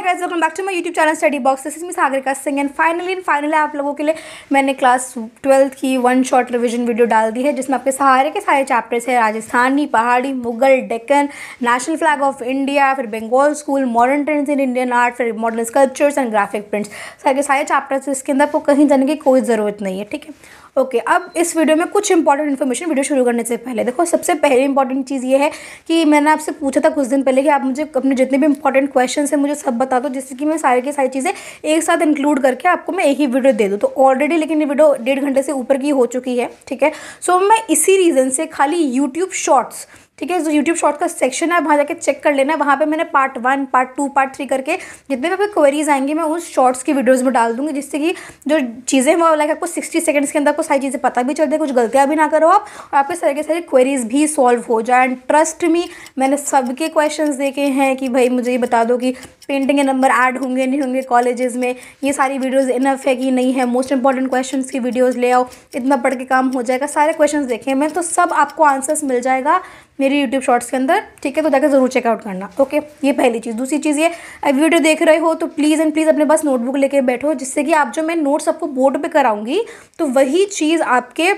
Hi guys welcome back to my YouTube channel study box this is miss Sagarika Singh and finally in finally आप लोगों के लिए मैंने class twelfth की one shot revision video डाल दी है जिसमें आपके सारे के सारे चैप्टर्स हैं Rajasthani Pahari Mughal Deccan national flag of India फिर Bengal school modern trends in Indian art फिर modern sculptures and graphic prints सारे के सारे चैप्टर्स इसके अंदर आपको कहीं जाने की कोई ज़रूरत नहीं है ठीक है ओके अब इस वीडियो में कुछ इंपॉर्टेंट इन्फॉर्मेशन वीडियो शुरू करने से पहले देखो सबसे पहले इंपॉर्टेंट चीज़ ये है कि मैंने आपसे पूछा था कुछ दिन पहले कि आप मुझे अपने जितने भी इंपॉर्टेंट क्वेश्चन हैं मुझे सब बता दो जिससे कि मैं सारी की सारी चीज़ें एक साथ इंक्लूड करके आपको मैं एक ही वीडियो दे दूँ तो ऑलरेडी लेकिन ये वीडियो डेढ़ घंटे से ऊपर की हो चुकी है ठीक है सो so, मैं इसी रीज़न से खाली यूट्यूब शॉर्ट्स ठीक है जो यूट्यूब शॉर्ट का सेक्शन है वहाँ जाके चेक कर लेना है वहाँ पर मैंने part one part two part three करके जितने भी आपकी क्वेरीज आएंगी मैं उस शॉर्ट्स की वीडियोज़ में डाल दूँगी जिससे कि जो चीज़ें हैं वो लाइक आपको सिक्सटी सेकेंड्स के अंदर आपको सारी चीज़ें पता भी चल जाए कुछ गलतियाँ भी ना करो आप और आपके सारे के सारी क्वेरीज भी सॉल्व हो जाए एंड ट्रस्ट मी मैंने सबके क्वेश्चन देखे हैं कि भाई मुझे ये बता दो कि पेंटिंग के नंबर ऐड होंगे नहीं होंगे कॉलेजेस में ये सारी वीडियोस इनफ है कि नहीं है मोस्ट इंपॉर्टेंट क्वेश्चंस की वीडियोस ले आओ इतना पढ़ के काम हो जाएगा सारे क्वेश्चंस देखे मैं तो सब आपको आंसर्स मिल जाएगा मेरे मेरे यूट्यूब शॉर्ट्स के अंदर ठीक है तो जाकर ज़रूर चेकआउट करना ओके ये पहली चीज़ दूसरी चीज़ ये अभी वीडियो देख रहे हो तो प्लीज़ एंड प्लीज़ अपने पास नोटबुक लेके बैठो जिससे कि आप जो मैं नोट्स आपको बोर्ड पर कराऊंगी तो वही चीज़ आपके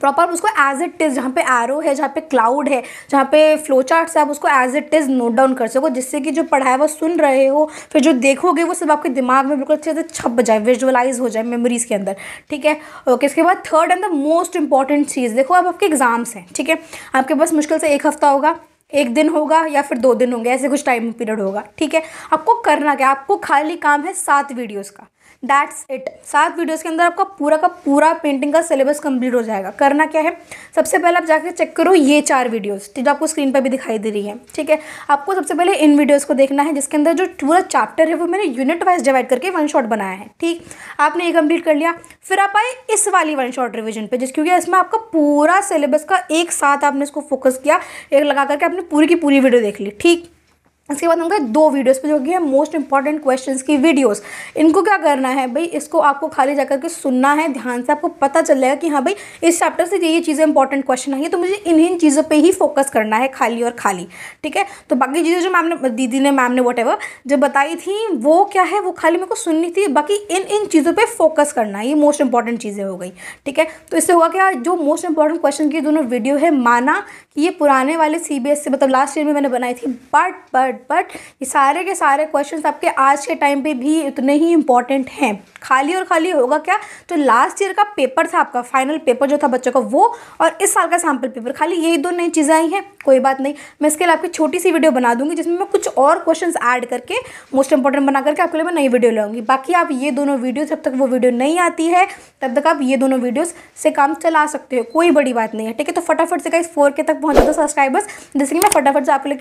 प्रॉपर उसको एज इट इज़ जहाँ पे एरो है जहाँ पे क्लाउड है जहाँ पे फ्लो चार्ट्स है आप उसको as it is note down कर सको जिससे कि जो पढ़ाए वो सुन रहे हो फिर जो देखोगे वो सब आपके दिमाग में बिल्कुल अच्छे से छप जाए विजुअलाइज हो जाए मेमोरीज़ के अंदर ठीक है ओके इसके बाद third and the most important चीज़ देखो अब आपके एग्ज़ाम्स हैं ठीक है आपके पास मुश्किल से एक हफ्ता होगा एक दिन होगा या फिर दो दिन होंगे ऐसे कुछ टाइम पीरियड होगा ठीक है आपको करना क्या आपको खाली काम है सात वीडियोज़ का दैट्स इट सात वीडियोस के अंदर आपका पूरा का पूरा पेंटिंग का सिलेबस कंप्लीट हो जाएगा करना क्या है सबसे पहले आप जाकर चेक करो ये चार वीडियोस जो आपको स्क्रीन पर भी दिखाई दे रही है ठीक है आपको सबसे पहले इन वीडियोस को देखना है जिसके अंदर जो पूरा चैप्टर है वो मैंने यूनिट वाइज डिवाइड करके वन शॉट बनाया है ठीक आपने ये कंप्लीट कर लिया फिर आप आए इस वाली वन शॉट रिविजन पर जिस क्योंकि इसमें आपका पूरा सिलेबस का एक साथ आपने इसको फोकस किया एक लगा करके आपने पूरी की पूरी वीडियो देख ली ठीक इसके बाद हम गए दो वीडियोस पे जो कि है मोस्ट इंपॉर्टेंट क्वेश्चंस की वीडियोस इनको क्या करना है भाई इसको आपको खाली जाकर के सुनना है ध्यान से आपको पता चल जाएगा कि हाँ भाई इस चैप्टर से ये ये चीज़ें इंपॉर्टेंट क्वेश्चन आई है तो मुझे इन इन चीज़ों पे ही फोकस करना है खाली और खाली ठीक है तो बाकी चीज़ें जो मैम ने दीदी ने मैम ने वट जो बताई थी वो क्या है वो खाली मेरे को सुननी थी बाकी इन इन चीज़ों पर फोकस करना है ये मोस्ट इंपॉर्टेंट चीज़ें हो गई ठीक है तो इससे हुआ क्या जो मोस्ट इंपॉर्टेंट क्वेश्चन की दोनों वीडियो है माना कि ये पुराने वाले सी मतलब लास्ट ईयर में मैंने बनाई थी बट बट बट बट ये सारे के सारे क्वेश्चंस आपके आज के टाइम पे भी उतने ही इंपॉर्टेंट हैं खाली और खाली होगा क्या तो लास्ट ईयर का पेपर था आपका फाइनल पेपर जो था बच्चों का वो और इस साल का सैम्पल पेपर खाली यही दो नई चीज़ें आई हैं कोई बात नहीं मैं इसके लिए आपकी छोटी सी वीडियो बना दूंगी जिसमें मैं कुछ और क्वेश्चन ऐड करके मोस्ट इंपॉर्टेंट बना करके आपके लिए मैं नई वीडियो लाऊंगी बाकी आप ये दोनों वीडियो जब तक वो वीडियो नहीं आती है तब तक आप ये दोनों वीडियोस से काम चला सकते हो कोई बड़ी बात नहीं है ठीक है तो फटाफट से कहीं फोर के तक पहुँचा दो सब्सक्राइबर्स जैसे कि मैं फटाफट से आप लोग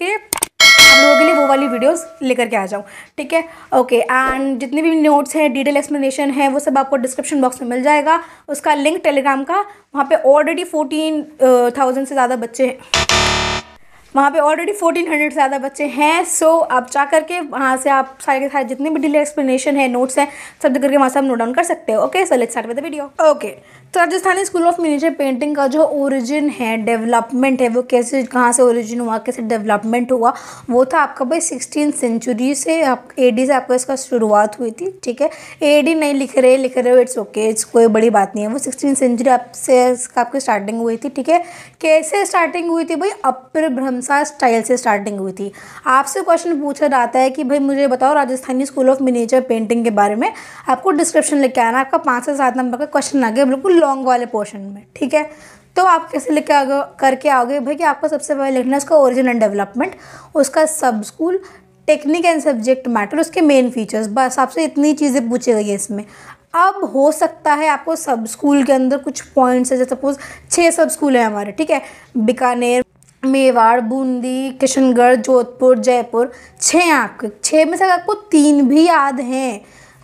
आप लोगों के लिए वो वाली वीडियोस लेकर के आ जाऊँ ठीक है ओके एंड जितने भी नोट्स हैं डिटेल एक्सप्लेनेशन है वो सब आपको डिस्क्रिप्शन बॉक्स में मिल जाएगा उसका लिंक टेलीग्राम का वहाँ पर ऑलरेडी फोर्टीन थाउजेंड से ज़्यादा बच्चे हैं वहाँ पे ऑलरेडी 1400 से ज़्यादा बच्चे हैं सो so, आप चाह करके वहाँ से आप सारे के सारे जितने भी डिले एक्सप्लेनेशन है नोट्स हैं सब देख करके वहाँ से आप नोट डाउन कर सकते हो okay so let's start with the video okay तो Rajasthani school of miniature painting का जो ओरिजिन है डेवलपमेंट है वो कैसे कहाँ से ओरिजिन हुआ कैसे डेवलपमेंट हुआ वो था आपका भाई सिक्सटीन सेंचुरी से आप एडी से आपका इसका शुरुआत हुई थी ठीक है एडी नहीं लिख रहे लिख रहे हो इट्स ओके इट्स कोई बड़ी बात नहीं है वो सिक्सटीन सेंचुरी आपसे इसका आपकी स्टार्टिंग हुई थी ठीक है कैसे स्टार्टिंग हुई थी भाई अपर भ्रमसा स्टाइल से स्टार्टिंग हुई थी आपसे क्वेश्चन पूछा जाता है कि भाई मुझे बताओ Rajasthani school of miniature painting के बारे में आपको डिस्क्रिप्शन लेके आना आपका पाँच से सात नंबर का क्वेश्चन आ गया बिल्कुल लॉन्ग वाले पोर्शन में ठीक है तो आप कैसे लिख के आगे करके आओगे भाई कि आपको सबसे पहले लिखना है उसका ओरिजिन एंड डेवलपमेंट उसका सब school technique and subject matter उसके मेन फीचर्स बस आपसे इतनी चीज़ें पूछी गई है इसमें अब हो सकता है आपको सब स्कूल के अंदर कुछ पॉइंट्स है जैसे सपोज छः सब स्कूल हैं हमारे ठीक है बीकानेर मेवाड़ बूंदी किशनगढ़ जोधपुर जयपुर छः हैं आपके छः में से आपको तीन भी याद हैं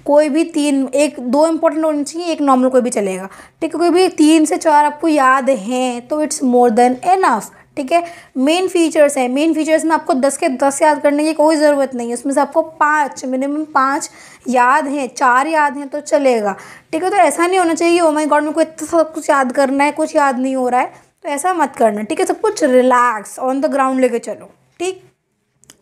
कोई भी तीन एक दो इंपॉर्टेंट होनी चाहिए एक नॉर्मल कोई भी चलेगा ठीक है कोई भी तीन से चार आपको याद हैं तो इट्स मोर देन एनफ ठीक है मेन फीचर्स हैं मेन फीचर्स में आपको दस के दस याद करने की कोई ज़रूरत नहीं है उसमें से आपको पाँच मिनिमम पाँच याद हैं चार याद हैं तो चलेगा ठीक है तो ऐसा नहीं होना चाहिए ओमाई oh गॉड मेरे को इतना सब कुछ याद करना है कुछ याद नहीं हो रहा है तो ऐसा मत करना ठीक है सब कुछ रिलैक्स ऑन द ग्राउंड लेके चलो ठीक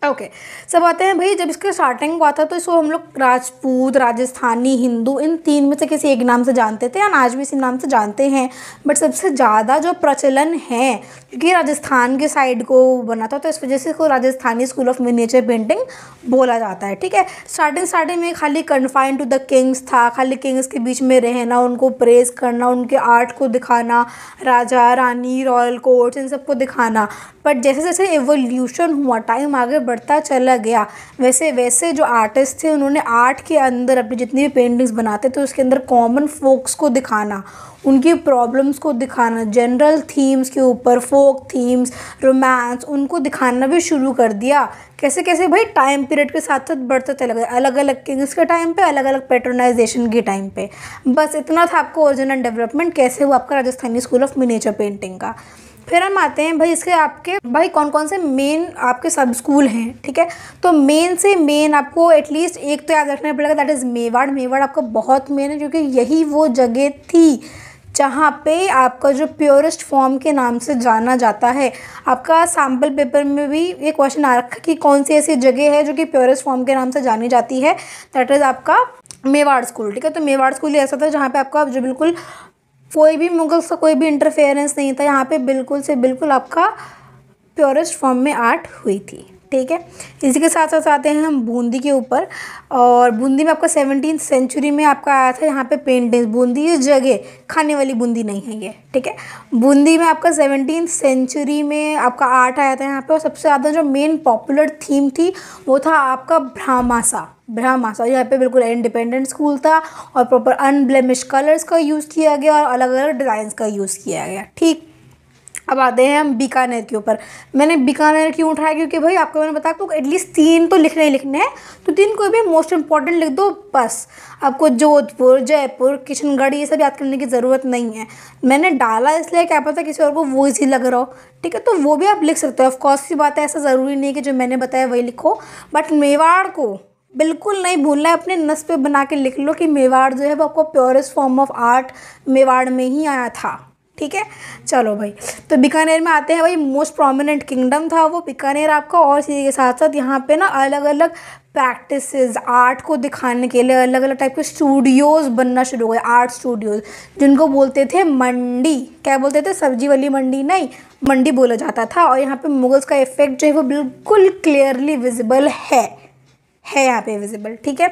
ओके okay. सब आते हैं भाई जब इसके स्टार्टिंग हुआ था तो इसको हम लोग राजपूत राजस्थानी हिंदू इन तीन में से किसी एक नाम से जानते थे या आज भी इसी नाम से जानते हैं बट सबसे ज़्यादा जो प्रचलन है क्योंकि राजस्थान के साइड को बना था तो इस वजह से इसको Rajasthani school of miniature painting बोला जाता है ठीक है स्टार्टिंग स्टार्टिंग में खाली कन्फाइन टू द किंग्स था खाली किंग्स के बीच में रहना उनको प्रेस करना उनके आर्ट को दिखाना राजा रानी रॉयल कोर्ट्स इन सबको दिखाना बट जैसे जैसे एवोल्यूशन हुआ टाइम आगे बढ़ता चला गया वैसे वैसे जो आर्टिस्ट थे उन्होंने आर्ट के अंदर अपनी जितनी भी पेंटिंग्स बनाते थे उसके अंदर कॉमन फोक्स को दिखाना उनकी प्रॉब्लम्स को दिखाना जनरल थीम्स के ऊपर फोक थीम्स रोमांस उनको दिखाना भी शुरू कर दिया कैसे कैसे भाई टाइम पीरियड के साथ साथ बढ़ते चले गए अलग अलग किंग्स के टाइम पे अलग अलग पेट्रोनाइजेशन के टाइम पे बस इतना था आपको ओरिजिनल डेवलपमेंट कैसे हुआ आपका Rajasthani school of miniature painting का फिर हम आते हैं भाई इसके आपके भाई कौन कौन से मेन आपके सब स्कूल हैं ठीक है तो मेन से मेन आपको एटलीस्ट एक तो याद रखना पड़ेगा दैट इज़ मेवाड़ मेवाड़ आपका बहुत मेन है क्योंकि यही वो जगह थी जहाँ पे आपका जो प्योरेस्ट फॉर्म के नाम से जाना जाता है आपका सैम्पल पेपर में भी ये क्वेश्चन आ रखा कि कौन सी ऐसी जगह है जो कि प्योरेस्ट फॉर्म के नाम से जानी जाती है दैट इज़ आपका मेवाड़ स्कूल ठीक है तो मेवाड़ स्कूल ही ऐसा था जहाँ पे आपका जो बिल्कुल कोई भी मुगल्स का कोई भी इंटरफेरेंस नहीं था यहाँ पे बिल्कुल से बिल्कुल आपका प्योरेस्ट फॉर्म में आर्ट हुई थी ठीक है इसी के साथ साथ आते हैं हम बूंदी के ऊपर और बूंदी में आपका सेवनटीन सेंचुरी में आपका आया था यहाँ पे पेंटिंग बूंदी ये जगह खाने वाली बूंदी नहीं है ये ठीक है बूंदी में आपका सेवनटीन सेंचुरी में आपका आर्ट आया था यहाँ पे और सबसे ज़्यादा जो मेन पॉपुलर थीम थी वो था आपका भ्रामासा ब्रह्मासा यहाँ पे बिल्कुल इंडिपेंडेंट स्कूल था और प्रॉपर अनब्लेमिश कलर्स का यूज़ किया गया और अलग अलग डिज़ाइंस का यूज़ किया गया ठीक अब आते हैं हम बीकानेर के ऊपर मैंने बीकानेर क्यों उठाया क्योंकि भाई आपको मैंने बताया तो एटलीस्ट तीन तो लिखने ही लिखने हैं तो तीन को भी मोस्ट इंपॉर्टेंट लिख दो बस आपको जोधपुर जयपुर किशनगढ़ ये सब याद करने की ज़रूरत नहीं है मैंने डाला इसलिए क्या पता किसी और को वो इजी लग रहा हो ठीक है तो वो भी आप लिख सकते हो ऑफकोर्स की बात है ऐसा ज़रूरी नहीं कि जो मैंने बताया वही लिखो बट मेवाड़ को बिल्कुल नहीं भूलना है अपने नस पे बना के लिख लो कि मेवाड़ जो है वो आपको purest form of art Mewar में ही आया था ठीक है चलो भाई तो बीकानेर में आते हैं भाई मोस्ट प्रोमिनेंट किंगडम था वो बीकानेर आपका और इसी के साथ साथ यहाँ पे ना अलग अलग प्रैक्टिसेस आर्ट को दिखाने के लिए अलग अलग टाइप के स्टूडियोज़ बनना शुरू हो गए आर्ट स्टूडियोज़ जिनको बोलते थे मंडी क्या बोलते थे सब्जी वाली मंडी नहीं मंडी बोला जाता था और यहाँ पे मुगल्स का इफेक्ट जो है वो बिल्कुल क्लियरली विजिबल है है यहाँ पे विजिबल ठीक है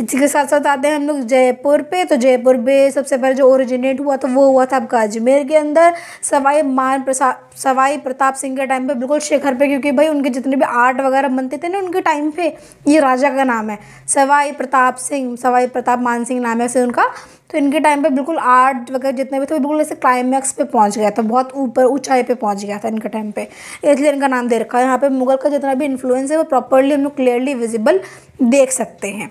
इसी के साथ साथ आते हैं हम लोग जयपुर पे तो जयपुर पे सबसे पहले जो ओरिजिनेट हुआ था वो हुआ था आपका अजमेर के अंदर सवाई मान प्रसाद सवाई प्रताप सिंह के टाइम पे बिल्कुल शिखर पे क्योंकि भाई उनके जितने भी आर्ट वगैरह बनते थे ना उनके टाइम पे ये राजा का नाम है सवाई प्रताप सिंह सवाई प्रताप मान सिंह नाम है उनका तो इनके टाइम पे बिल्कुल आर्ट वगैरह जितने भी थे बिल्कुल ऐसे क्लाइमैक्स पे पहुंच गया था बहुत ऊपर ऊंचाई पे पहुंच गया था इनके टाइम पे इसलिए इनका नाम दे रखा है यहाँ पे मुगल का जितना भी इन्फ्लुएंस है वो प्रॉपरली हम लोग क्लियरली विजिबल देख सकते हैं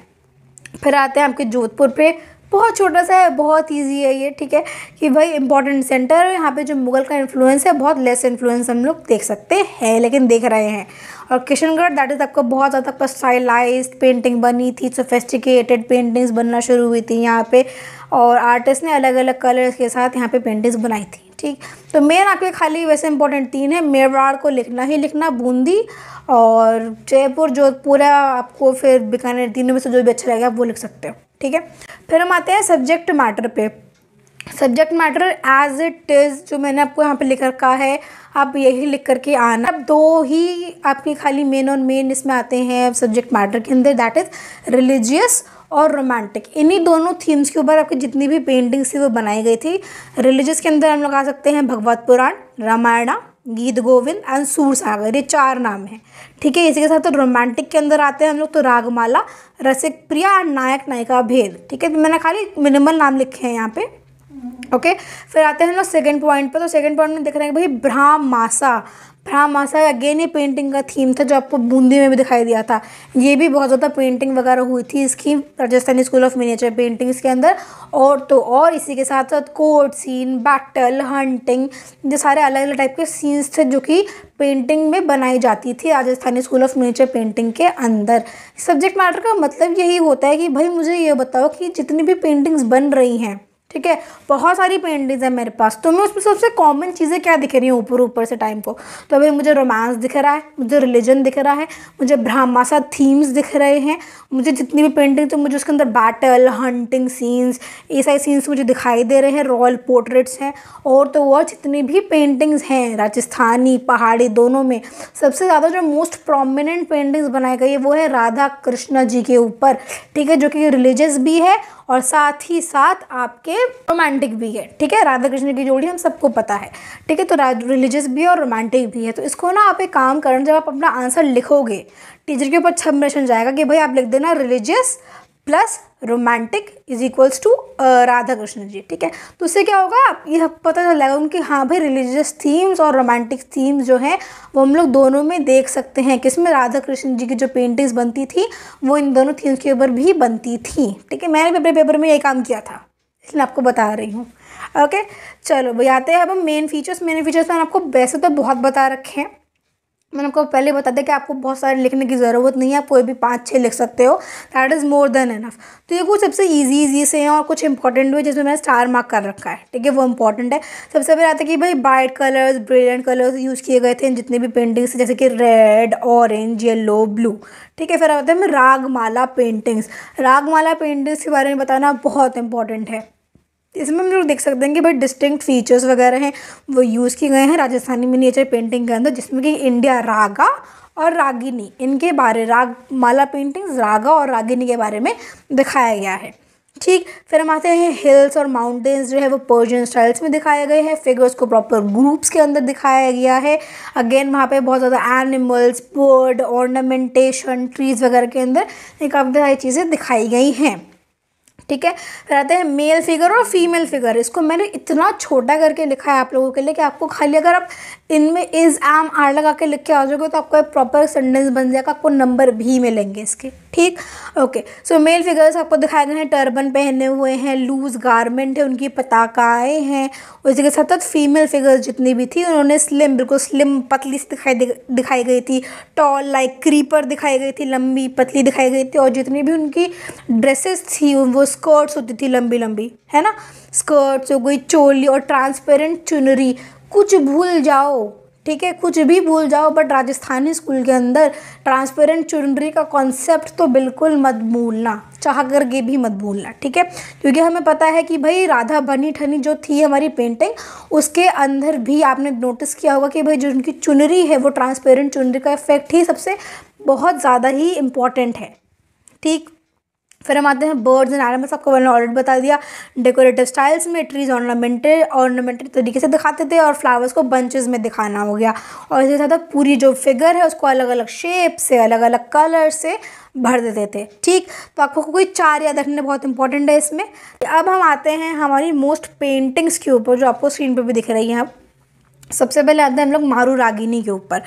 फिर आते हैं आपके जोधपुर पे बहुत छोटा सा है बहुत ईजी है ये ठीक है कि भाई इंपॉर्टेंट सेंटर है यहाँ पे जो मुगल का इन्फ्लुएंस है बहुत लेस इन्फ्लुएंस हम लोग देख सकते हैं लेकिन देख रहे हैं और किशनगढ़ दैट इज़ आपको बहुत ज़्यादा आपका स्टाइलाइज पेंटिंग बनी थी सोफेस्टिकेटेड पेंटिंग्स बनना शुरू हुई थी यहाँ पे और आर्टिस्ट ने अलग अलग कलर्स के साथ यहाँ पे पेंटिंग्स बनाई थी ठीक तो मेन आपके खाली वैसे इंपॉर्टेंट तीन है मेवाड़ को लिखना ही लिखना बूंदी और जयपुर जोधपुर आपको फिर बीकानेर तीनों में से जो भी अच्छा लगेगा वो लिख सकते हो ठीक है फिर हम आते हैं सब्जेक्ट मैटर पे subject matter as it is जो मैंने आपको यहाँ पे लिख रखा है आप यही लिख करके आना अब दो ही आपके खाली मेन और मेन इसमें आते हैं सब्जेक्ट मैटर के अंदर दैट इज़ रिलीजियस और रोमांटिक इन्हीं दोनों थीम्स के ऊपर आपकी जितनी भी पेंटिंग्स थी वो बनाई गई थी रिलीजियस के अंदर हम लोग आ सकते हैं भगवत पुराण रामायणा गीत गोविंद एंड सूर सागर ये चार नाम हैं ठीक है इसी के साथ तो रोमांटिक के अंदर आते हैं हम लोग तो रागमाला रसिक प्रिया एंड नायक नायिका भेद ठीक है तो मैंने खाली मिनिमल नाम लिखे हैं यहाँ पे ओके फिर आते हैं हम लोग सेकेंड पॉइंट पर तो सेकेंड पॉइंट में देख रहे हैं भाई ब्रह्मासा ब्रह्मासा अगेन ये पेंटिंग का थीम था जो आपको बूंदी में भी दिखाई दिया था ये भी बहुत ज़्यादा पेंटिंग वगैरह हुई थी इसकी Rajasthani school of miniature paintings के अंदर और तो और इसी के साथ साथ कोर्ट सीन बैटल हंटिंग ये सारे अलग अलग टाइप के सीन्स थे जो कि पेंटिंग में बनाई जाती थी Rajasthani school of miniature painting के अंदर सब्जेक्ट मैटर का मतलब यही होता है कि भाई मुझे ये बताओ कि जितनी भी पेंटिंग्स बन रही हैं ठीक है बहुत सारी पेंटिंग्स हैं मेरे पास तो मैं उसमें सबसे कॉमन चीज़ें क्या दिख रही हैं ऊपर ऊपर से टाइम को तो अभी मुझे रोमांस दिख रहा है मुझे रिलीजन दिख रहा है मुझे ब्रह्मासा थीम्स दिख रहे हैं मुझे जितनी भी पेंटिंग्स तो मुझे उसके अंदर बैटल हंटिंग सीन्स ये सारे सीन्स मुझे दिखाई दे रहे हैं रॉयल पोर्ट्रेट्स हैं और तो और जितनी भी पेंटिंग्स हैं राजस्थानी पहाड़ी दोनों में सबसे ज़्यादा जो मोस्ट प्रोमिनेंट पेंटिंग्स बनाई गई है वो है राधा कृष्णा जी के ऊपर ठीक है जो कि रिलीजियस भी है और साथ ही साथ आपके रोमांटिक भी है ठीक है राधा कृष्ण की जोड़ी हम सबको पता है ठीक है तो रिलीजियस भी है और रोमांटिक भी है तो इसको ना आप एक काम करना जब आप अपना आंसर लिखोगे टीचर के ऊपर छब मिशन जाएगा कि भाई आप लिख देना religious plus romantic is equals to Radha Krishna ji ठीक है तो उससे क्या होगा आप ये पता जाएगा उनकी हाँ भाई रिलीजियस थीम्स और रोमांटिक थीम्स जो हैं वो हम लोग दोनों में देख सकते हैं किसमें राधा कृष्ण जी की जो पेंटिंग्स बनती थी वो इन दोनों थीम्स के ऊपर भी बनती थी ठीक है मैंने भी अपने पेपर में ये काम किया था इसलिए आपको बता रही हूँ ओके चलो भाई आते हैं अब हम मेन फीचर्स मेन फीचर्स मैंने आपको वैसे तो बहुत बता रखे हैं मैंने आपको पहले बता दें कि आपको बहुत सारे लिखने की ज़रूरत नहीं है आप कोई भी पाँच छः लिख सकते हो that is more than enough तो ये कुछ सबसे इजी इजी से हैं और कुछ इंपॉर्टेंट भी जिसमें मैंने स्टार मार्क कर रखा है ठीक है वो इंपॉर्टेंट है सबसे पहले आता है कि भाई bright colours brilliant colours use किए गए थे जितने भी पेंटिंग्स जैसे कि रेड ऑरेंज येलो ब्लू ठीक है फिर आता है रागमाला पेंटिंग्स रागमाला पेंटिंग्स के बारे में बताना बहुत इंपॉर्टेंट है इसमें हम लोग देख सकते हैं कि भाई डिस्टिंक्ट फीचर्स वगैरह हैं वो यूज़ किए गए हैं राजस्थानी मिनिएचर पेंटिंग के अंदर जिसमें कि इंडिया रागा और रागिनी इनके बारे राग माला पेंटिंग्स रागा और रागिनी के बारे में दिखाया गया है ठीक फिर हम आते हैं हिल्स और माउंटेन्स जो है वो पर्जियन स्टाइल्स में दिखाए गए हैं फिगर्स को प्रॉपर ग्रुप्स के अंदर दिखाया गया है अगेन वहाँ पे बहुत ज़्यादा एनिमल्स बर्ड ऑर्नामेंटेशन ट्रीज़ वगैरह के अंदर ये काफ़ी सारी चीज़ें दिखाई गई हैं ठीक है रहते हैं मेल फिगर और फीमेल फिगर इसको मैंने इतना छोटा करके लिखा है आप लोगों के लिए कि आपको खाली अगर आप इनमें इज़ एम आर लगा के लिख के आ जाओगे तो आपका एक प्रॉपर सेंटेंस बन जाएगा आपको नंबर भी मिलेंगे इसके ठीक ओके सो मेल फिगर्स आपको दिखाए गए हैं टर्बन पहने हुए हैं लूज गारमेंट है उनकी पताकाएँ हैं उसी के साथ साथ फीमेल फिगर्स जितनी भी थी उन्होंने स्लिम बिल्कुल स्लिम पतली सी दिखाई दिखाई गई थी टॉल लाइक क्रीपर दिखाई गई थी लंबी पतली दिखाई गई थी और जितनी भी उनकी ड्रेसेस थी वो स्कर्ट्स होती थी लंबी लंबी है ना स्कर्ट्स हो गई चोली और ट्रांसपेरेंट चुनरी कुछ भूल जाओ ठीक है कुछ भी भूल जाओ बट राजस्थानी स्कूल के अंदर ट्रांसपेरेंट चुनरी का कॉन्सेप्ट तो बिल्कुल मत भूलना चाह करके भी मत भूलना ठीक है क्योंकि हमें पता है कि भाई राधा बनी ठनी जो थी हमारी पेंटिंग उसके अंदर भी आपने नोटिस किया होगा कि भाई जो उनकी चुनरी है वो ट्रांसपेरेंट चुनरी का इफेक्ट ही सबसे बहुत ज़्यादा ही इम्पॉर्टेंट है ठीक फिर हम आते हैं बर्ड्स एंड एनिमल्स आपको मैंने ऑलरेडी बता दिया डेकोरेटिव स्टाइल्स में ट्रीज ऑर्नामेंटेड ऑर्नामेंटेड तरीके से दिखाते थे और फ्लावर्स को बंचेस में दिखाना हो गया और इसके साथ पूरी जो फिगर है उसको अलग अलग शेप से अलग अलग कलर से भर देते थे ठीक तो आपको कोई चार याद रखने बहुत इंपॉर्टेंट है इसमें अब हम आते हैं हमारी मोस्ट पेंटिंग्स के ऊपर जो आपको स्क्रीन पर भी दिख रही हैं अब सबसे पहले आते हैं हम लोग मारू रागिनी के ऊपर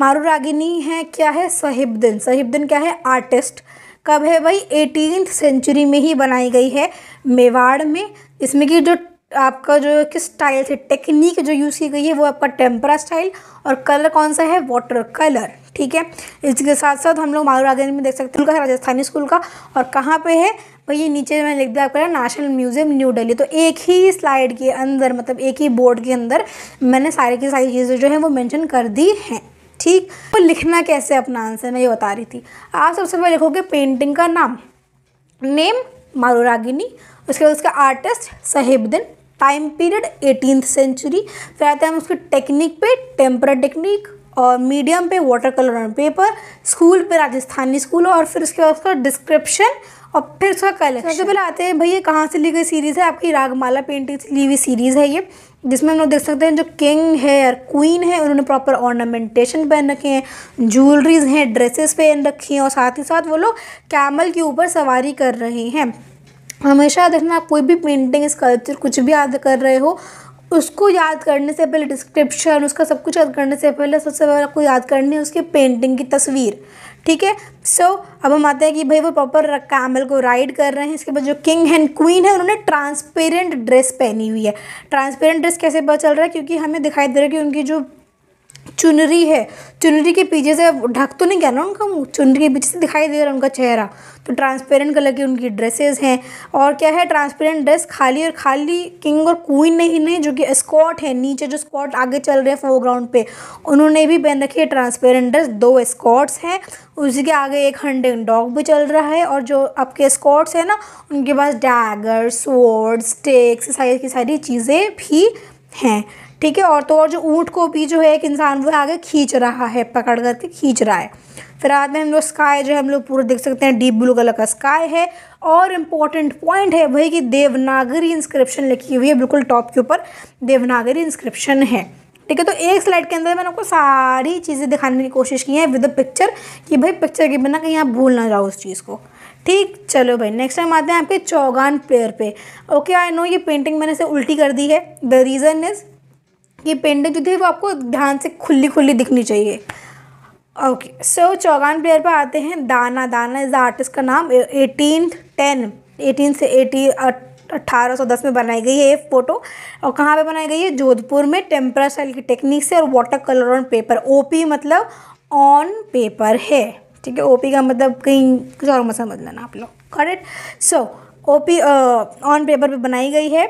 मारू रागिनी है क्या है सहिबदिन सहिबदिन क्या है आर्टिस्ट कब है भाई एटीन सेंचुरी में ही बनाई गई है मेवाड़ में इसमें कि जो आपका जो किस स्टाइल से टेक्निक जो यूज़ की गई है वो आपका टेम्परा स्टाइल और कलर कौन सा है वाटर कलर ठीक है इसके साथ साथ हम लोग मालूरागंज में देख सकते हैं राजस्थानी स्कूल का और कहाँ पे है भाई ये नीचे मैंने लिख दिया आपका नेशनल म्यूजियम न्यू दिल्ली तो एक ही स्लाइड के अंदर मतलब एक ही बोर्ड के अंदर मैंने सारे की सारी चीज़ें जो है वो मैंशन कर दी हैं ठीक तो लिखना कैसे अपना आंसर मैं ये बता रही थी आप सबसे पहले लिखोगे पेंटिंग का नाम नेम मारुरागिनी उसके बाद उसका artist Sahibuddin time period eighteen century फिर आते हैं हम उसकी टेक्निक पे टेम्पर टेक्निक और मीडियम पे water colour on paper school पे राजस्थानी स्कूल और फिर उसके बाद उसका डिस्क्रिप्शन और फिर उसका कलर सबसे पहले आते हैं भैया कहाँ से ली गई सीरीज़ है आपकी रागमाला पेंटिंग से ली हुई सीरीज़ है ये जिसमें हम लोग देख सकते हैं जो किंग है और क्वीन है उन्होंने प्रॉपर ऑर्नामेंटेशन पहन रखे हैं ज्वेलरीज हैं ड्रेसेस पहन रखी हैं और साथ ही साथ वो लोग कैमल के ऊपर सवारी कर रहे हैं हमेशा देखना आप कोई भी पेंटिंग स्कल्पचर कुछ भी याद कर रहे हो उसको याद करने से पहले डिस्क्रिप्शन उसका सब कुछ याद करने से पहले सबसे पहले आपको याद करनी है उसकी पेंटिंग की तस्वीर ठीक है सो so, अब हम आते हैं कि भाई वो प्रॉपर कैमल को राइड कर रहे हैं इसके बाद जो किंग एंड क्वीन है उन्होंने ट्रांसपेरेंट ड्रेस पहनी हुई है ट्रांसपेरेंट ड्रेस कैसे पता चल रहा है क्योंकि हमें दिखाई दे रहा है कि उनकी जो चुनरी है चुनरी के पीछे से ढक तो नहीं गया ना उनका मुँह चुनरी के पीछे से दिखाई दे रहा है उनका चेहरा तो ट्रांसपेरेंट कलर की उनकी ड्रेसेस हैं और क्या है ट्रांसपेरेंट ड्रेस खाली और खाली किंग और क्वीन ने ही नहीं जो कि स्कॉट है नीचे जो स्कॉट आगे चल रहे हैं फोरग्राउंड पे उन्होंने भी पहन रखी है ट्रांसपेरेंट ड्रेस दो स्कॉट्स हैं उसी के आगे एक हंडिंग डॉग भी चल रहा है और जो आपके स्कॉट्स हैं ना उनके पास डैगर स्वर्ड स्टेक्स सारी की सारी चीज़ें भी हैं ठीक है और तो और जो ऊँट को भी जो है एक इंसान वो आगे खींच रहा है पकड़ करके खींच रहा है फिर रात में हम लोग स्काई जो है हम लोग पूरा देख सकते हैं डीप ब्लू कलर का स्काई है और इम्पॉर्टेंट पॉइंट है वही कि देवनागरी इंस्क्रिप्शन लिखी हुई है बिल्कुल टॉप के ऊपर देवनागरी इंस्क्रिप्शन है ठीक है तो एक स्लाइड के अंदर मैंने आपको सारी चीज़ें दिखाने की कोशिश की है विद द पिक्चर कि भाई पिक्चर के बिना कहीं आप भूल ना जाओ उस चीज़ को ठीक चलो भाई नेक्स्ट टाइम आते हैं आपके चौगान प्लेयर पे ओके आई नो ये पेंटिंग मैंने से उल्टी कर दी है द रीज़न इज़ ये पेंडेंट जो थी वो आपको ध्यान से खुली खुली दिखनी चाहिए ओके सो चौगान प्लेयर पर आते हैं दाना दाना इज़ द आर्टिस्ट का नाम एटीन टेन एटीन से एटी अट्ठारह सौ दस में बनाई गई है ये फ़ोटो और कहाँ पे बनाई गई है जोधपुर में टेम्परा स्टाइल की टेक्निक से और water colour on paper O P मतलब ऑन पेपर है ठीक है ओपी का मतलब कहीं कुछ और मत समझ लेना आप लोग correct so O P on paper पे बनाई गई है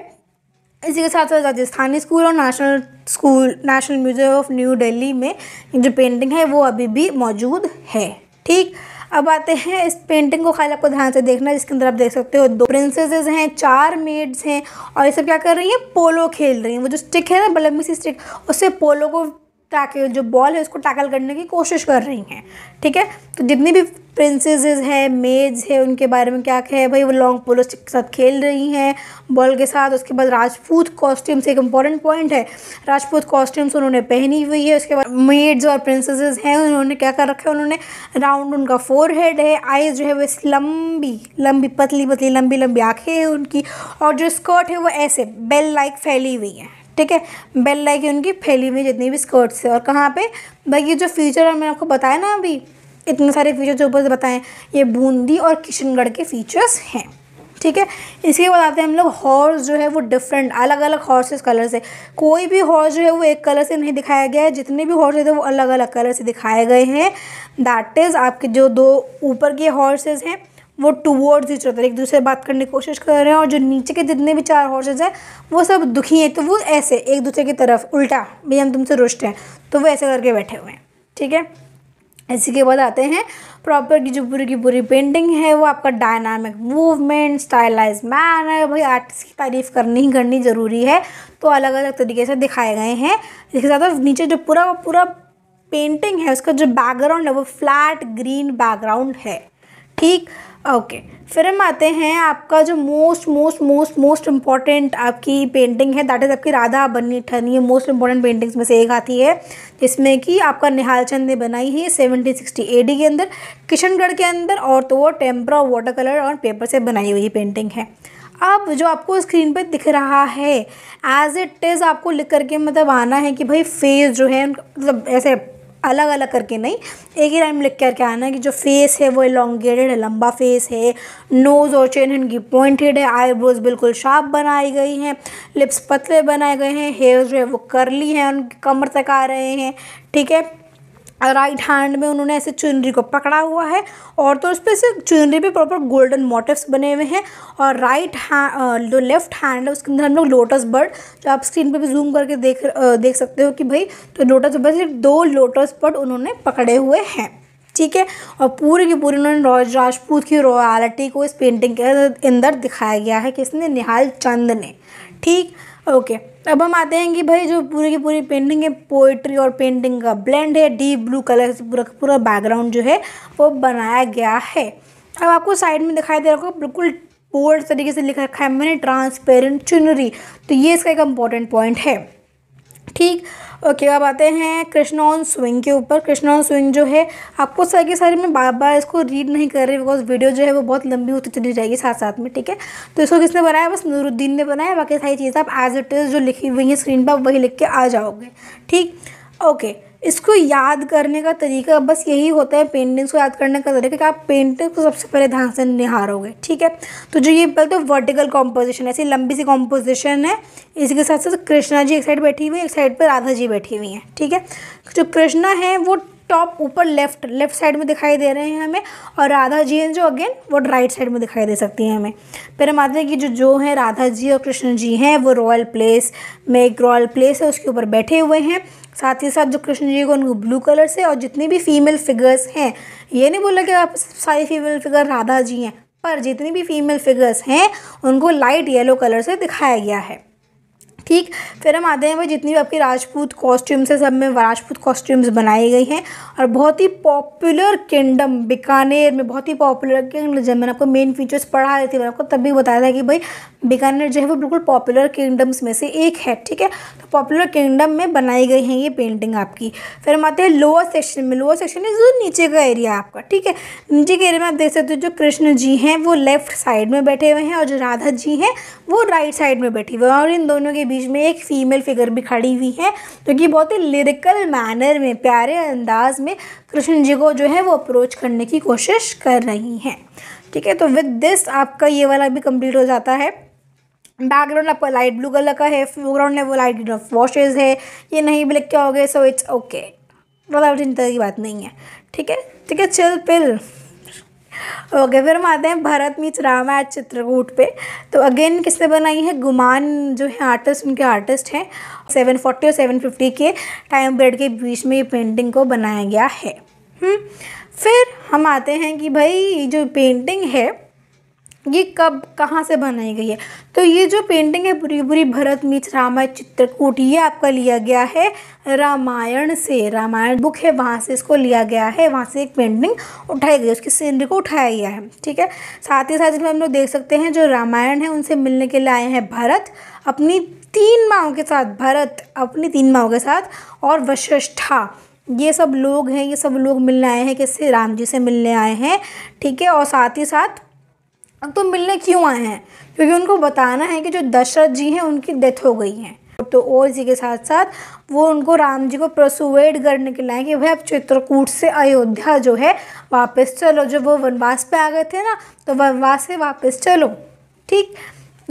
इसी के साथ साथ राजस्थानी स्कूल और national school national museum of new Delhi में जो पेंटिंग है वो अभी भी मौजूद है ठीक अब आते हैं इस पेंटिंग को खाली आपको ध्यान से देखना जिसके अंदर आप देख सकते हो दो प्रिंसेसेस हैं चार मेड्स हैं और ये सब क्या कर रही हैं पोलो खेल रही हैं वो जो स्टिक है ना बलम्बी सी स्टिक उससे पोलो को टैकल जो बॉल है उसको टैकल करने की कोशिश कर रही हैं ठीक है तो जितनी भी प्रिंसेज हैं मेड्स है उनके बारे में क्या कहे भाई वो लॉन्ग पोलो स्टिक के साथ खेल रही हैं बॉल के साथ उसके बाद राजपूत कॉस्ट्यूम्स एक इंपॉर्टेंट पॉइंट है राजपूत कॉस्ट्यूम्स उन्होंने पहनी हुई है उसके बाद मेड्स और प्रिंसेज हैं उन्होंने क्या कर रखा है उन्होंने राउंड उनका फोर हेड है आइज जो है वो लंबी लंबी पतली पतली लंबी लंबी आँखें हैं उनकी और जो स्कर्ट है वो ऐसे बेल लाइक फैली हुई है ठीक है बेल लाइकन उनकी फैली हुई जितनी भी स्कर्ट्स है और कहाँ पे भाई ये जो फीचर मैंने आपको बताया ना अभी इतने सारे फीचर जो ऊपर से बताएं ये बूंदी और किशनगढ़ के फीचर्स हैं ठीक है इसके बाद आते हैं हम लोग हॉर्स जो है वो डिफरेंट अलग अलग हॉर्सेस कलर से कोई भी हॉर्स जो है वो एक कलर से नहीं दिखाया गया है जितने भी हॉर्स थे वो अलग अलग कलर से दिखाए गए हैं दैट इज़ आपके जो दो ऊपर के हॉर्सेज हैं वो टूवर्ड्स ही चलते एक दूसरे से बात करने की कोशिश कर रहे हैं और जो नीचे के जितने भी चार हॉर्सेज हैं वो सब दुखी हैं तो वो ऐसे एक दूसरे की तरफ उल्टा भी हम तुमसे रुष्ट हैं तो वो ऐसे करके बैठे हुए हैं ठीक है इसी के बाद आते हैं प्रॉपर की जो पूरी की पूरी पेंटिंग है वो आपका डायनामिक मूवमेंट स्टाइलाइज मैन है भाई आर्टिस्ट की तारीफ करनी ही करनी ज़रूरी है तो अलग अलग तरीके से दिखाए गए हैं इसके साथ नीचे जो पूरा पूरा पेंटिंग है उसका जो बैकग्राउंड है वो फ्लैट ग्रीन बैकग्राउंड है ठीक ओके फिर हम आते हैं आपका जो most most most most important आपकी पेंटिंग है दैट इज़ आपकी राधा बनी ठनी ये मोस्ट इम्पॉर्टेंट पेंटिंग्स में से एक आती है जिसमें कि आपका निहाल चंद ने बनाई है सेवनटीन सिक्सटी एडी के अंदर किशनगढ़ के अंदर और तो वो टेम्परा वाटर कलर और पेपर से बनाई हुई पेंटिंग है अब जो आपको स्क्रीन पर दिख रहा है एज इट इज़ आपको लिख करके मतलब आना है कि भाई फेस जो है मतलब ऐसे अलग अलग करके नहीं एक ही टाइम लिख करके आना है कि जो फेस है वो एलोंगेटेड है लंबा फेस है नोज़ और चेन इनकी पॉइंटेड है आईब्रोज बिल्कुल शार्प बनाई गई हैं लिप्स पतले बनाए गए हैं हेयर जो है वो करली हैं उनकी कमर तक आ रहे हैं ठीक है राइट हैंड में उन्होंने ऐसे चुनरी को पकड़ा हुआ है और तो उस पर से चुनरी पे प्रॉपर गोल्डन मोटिव्स बने हुए हैं और राइट हैंड जो लेफ्ट हैंड है उसके अंदर हम लोग लोटस बर्ड जो आप स्क्रीन पे भी जूम करके देख देख सकते हो कि भाई तो लोटस बर्ड सिर्फ दो लोटस बर्ड उन्होंने पकड़े हुए हैं ठीक है और पूरी की पूरी उन्होंने राजपूत की रॉयलिटी को इस पेंटिंग के अंदर दिखाया गया है किसने निहाल चंद ने ठीक ओके अब हम आते हैं कि भाई जो पूरी की पूरी पेंटिंग है पोइट्री और पेंटिंग का ब्लेंड है डीप ब्लू कलर से पूरा पूरा बैकग्राउंड जो है वो बनाया गया है अब आपको साइड में दिखाई दे रहा होगा बिल्कुल बोल्ड तरीके से लिख रखा है मैंने ट्रांसपेरेंट चुनरी तो ये इसका एक इम्पॉर्टेंट पॉइंट है ठीक ओके अब आते हैं कृष्ण ऑन स्विंग के ऊपर कृष्ण ऑन स्विंग जो है आपको सारे के सारे मैं बार बार इसको रीड नहीं कर रही बिकॉज वीडियो जो है वो बहुत लंबी होती चली जाएगी साथ साथ में ठीक है तो इसको किसने बनाया बस नूरुद्दीन ने बनाया बाकी सारी चीज़ें आप एज इट इज़ जो लिखी हुई है स्क्रीन पर वही लिख के आ जाओगे ठीक ओके okay. इसको याद करने का तरीका बस यही होता है पेंटिंग्स को याद करने का तरीका कि आप पेंटिंग को सबसे पहले ध्यान से निहारोगे ठीक है तो जो ये बोलते हैं वर्टिकल कॉम्पोजिशन ऐसी लंबी सी कॉम्पोजिशन है इसी के साथ साथ कृष्णा जी एक साइड बैठी हुई है एक साइड पर राधा जी बैठी हुई हैं ठीक है जो कृष्णा है वो टॉप ऊपर लेफ्ट लेफ्ट साइड में दिखाई दे रहे हैं हमें और राधा जी हैं जो अगेन वो राइट साइड में दिखाई दे सकती हैं हमें फिर हम आते हैं कि जो जो है राधा जी और कृष्ण जी हैं वो रॉयल प्लेस में एक रॉयल प्लेस है उसके ऊपर बैठे हुए हैं साथ ही साथ जो कृष्ण जी को उनको ब्लू कलर से और जितनी भी फीमेल फिगर्स हैं ये नहीं बोला कि आप सारी फीमेल फिगर राधा जी हैं पर जितनी भी फीमेल फिगर्स हैं उनको लाइट येलो कलर से दिखाया गया है ठीक फिर हम आते हैं भाई जितनी भी आपकी राजपूत कॉस्ट्यूम्स है सब में राजपूत कॉस्ट्यूम्स बनाई गई हैं और बहुत ही पॉपुलर किंगडम बीकानेर में बहुत ही पॉपुलर किंगडम जब मैंने आपको मेन फीचर्स पढ़ा रहे थे मैंने आपको तब भी बताया था कि भाई बीकानेर जो है वो बिल्कुल पॉपुलर किंगडम्स में से एक है ठीक है तो पॉपुलर किंगडम में बनाई गई है ये पेंटिंग आपकी फिर हम आते हैं लोअर सेक्शन में लोअर सेक्शन में जो नीचे का एरिया आपका ठीक है नीचे के एरिया में आप देख सकते हो जो कृष्ण जी हैं वो लेफ्ट साइड में बैठे हुए हैं और जो राधा जी हैं वो राइट साइड में बैठी हुई है और इन दोनों के बीच में एक फीमेल फिगर भी खड़ी हुई है जो कि बहुत ही लिरिकल मैनर में प्यारे अंदाज में कृष्ण जी को जो है वो अप्रोच करने की कोशिश कर रही हैं ठीक है तो विद दिस आपका ये वाला भी कंप्लीट हो जाता है बैकग्राउंड आपका लाइट ब्लू कलर का है फोरग्राउंड है वो लाइट ग्रीन वॉशेज है ये नहीं ब्लैक क्या हो गए सो इट्स ओके मतलब चिंता की बात नहीं है ठीक है ठीक है चिल पिल ओके okay, फिर हम आते हैं भरत मीच रामा एट चित्रकूट पे तो अगेन किसने बनाई है गुमान जो है आर्टिस्ट उनके आर्टिस्ट हैं 740 और 750 के टाइम पीरियड के बीच में ये पेंटिंग को बनाया गया है हुँ? हम्म, फिर हम आते हैं कि भाई जो पेंटिंग है ये कब कहाँ से बनाई गई है तो ये जो पेंटिंग है बुरी बुरी भरत मीच रामायण चित्रकूट ये आपका लिया गया है रामायण से रामायण बुक है वहाँ से इसको लिया गया है वहाँ से एक पेंटिंग उठाई गई है उसकी सीनरी को उठाया गया है ठीक है साथ ही साथ इसमें हम लोग देख सकते हैं जो रामायण है उनसे मिलने के लिए आए हैं भरत अपनी तीन माओं के साथ भरत अपनी तीन माओं के साथ और वशिष्ठा ये सब लोग हैं ये सब लोग मिलने आए हैं किससे राम जी से मिलने आए हैं ठीक है और साथ ही साथ तो मिलने क्यों आए हैं क्योंकि उनको बताना है कि जो दशरथ जी हैं उनकी डेथ हो गई है तो और जी के साथ साथ वो उनको राम जी को प्रसुवेट करने के लाए कि भाई आप चित्रकूट से अयोध्या जो है वापस चलो जब वो वनवास पे आ गए थे ना तो वनवास से वापस चलो ठीक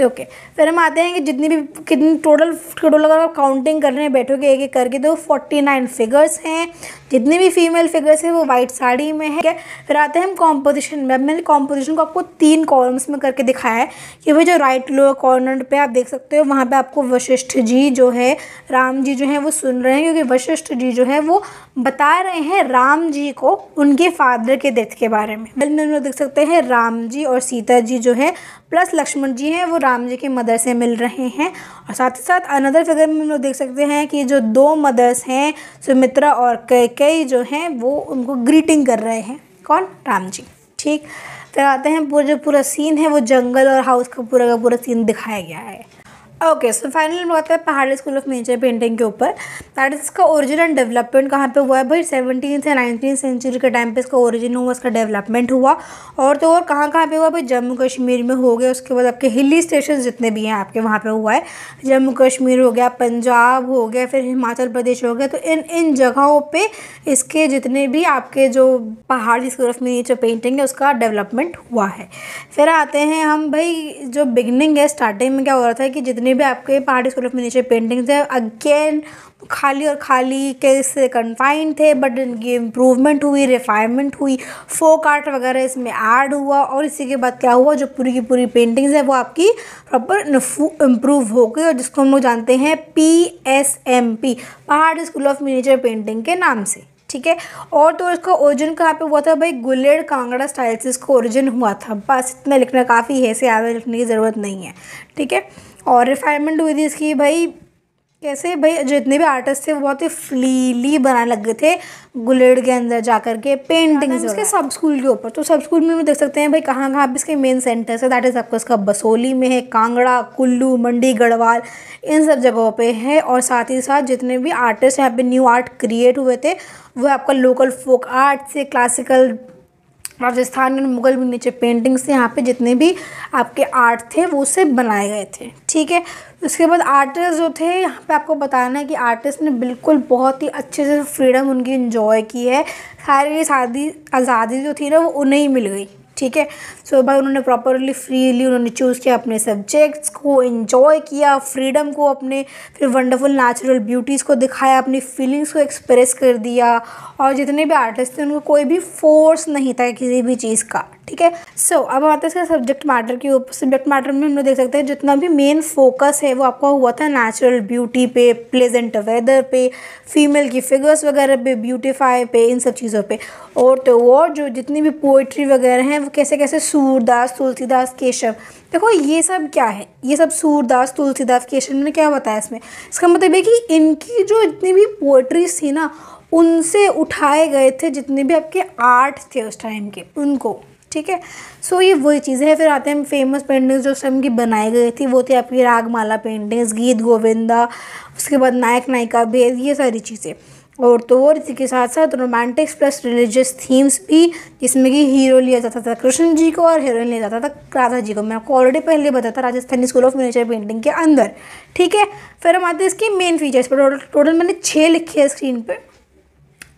ओके फिर हम आते हैं कि जितनी भी कितनी टोटल टोटल अगर आप काउंटिंग कर रहे हैं बैठोगे एक एक करके तो फोर्टी नाइन फिगर्स हैं जितनी भी फीमेल फिगर्स हैं वो वाइट साड़ी में है फिर आते हैं हम कॉम्पोजिशन में मैंने कॉम्पोजिशन को आपको तीन कॉलम्स में करके दिखाया है कि वो जो राइट लोअर कॉर्नर पर आप देख सकते हो वहाँ पर आपको वशिष्ठ जी जो है राम जी जो है वो सुन रहे हैं क्योंकि वशिष्ठ जी जो है वो बता रहे हैं राम जी को उनके फादर के डेथ के बारे में फिल्म में देख सकते हैं राम जी और सीता जी जो है प्लस लक्ष्मण जी हैं वो राम जी के मदर से मिल रहे हैं और साथ ही साथ अनदर फिगर में हम लोग देख सकते हैं कि जो दो मदर्स हैं सुमित्रा और कई कई जो हैं वो उनको ग्रीटिंग कर रहे हैं कौन राम जी ठीक फिर आते हैं पूरा जो पूरा सीन है वो जंगल और हाउस का पूरा का पूरा सीन दिखाया गया है ओके सो फाइनल हम बताते हैं पहाड़ी स्कूल ऑफ नेचर पेंटिंग के ऊपर दैट इज इसका ओरिजिन एंड डेवलपमेंट कहाँ पे हुआ है भाई सेवनटीन या नाइनटीन सेंचुरी के टाइम पे इसका ओरिजिन हुआ इसका डेवलपमेंट हुआ और तो और कहाँ कहाँ पे हुआ भाई जम्मू कश्मीर में हो गया उसके बाद आपके हिली स्टेशन जितने भी हैं आपके वहाँ पर हुआ है जम्मू कश्मीर हो गया पंजाब हो गया फिर हिमाचल प्रदेश हो गया तो इन इन जगहों पर इसके जितने भी आपके जो पहाड़ी स्कूल ऑफ नेचर पेंटिंग है उसका डेवलपमेंट हुआ है फिर आते हैं हम भाई जो बिगनिंग है स्टार्टिंग में क्या हो रहा था कि जितने जितने भी आपके Pahari school of miniature paintings है अगेन खाली और खाली कैसे कन्फाइंड थे बट इनकी इम्प्रूवमेंट हुई रिफाइनमेंट हुई फोक आर्ट वगैरह इसमें ऐड हुआ और इसी के बाद क्या हुआ जो पूरी की पूरी पेंटिंग्स है वो आपकी प्रॉपर इम्प्रूव हो गई और जिसको हम लोग जानते हैं P S M P Pahari school of miniature painting के नाम से ठीक है और तो इसका ओरिजिन कहाँ पे हुआ था भाई गुलेर कांगड़ा स्टाइल से इसका ओरिजिन हुआ था बस इतना लिखना काफ़ी है इसे आगे लिखने की ज़रूरत नहीं है ठीक है और रिफाइनमेंट हुई थी इसकी भाई कैसे भाई जितने भी आर्टिस्ट थे वो बहुत ही फ्लीली बनाने लग गए थे गुलेड के अंदर जा कर के पेंटिंग इसके सब स्कूल के ऊपर तो सब स्कूल में भी देख सकते हैं भाई कहाँ कहाँ इसके मेन सेंटर्स है दैट इज़ आपको इसका बसोली में है कांगड़ा कुल्लू मंडी गढ़वाल इन सब जगहों पे है और साथ ही साथ जितने भी आर्टिस्ट यहाँ पे न्यू आर्ट क्रिएट हुए थे वो आपका लोकल फोक आर्ट से क्लासिकल राजस्थान में मुगल नीचे पेंटिंग्स यहाँ पे जितने भी आपके आर्ट थे वो उसे बनाए गए थे ठीक है उसके बाद आर्टिस्ट जो थे यहाँ पे आपको बताना है कि आर्टिस्ट ने बिल्कुल बहुत ही अच्छे से फ्रीडम उनकी इन्जॉय की है सारी शादी आज़ादी जो थी ना वो उन्हें ही मिल गई ठीक है सो भाई उन्होंने प्रॉपरली फ्रीली उन्होंने चूज़ किया अपने सब्जेक्ट्स को इन्जॉय किया फ्रीडम को अपने फिर वंडरफुल नेचुरल ब्यूटीज़ को दिखाया अपनी फीलिंग्स को एक्सप्रेस कर दिया और जितने भी आर्टिस्ट थे उनको कोई भी फोर्स नहीं था किसी भी चीज़ का ठीक है सो अब आते हैं सब्जेक्ट मैटर के ऊपर सब्जेक्ट मैटर में हम लोग देख सकते हैं जितना भी मेन फोकस है वो आपका हुआ था नेचुरल ब्यूटी पे प्लेजेंट वेदर पे फीमेल की फिगर्स वगैरह पे ब्यूटीफाई पे इन सब चीज़ों पे और तो और जो जितनी भी पोइट्री वगैरह हैं वो कैसे कैसे सूरदास तुलसीदास केशव देखो ये सब क्या है ये सब सूरदास तुलसीदास केशव ने क्या बताया इसमें इसका मतलब है कि इनकी जो जितनी भी पोइट्रीज थी ना उनसे उठाए गए थे जितने भी आपके आर्ट थे उस टाइम के उनको ठीक है सो ये वही चीज़ें हैं फिर आते हैं फेमस पेंटिंग्स जो उस टाइम की बनाई गई थी वो थी आपकी रागमाला पेंटिंग्स गीत गोविंदा उसके बाद नायक नायिका भेद ये सारी चीज़ें और तो और इसी के साथ साथ रोमांटिक्स प्लस रिलीजियस थीम्स भी जिसमें कि हीरो लिया जाता था कृष्ण जी को और हीरोइन लिया जाता था राधा जी को मैं आपको ऑलरेडी पहले बताया था Rajasthani school of miniature painting के अंदर ठीक है फिर हम आते हैं इसके मेन फीचर्स पर टोटल मैंने छः लिखे हैं स्क्रीन पर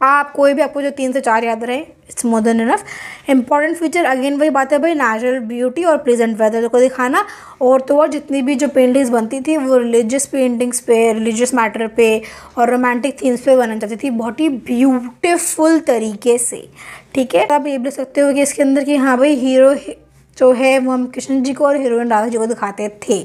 आप कोई भी आपको जो तीन से चार याद रहे it's more than enough important feature again वही बात है भाई नेचुरल ब्यूटी और प्रेजेंट वेदर को दिखाना और तो और जितनी भी जो पेंटिंग्स बनती थी वो रिलीजियस पेंटिंग्स पे रिलीजियस मैटर पे और रोमांटिक थीम्स पे बनना चाहती थी बहुत ही ब्यूटिफुल तरीके से ठीक है आप ये देख सकते हो कि इसके अंदर कि हाँ भाई हीरो जो है वो हम कृष्ण जी को और हीरोइन राधा जी को दिखाते थे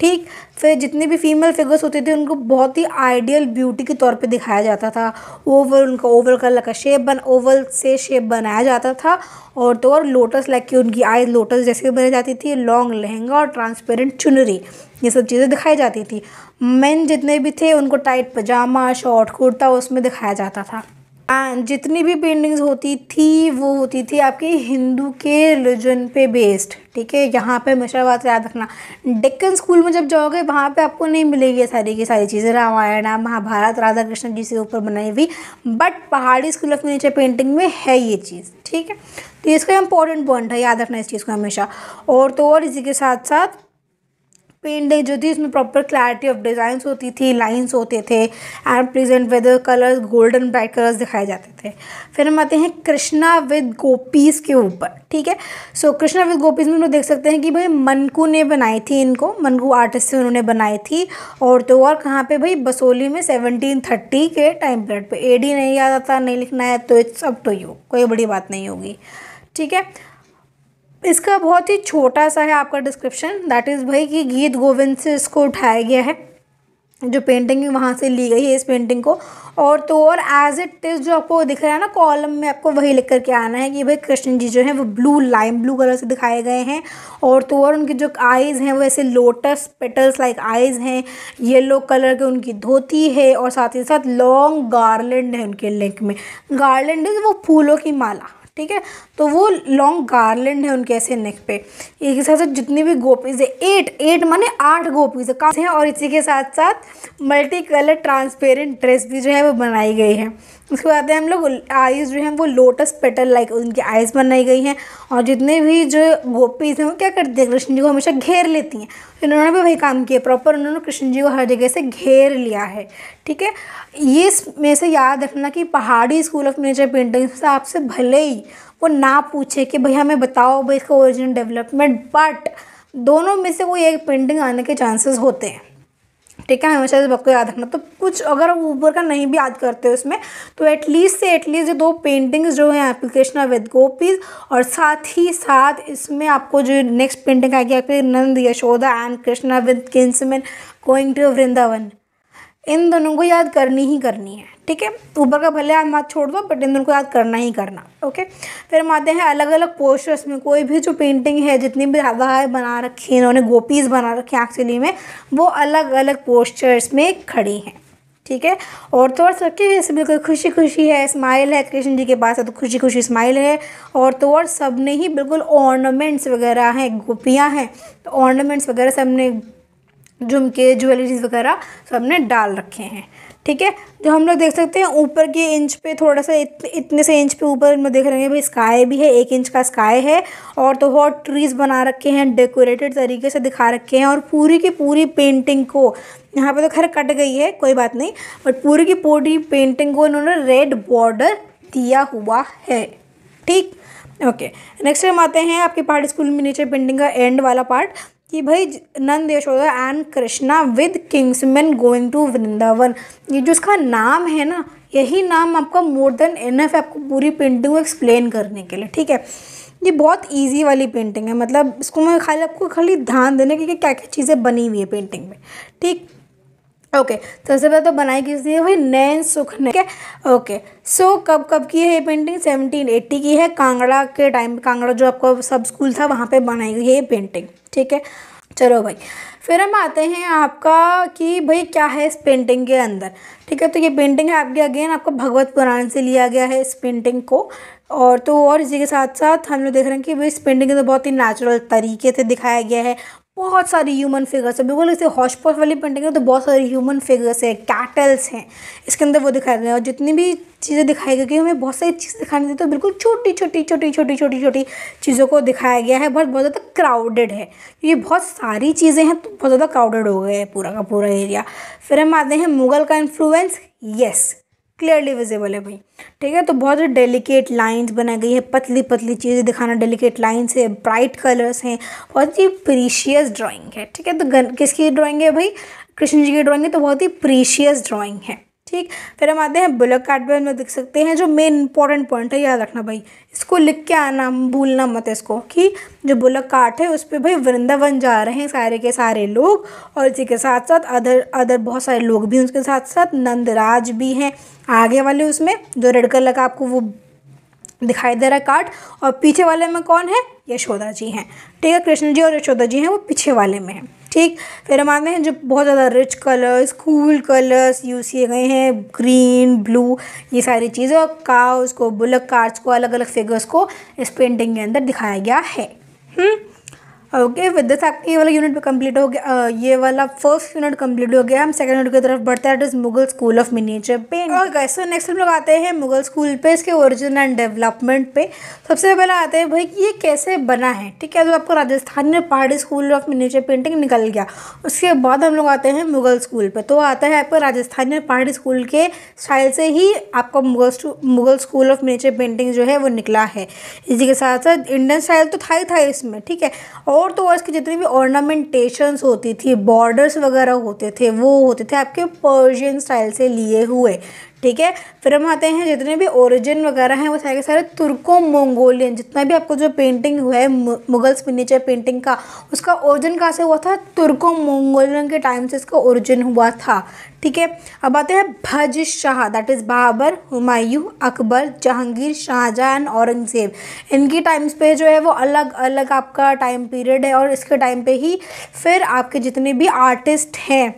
ठीक फिर जितनी भी फीमेल फिगर्स होती थी उनको बहुत ही आइडियल ब्यूटी के तौर पे दिखाया जाता था ओवल उनका ओवल कलर का शेप बन ओवल से शेप बनाया जाता था और तो और लोटस लाइक की उनकी आई लोटस जैसे बनाई जाती थी लॉन्ग लहंगा और ट्रांसपेरेंट चुनरी ये सब चीज़ें दिखाई जाती थी मेन जितने भी थे उनको टाइट पजामा शॉर्ट कुर्ता उसमें दिखाया जाता था जितनी भी पेंटिंग्स होती थी वो होती थी आपके हिंदू के रिलीजन पे बेस्ड ठीक है यहाँ पे हमेशा बात याद रखना डेक्कन स्कूल में जब जाओगे वहाँ पे आपको नहीं मिलेगी ये सारी की सारी चीज़ें रामायण महाभारत राधा कृष्ण जी से ऊपर बनाई हुई बट पहाड़ी स्कूल ऑफ नेचर पेंटिंग में है ये चीज़ ठीक है तो इसका इंपॉर्टेंट पॉइंट है याद रखना इस चीज़ को हमेशा और तो और इसी के साथ साथ पेंटिंग जो थी उसमें प्रॉपर क्लैरिटी ऑफ डिज़ाइंस होती थी लाइंस होते थे and present weather colours golden bright colours दिखाए जाते थे फिर हम आते हैं कृष्णा विद गोपीज़ के ऊपर ठीक है so so, Krishna with gopis में हम लोग देख सकते हैं कि भाई मनकू ने बनाई थी इनको मनकू आर्टिस्ट से उन्होंने बनाई थी और तो और कहाँ पर भाई बसोली में सेवनटीन थर्टी के टाइम पीरियड पर डी नहीं याद आता नहीं लिखना है तो इट्स अप टू यू कोई बड़ी बात नहीं होगी ठीक है इसका बहुत ही छोटा सा है आपका डिस्क्रिप्शन दैट इज़ भाई कि गीत गोविंद से इसको उठाया गया है जो पेंटिंग वहाँ से ली गई है इस पेंटिंग को और तो और एज इट इज़ जो आपको दिख रहा है ना कॉलम में आपको वही लिख करके आना है कि भाई कृष्ण जी जो है वो ब्लू लाइम ब्लू कलर से दिखाए गए हैं और तो और उनके जो आइज़ हैं वो ऐसे लोटस पेटल्स लाइक आइज़ हैं येलो कलर के उनकी धोती है और साथ ही साथ लॉन्ग गार्लैंड है उनके लेक में गार्लैंड इज़ वो फूलों की माला ठीक है तो वो लॉन्ग गार्लैंड है उनके ऐसे नेक पे एक साथ साथ जितनी भी गोपीज है एट एट माने आठ गोपीज है और इसी के साथ साथ मल्टी कलर ट्रांसपेरेंट ड्रेस भी जो है वो बनाई गई है उसके बाद हम लोग आईज जो हैं वो लोटस पेटल लाइक उनकी आइज़ बनाई गई हैं और जितने भी जो गोपीज हैं वो क्या करती हैं कृष्ण जी को हमेशा घेर लेती हैं इन्होंने भी वही काम किया प्रॉपर उन्होंने कृष्ण जी को हर जगह से घेर लिया है ठीक है ये में से याद रखना कि पहाड़ी स्कूल ऑफ नेचर पेंटिंग से आपसे भले ही वो ना पूछे कि भैया हमें बताओ भाई इसका ओरिजिनल डेवलपमेंट बट दोनों में से कोई एक पेंटिंग आने के चांसेस होते हैं ठीक है हमेशा इस वक्त को याद रखना तो कुछ अगर आप ऊपर का नहीं भी याद करते हो उसमें तो एटलीस्ट से एटलीस्ट ये दो पेंटिंग्स जो हैं एप्लीकेशन विद गोपीज और साथ ही साथ इसमें आपको जो नेक्स्ट पेंटिंग आएगी आपकी Nand Yashoda and Krishna with kinsmen going to Vrindavan इन दोनों को याद करनी ही करनी है ठीक है ऊपर का भले आप मत छोड़ दो बट इन दोनों को याद करना ही करना ओके फिर हम आते हैं अलग अलग पोस्टर्स में कोई भी जो पेंटिंग है जितनी भी हवाएं बना रखी इन्होंने गोपीज बना रखी हैं एक्चुअली में वो अलग अलग पोस्टर्स में खड़ी हैं ठीक है और तो और सबके जैसे बिल्कुल खुशी खुशी है स्माइल है कृष्ण जी के पास है तो खुशी खुशी स्माइल है और तो और सब ने ही बिल्कुल ऑर्नामेंट्स वगैरह हैं गोपियाँ हैं तो ऑर्नामेंट्स वगैरह सब ने झुमके ज्वेलरीज वगैरह सब ने डाल रखे हैं ठीक है जो तो हम लोग देख सकते हैं ऊपर के इंच पे थोड़ा सा इत, इतने से इंच पे ऊपर हम देख रहे हैं भाई स्काई भी है एक इंच का स्काई है और तो बहुत ट्रीज बना रखे हैं डेकोरेटेड तरीके से दिखा रखे हैं और पूरी की पूरी पेंटिंग को यहाँ पे तो खैर कट गई है कोई बात नहीं बट पूरी की पूरी पेंटिंग को इन्होंने रेड बॉर्डर दिया हुआ है ठीक ओके नेक्स्ट हम आते हैं आपके पार्ट स्कूल में नीचे पेंटिंग का एंड वाला पार्ट कि भाई Nand Yashoda and Krishna with kingsmen going to Vrindavan ये जो इसका नाम है ना यही नाम आपका मोर देन इनफ आपको पूरी पेंटिंग को एक्सप्लेन करने के लिए ठीक है ये बहुत इजी वाली पेंटिंग है मतलब इसको मैं खाली आपको खाली ध्यान देने की क्या क्या चीज़ें बनी हुई है पेंटिंग में ठीक ओके तो सबसे पहले तो बनाई किसने भाई नैन सुख ने है ओके सो कब कब की है ये पेंटिंग सेवनटीन एट्टी की है कांगड़ा के टाइम कांगड़ा जो आपका सब स्कूल था वहाँ पे बनाई गई है ये पेंटिंग ठीक है चलो भाई फिर हम आते हैं आपका कि भाई क्या है इस पेंटिंग के अंदर ठीक है तो ये पेंटिंग है आपके अगेन आपको भगवत पुराण से लिया गया है इस पेंटिंग को और तो और इसी के साथ साथ हम लोग देख रहे हैं कि भाई इस पेंटिंग के तो बहुत ही नेचुरल तरीके से दिखाया गया है बहुत सारी ह्यूमन फिगर्स है बिल्कुल इसे हॉस्पॉस वाली पेंटिंग है तो बहुत सारी ह्यूमन फिगर्स है कैटल्स हैं इसके अंदर वो दिखाए गए और जितनी भी चीज़ें दिखाई गई हमें बहुत सारी चीज़ें दिखाने देते तो बिल्कुल छोटी छोटी छोटी छोटी छोटी छोटी चीज़ों को दिखाया गया है बट बहुत ज़्यादा क्राउडेड है ये बहुत सारी चीज़ें हैं तो बहुत ज़्यादा क्राउडेड हो गए हैं पूरा का पूरा एरिया फिर हम आते हैं मुगल का इन्फ्लुएंस यस क्लियरली विजिबल है भाई ठीक है तो बहुत डेलीकेट लाइंस बनाई गई है पतली पतली चीज़ें दिखाना डेलीकेट लाइंस है ब्राइट कलर्स हैं बहुत ही प्रीशियस ड्राइंग है ठीक है तो किसकी ड्राइंग है भाई कृष्ण जी की ड्राइंग है तो बहुत ही प्रीशियस ड्राइंग है ठीक फिर हम आते हैं बुलक कार्डवेल में देख सकते हैं जो मेन इंपॉर्टेंट पॉइंट है याद रखना भाई इसको लिख के आना भूलना मत इसको कि जो बुलक कार्ड है उस पर भाई वृंदावन जा रहे हैं सारे के सारे लोग और इसी के साथ साथ अदर अदर बहुत सारे लोग भी उसके साथ साथ नंदराज भी हैं आगे वाले उसमें जो रेड कलर का आपको वो दिखाई दे रहा है कार्ड और पीछे वाले में कौन है यशोदा जी हैं ठीक है कृष्ण जी और यशोदा जी हैं वो पीछे वाले में हैं ठीक फिर हम आते हैं जो बहुत ज़्यादा rich colours cool colours use किए गए हैं ग्रीन ब्लू ये सारी चीज़ें और काउस को बुलक कार्ड्स को अलग अलग फिगर्स को इस पेंटिंग के अंदर दिखाया गया है हुँ? हम्म? ओके विद दिस आपके ये वाला यूनिट भी कंप्लीट हो गया ये वाला फर्स्ट यूनिट कंप्लीट हो गया हम सेकंड यूनिट की तरफ बढ़ते हैं it is Mughal school of miniature paint और गाइस नेक्स्ट हम लोग आते हैं मुगल स्कूल पे इसके ओरिजिन एंड डेवलपमेंट पे सबसे पहले आते हैं भाई ये कैसे बना है ठीक है जो आपको राजस्थान में पहाड़ी स्कूल ऑफ मिनिएचर पेंटिंग निकल गया उसके बाद हम लोग आते हैं मुगल स्कूल पर तो आता है आपको राजस्थान में पहाड़ी स्कूल के स्टाइल से ही आपको Mughal Mughal school of miniature painting जो है वो निकला है इसी के साथ साथ इंडियन स्टाइल तो था ही था इसमें ठीक है और और तो और इसकी जितनी भी ऑर्नामेंटेशंस होती थी बॉर्डर्स वगैरह होते थे वो होते थे आपके पर्शियन स्टाइल से लिए हुए ठीक है फिर हम आते हैं जितने भी ओरिजिन वगैरह हैं वो सारे के सारे तुर्को मंगोलियन जितना भी आपको जो पेंटिंग हुआ है मुगल्स मिनीचर पेंटिंग का उसका ओरिजिन कहाँ से हुआ था तुर्को मंगोलियन के टाइम से इसका ओरिजिन हुआ था ठीक है अब आते हैं भज शाह दैट इज़ बाबर हुमायूं अकबर जहांगीर शाहजहाँ औरंगज़ेब इनकी टाइम्स पे जो है वो अलग अलग आपका टाइम पीरियड है और इसके टाइम पे ही फिर आपके जितने भी आर्टिस्ट हैं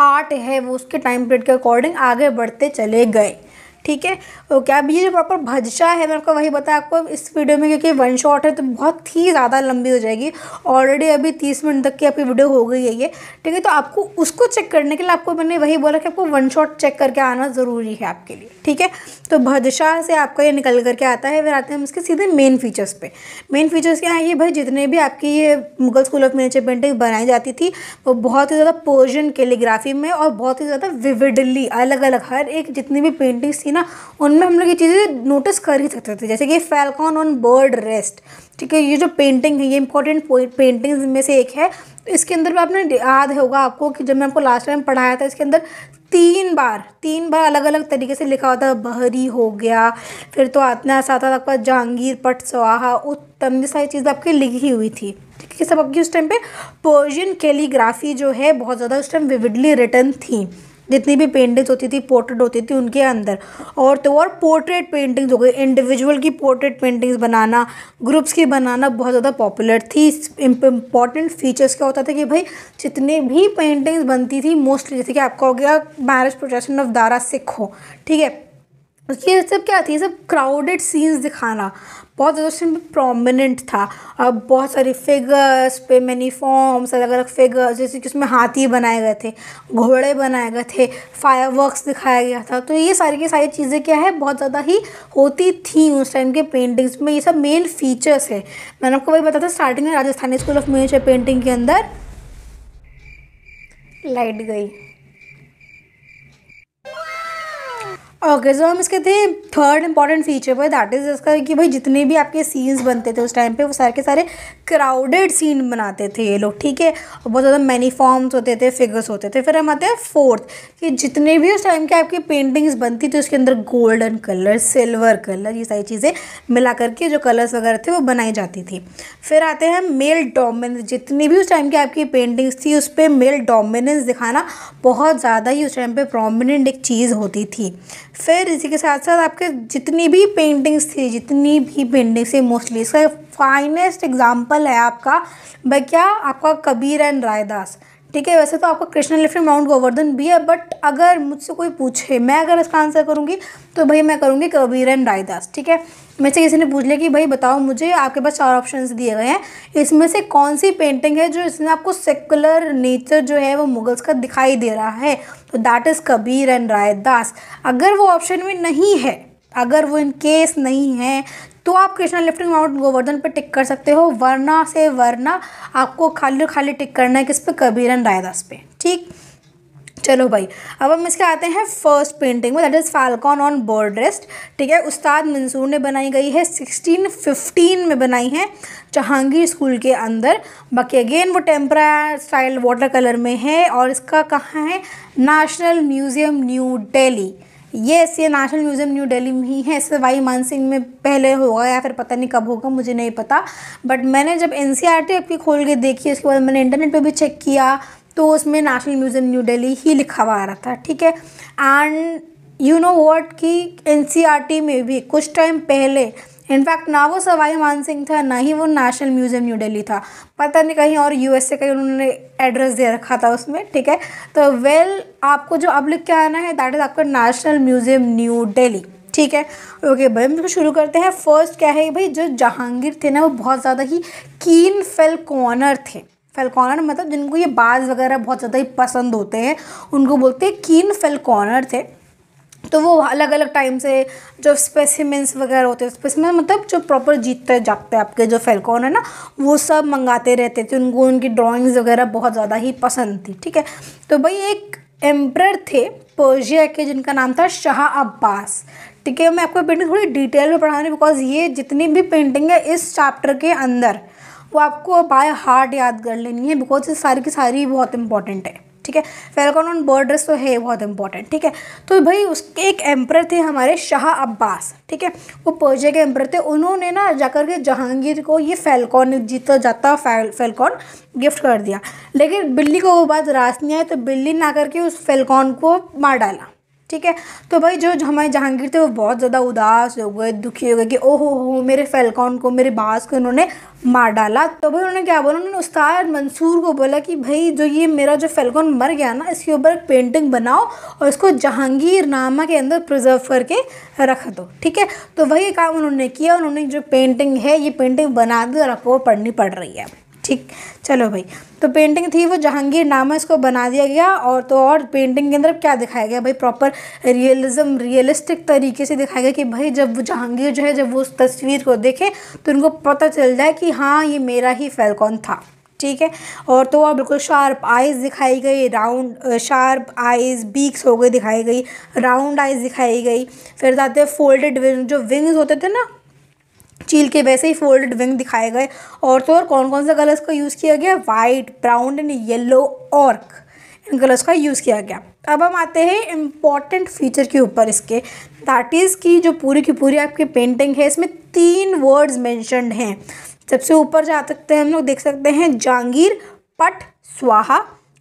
आर्ट है वो उसके टाइम पीरियड के अकॉर्डिंग आगे बढ़ते चले गए ठीक है ओके तो अब ये जो प्रॉपर भजशा है मैं आपको वही बताया आपको इस वीडियो में क्योंकि वन शॉट है तो बहुत ही ज़्यादा लंबी हो जाएगी ऑलरेडी अभी तीस मिनट तक की आपकी वीडियो हो गई है ये ठीक है तो आपको उसको चेक करने के लिए आपको मैंने वही बोला कि आपको वन शॉट चेक करके आना ज़रूरी है आपके लिए ठीक है तो भदशाह से आपका ये निकल करके आता है फिर आते हैं हम इसके सीधे मेन फीचर्स पे मेन फीचर्स क्या है ये भाई जितने भी आपकी ये Mughal school of miniature painting बनाई जाती थी वो बहुत ही ज़्यादा पोर्जन कैलीग्राफी में और बहुत ही ज़्यादा विविडली अलग अलग हर एक जितनी भी पेंटिंग्स थी ना उनमें इनमें हम लोग ये चीज़ें नोटिस कर ही सकते थे जैसे कि फैलकॉन ऑन बर्ड रेस्ट ठीक है ये जो पेंटिंग है ये इंपॉर्टेंट पेंटिंग्स में से एक है तो इसके अंदर भी आपने याद होगा आपको कि जब मैं आपको लास्ट टाइम पढ़ाया था इसके अंदर तीन बार तीन बार अलग अलग तरीके से लिखा होता है बहरी हो गया फिर तो आतना था आपका जहांगीर पट सवाहा उत्तम ये सारी चीज़ें आपकी लिखी हुई थी ठीक है सब आपकी उस टाइम पे पर्शियन कैलीग्राफी जो है बहुत ज़्यादा उस टाइम विविडली रिटर्न थी जितनी भी पेंटिंग्स होती थी पोर्ट्रेट होती थी उनके अंदर और तो और पोर्ट्रेट पेंटिंग्स हो गई इंडिविजुअल की पोर्ट्रेट पेंटिंग्स बनाना ग्रुप्स की बनाना बहुत ज़्यादा पॉपुलर थी इंपॉर्टेंट फीचर्स क्या होता था कि भाई जितने भी पेंटिंग्स बनती थी मोस्टली जैसे कि आपका हो गया marriage protection of Dara Shikoh हो ठीक है उसकी सब क्या थी सब क्राउडेड सीन्स दिखाना बहुत ज़्यादा उसमें प्रोमिनेंट था अब बहुत सारी फिगर्स पे मैनी फॉर्म्स अलग अलग फिगर्स जैसे कि उसमें हाथी बनाए गए थे घोड़े बनाए गए थे फायरवर्क्स दिखाया गया था तो ये सारी की सारी चीज़ें क्या है बहुत ज़्यादा ही होती थी उस टाइम के पेंटिंग्स में ये सब मेन फीचर्स है मैंने आपको वही बताया था स्टार्टिंग में Rajasthani school of music painting के अंदर लाइट गई ओके जो हम इसके थे थर्ड इंपॉर्टेंट फीचर पर दैट इज़ इसका कि भाई जितने भी आपके सीन्स बनते थे उस टाइम पे वो सारे के सारे क्राउडेड सीन बनाते थे ये लोग ठीक है बहुत ज़्यादा मैनी फॉर्म्स होते थे फिगर्स होते थे फिर हम आते हैं फोर्थ कि जितने भी उस टाइम के आपकी पेंटिंग्स बनती थी उसके अंदर गोल्डन कलर सिल्वर कलर ये सारी चीज़ें मिला करके जो कलर्स वगैरह थे वो बनाई जाती थी फिर आते हैं मेल डोमिनेंस जितनी भी उस टाइम की आपकी पेंटिंग्स थी उस पर मेल डोमिनेंस दिखाना बहुत ज़्यादा ही उस टाइम पर प्रोमिनेंट एक चीज़ होती थी फिर इसी के साथ साथ आपके जितनी भी पेंटिंग्स थी जितनी भी पेंटिंग्स थी मोस्टली इसका फाइनेस्ट एग्जाम्पल है आपका भाई क्या आपका कबीर एंड रायदास ठीक है वैसे तो आपका कृष्णा लिफ्टी माउंट गोवर्धन भी है बट अगर मुझसे कोई पूछे मैं अगर इसका आंसर करूँगी तो भाई मैं करूँगी कबीर एंड रायदास ठीक है में से किसी ने पूछ लिया कि भाई बताओ मुझे आपके पास चार ऑप्शन दिए गए हैं इसमें से कौन सी पेंटिंग है जो इसमें आपको सेकुलर नेचर जो है वो मुगल्स का दिखाई दे रहा है तो that is Kabir and Rai Das अगर वो ऑप्शन में नहीं है अगर वो इन केस नहीं है तो आप कृष्णा लिफ्टिंग माउंट गोवर्धन पर टिक कर सकते हो वरना से वरना आपको खाली खाली टिक करना है किस पे कबीरन रायदास पे ठीक चलो भाई अब हम इसके आते हैं फर्स्ट पेंटिंग में that is falcon on bird rest ठीक है उस्ताद मंसूर ने बनाई गई है 1615 में बनाई है जहांगीर स्कूल के अंदर बाकी अगेन वो टेम्परा स्टाइल वाटर कलर में है और इसका कहाँ है national museum new Delhi yes ये नेशनल म्यूज़ियम न्यू दिल्ली में ही है इससे वाई मानसिंह में पहले होगा या फिर पता नहीं कब होगा मुझे नहीं पता बट मैंने जब एन सी आर टी आपकी खोल के देखी उसके बाद मैंने इंटरनेट पे भी चेक किया तो उसमें नेशनल म्यूज़ियम न्यू दिल्ली ही लिखा हुआ आ रहा था ठीक है एंड यू नो वॉट कि एन e में भी कुछ टाइम पहले इनफैक्ट ना वो सवाई मान सिंह था ना ही वो नेशनल म्यूज़ियम न्यू दिल्ली था पता नहीं कहीं और ए का उन्होंने एड्रेस दे रखा था उसमें ठीक है तो वेल well, आपको जो अब लिख के आना है दैट इज़ आपका नेशनल म्यूज़ियम न्यू दिल्ली ठीक है ओके भाई हम इसको तो शुरू करते हैं फर्स्ट क्या है भाई जो जहांगीर थे ना वो बहुत ज़्यादा ही कीन फेल कॉर्नर थे फेलकॉनर मतलब जिनको ये बाज वगैरह बहुत ज़्यादा ही पसंद होते हैं उनको बोलते हैं कीन फेलकॉनर थे तो वो अलग अलग टाइम से जो स्पेसिमेंस वगैरह होते हैं स्पेसिमेंस मतलब जो प्रॉपर जीतते जागते आपके जो फेलकॉन है ना वो सब मंगाते रहते थे उनको उनकी ड्राइंग्स वगैरह बहुत ज़्यादा ही पसंद थी ठीक है तो भाई एक एम्प्रर थे पर्शिया के जिनका नाम था शाह अब्बास ठीक है मैं आपको पेंटिंग थोड़ी डिटेल में पढ़ा रही बिकॉज ये जितनी भी पेंटिंग है इस चैप्टर के अंदर वो आपको बाय हार्ट याद कर लेनी है बिकॉज ये सारी की सारी बहुत इंपॉर्टेंट है ठीक है फेलकॉन ऑन बर्ड ड्रेस तो है बहुत इंपॉर्टेंट ठीक है तो भाई उसके एक एम्पर थे हमारे शाह अब्बास ठीक है वो पर्जे के एम्पर थे उन्होंने ना जाकर के जहांगीर को ये फेलकॉन जीता जाता फेल फेलकॉन गिफ्ट कर दिया लेकिन बिल्ली को वो बात रास नहीं आई तो बिल्ली ने आकर के उस फेलकॉन को मार डाला ठीक है तो भाई जो हमारे जहांगीर थे वो बहुत ज़्यादा उदास हो गए दुखी हो गए कि ओहो हो मेरे फैलकॉन को मेरे बास को इन्होंने मार डाला तो भाई उन्होंने क्या बोला उन्होंने उस्ताद मंसूर को बोला कि भाई जो ये मेरा जो फैलकॉन मर गया ना इसके ऊपर एक पेंटिंग बनाओ और इसको जहांगीर नामा के अंदर प्रिजर्व करके रख दो ठीक है तो वही काम उन्होंने किया उन्होंने जो पेंटिंग है ये पेंटिंग बना दी और आपको पढ़नी पड़ रही है ठीक चलो भाई तो पेंटिंग थी वो जहांगीर नामा इसको बना दिया गया और तो और पेंटिंग के अंदर क्या दिखाया गया भाई प्रॉपर रियलिज्म रियलिस्टिक तरीके से दिखाया गया कि भाई जब वो जहांगीर जो है जब वो उस तस्वीर को देखे तो उनको पता चल जाए कि हाँ ये मेरा ही फैलकॉन था ठीक है और तो और बिल्कुल शार्प आइज़ दिखाई गई राउंड शार्प आइज़ बीक्स हो गई दिखाई गई राउंड आइज़ दिखाई गई फिर जाते फोल्डेड विंग जो विंग्स होते थे ना चील के वैसे ही फोल्डेड विंग दिखाए गए और तो और कौन कौन सा कलर्स का यूज़ किया गया वाइट ब्राउन एंड येलो ऑर्क इन कलर्स का यूज़ किया गया अब हम आते हैं इम्पॉर्टेंट फीचर के ऊपर इसके दैट इज़ की जो पूरी की पूरी आपकी पेंटिंग है इसमें तीन वर्ड्स मैंशनड हैं सबसे ऊपर जा सकते हैं हम लोग देख सकते हैं जहांगीर पट स्वाहा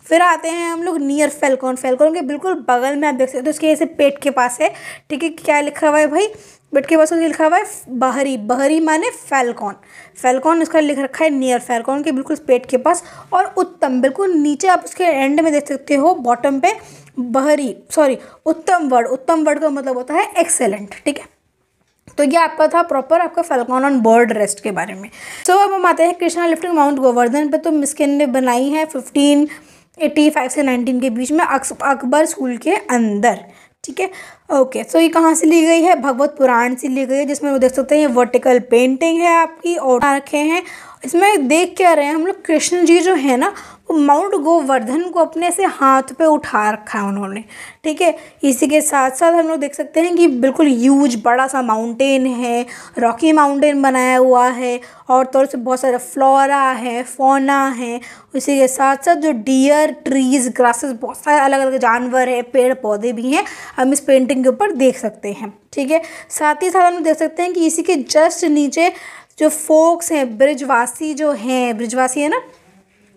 फिर आते हैं हम लोग नियर फेलकॉन फेलकॉन के बिल्कुल बगल में आप देख सकते हो तो उसके ऐसे पेट के पास है ठीक है क्या लिखा हुआ है भाई बट के पास लिखा हुआ है बहरी बहरी माने फैलकॉन फैलकॉन इसका लिख रखा है नियर फैलकॉन के बिल्कुल पेट के पास और उत्तम बिल्कुल नीचे आप उसके एंड में देख सकते हो बॉटम पे बहरी सॉरी उत्तम वर्ड उत्तम वर्ड का मतलब होता है एक्सेलेंट ठीक है तो ये आपका था प्रॉपर आपका फैलकॉन ऑन बर्ड रेस्ट के बारे में सो so, अब हम आते हैं कृष्णा लिफ्टिंग माउंट गोवर्धन पर तो मिसकिन ने बनाई है फिफ्टीन एटी फाइव से नाइनटीन के बीच में अकबर स्कूल के अंदर ठीक है ओके सो ये कहाँ से ली गई है भगवत पुराण से ली गई है जिसमें वो देख सकते हैं ये वर्टिकल पेंटिंग है आपकी और रखे हैं इसमें देख क्या रहे हैं हम लोग कृष्ण जी जो है ना माउंट गोवर्धन को अपने से हाथ पे उठा रखा है उन्होंने ठीक है इसी के साथ साथ हम लोग देख सकते हैं कि बिल्कुल यूज बड़ा सा माउंटेन है रॉकी माउंटेन बनाया हुआ है और तौर तो से बहुत सारा फ्लोरा है फोना है उसी के साथ साथ जो डियर ट्रीज़ ग्रासेस बहुत सारे अलग अलग जानवर है पेड़ पौधे भी हैं हम इस पेंटिंग के ऊपर देख सकते हैं ठीक है साथ ही साथ हम देख सकते हैं कि इसी के जस्ट नीचे जो फोक्स हैं ब्रिजवासी जो हैं ब्रिजवासी है ना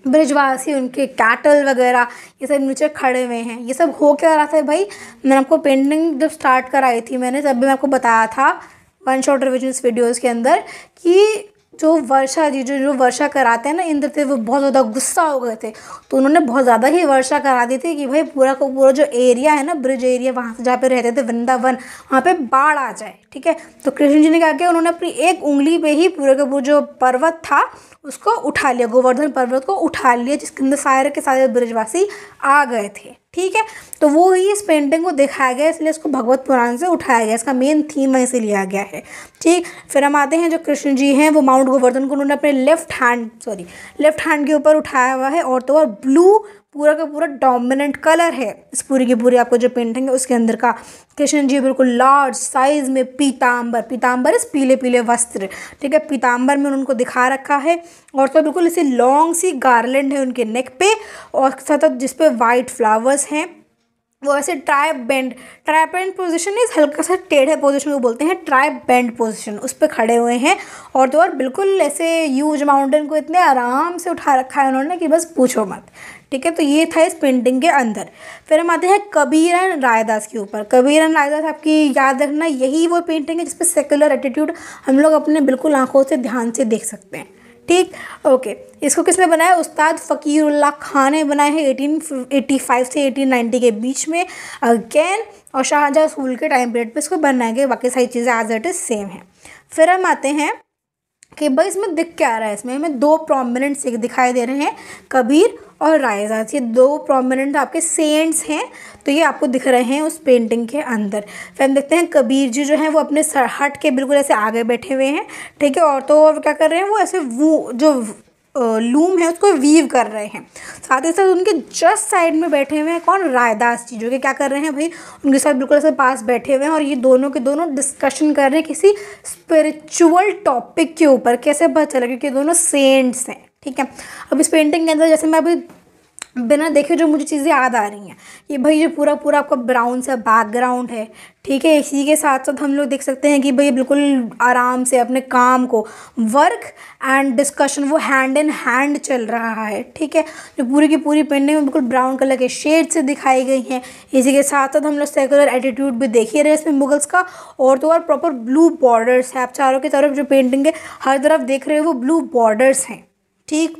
ब्रिजवासी उनके कैटल वगैरह ये सब नीचे खड़े हुए हैं ये सब हो क्या रहा था भाई मैंने आपको पेंटिंग जब स्टार्ट कराई थी मैंने तब भी मैं आपको बताया था वन शॉट रिविजन्स वीडियोज़ के अंदर कि जो वर्षा जी जो जो वर्षा कराते हैं ना इंद्र थे वो बहुत ज़्यादा गुस्सा हो गए थे तो उन्होंने बहुत ज़्यादा ही वर्षा करा दी थी कि भाई पूरा को पूरा जो एरिया है ना ब्रिज एरिया वहाँ से जहाँ पे रहते थे वृंदावन वहाँ पे बाढ़ आ जाए ठीक है तो कृष्ण जी ने क्या किया उन्होंने अपनी एक उंगली पे ही पूरे का जो पर्वत था उसको उठा लिया गोवर्धन पर्वत को उठा लिया जिसके अंदर सारे के सारे ब्रजवासी आ गए थे ठीक है तो वो ही इस पेंटिंग को दिखाया गया इसलिए इसको भगवत पुराण से उठाया गया इसका मेन थीम वहीं से लिया गया है ठीक फिर हम आते हैं जो कृष्ण जी हैं वो माउंट गोवर्धन को उन्होंने अपने left hand sorry left hand के ऊपर उठाया हुआ है और तो और ब्लू पूरा का पूरा डोमिनेंट कलर है इस पूरी की पूरी आपको जो पेंटिंग है उसके अंदर का कृष्ण जी बिल्कुल लार्ज साइज में पीताम्बर पीताम्बर इस पीले पीले वस्त्र ठीक है पीताम्बर में उनको दिखा रखा है और तो बिल्कुल इसे लॉन्ग सी गार्लेंड है उनके नेक पे और साथ साथ जिसपे वाइट फ्लावर्स हैं वो ऐसे tripe band tripe band position इस हल्का सा टेढ़े पोजिशन को बोलते हैं ट्राइप बैंड पोजिशन उस पर खड़े हुए हैं और तो और बिल्कुल ऐसे यूज माउंटेन को इतने आराम से उठा रखा है उन्होंने कि बस पूछो मत ठीक है तो ये था इस पेंटिंग के अंदर फिर हम आते हैं कबीरन रायदास के ऊपर कबीरन रायदास आपकी याद रखना यही वो पेंटिंग है जिसपे सेकुलर एटीट्यूड हम लोग अपने बिल्कुल आंखों से ध्यान से देख सकते हैं ठीक ओके इसको किसने बनाया उस्ताद फ़कीरुल्ला खान ने बनाया है 1885 से 1890 के बीच में अगेन और शाहजहाँ स्कूल के टाइम पीरियड पे इसको बनाया गया बाकी सारी चीज़ें एज इट इज़ सेम है फिर हम आते हैं कि भाई इसमें दिख क्या आ रहा है इसमें हमें दो प्रोमिनेंट सिख दिखाई दे रहे हैं कबीर और रायजाज ये दो प्रोमिनेंट आपके सेंट्स हैं तो ये आपको दिख रहे हैं उस पेंटिंग के अंदर फिर हम देखते हैं कबीर जी जो हैं वो अपने हट के बिल्कुल ऐसे आगे बैठे हुए हैं ठीक है और तो और क्या कर रहे हैं वो ऐसे वो जो लूम है उसको वीव कर रहे हैं साथ ही साथ उनके जस्ट साइड में बैठे हुए हैं कौन रायदास जी जो कि क्या कर रहे हैं भाई उनके साथ बिल्कुल ऐसे पास बैठे हुए हैं और ये दोनों के दोनों डिस्कशन कर रहे हैं किसी स्पिरिचुअल टॉपिक के ऊपर कैसे पता चला क्योंकि दोनों सेंट्स हैं ठीक है अब इस पेंटिंग के अंदर जैसे मैं अभी बिना देखे जो मुझे चीज़ें याद आ रही हैं ये भाई जो पूरा पूरा आपका ब्राउन सा बैकग्राउंड है ठीक है इसी के साथ साथ हम लोग देख सकते हैं कि भाई बिल्कुल आराम से अपने काम को वर्क एंड डिस्कशन वो हैंड इन हैंड चल रहा है ठीक है जो पूरी की पूरी पेंटिंग में बिल्कुल ब्राउन कलर के शेड से दिखाई गई हैं इसी के साथ साथ हम लोग सेकुलर एटीट्यूड भी देख ही रहे इसमें मुगल्स का और तो और प्रॉपर ब्लू बॉर्डर्स है आप चारों की तरफ जो पेंटिंग है हर तरफ देख रहे हो वो ब्लू बॉर्डर्स हैं ठीक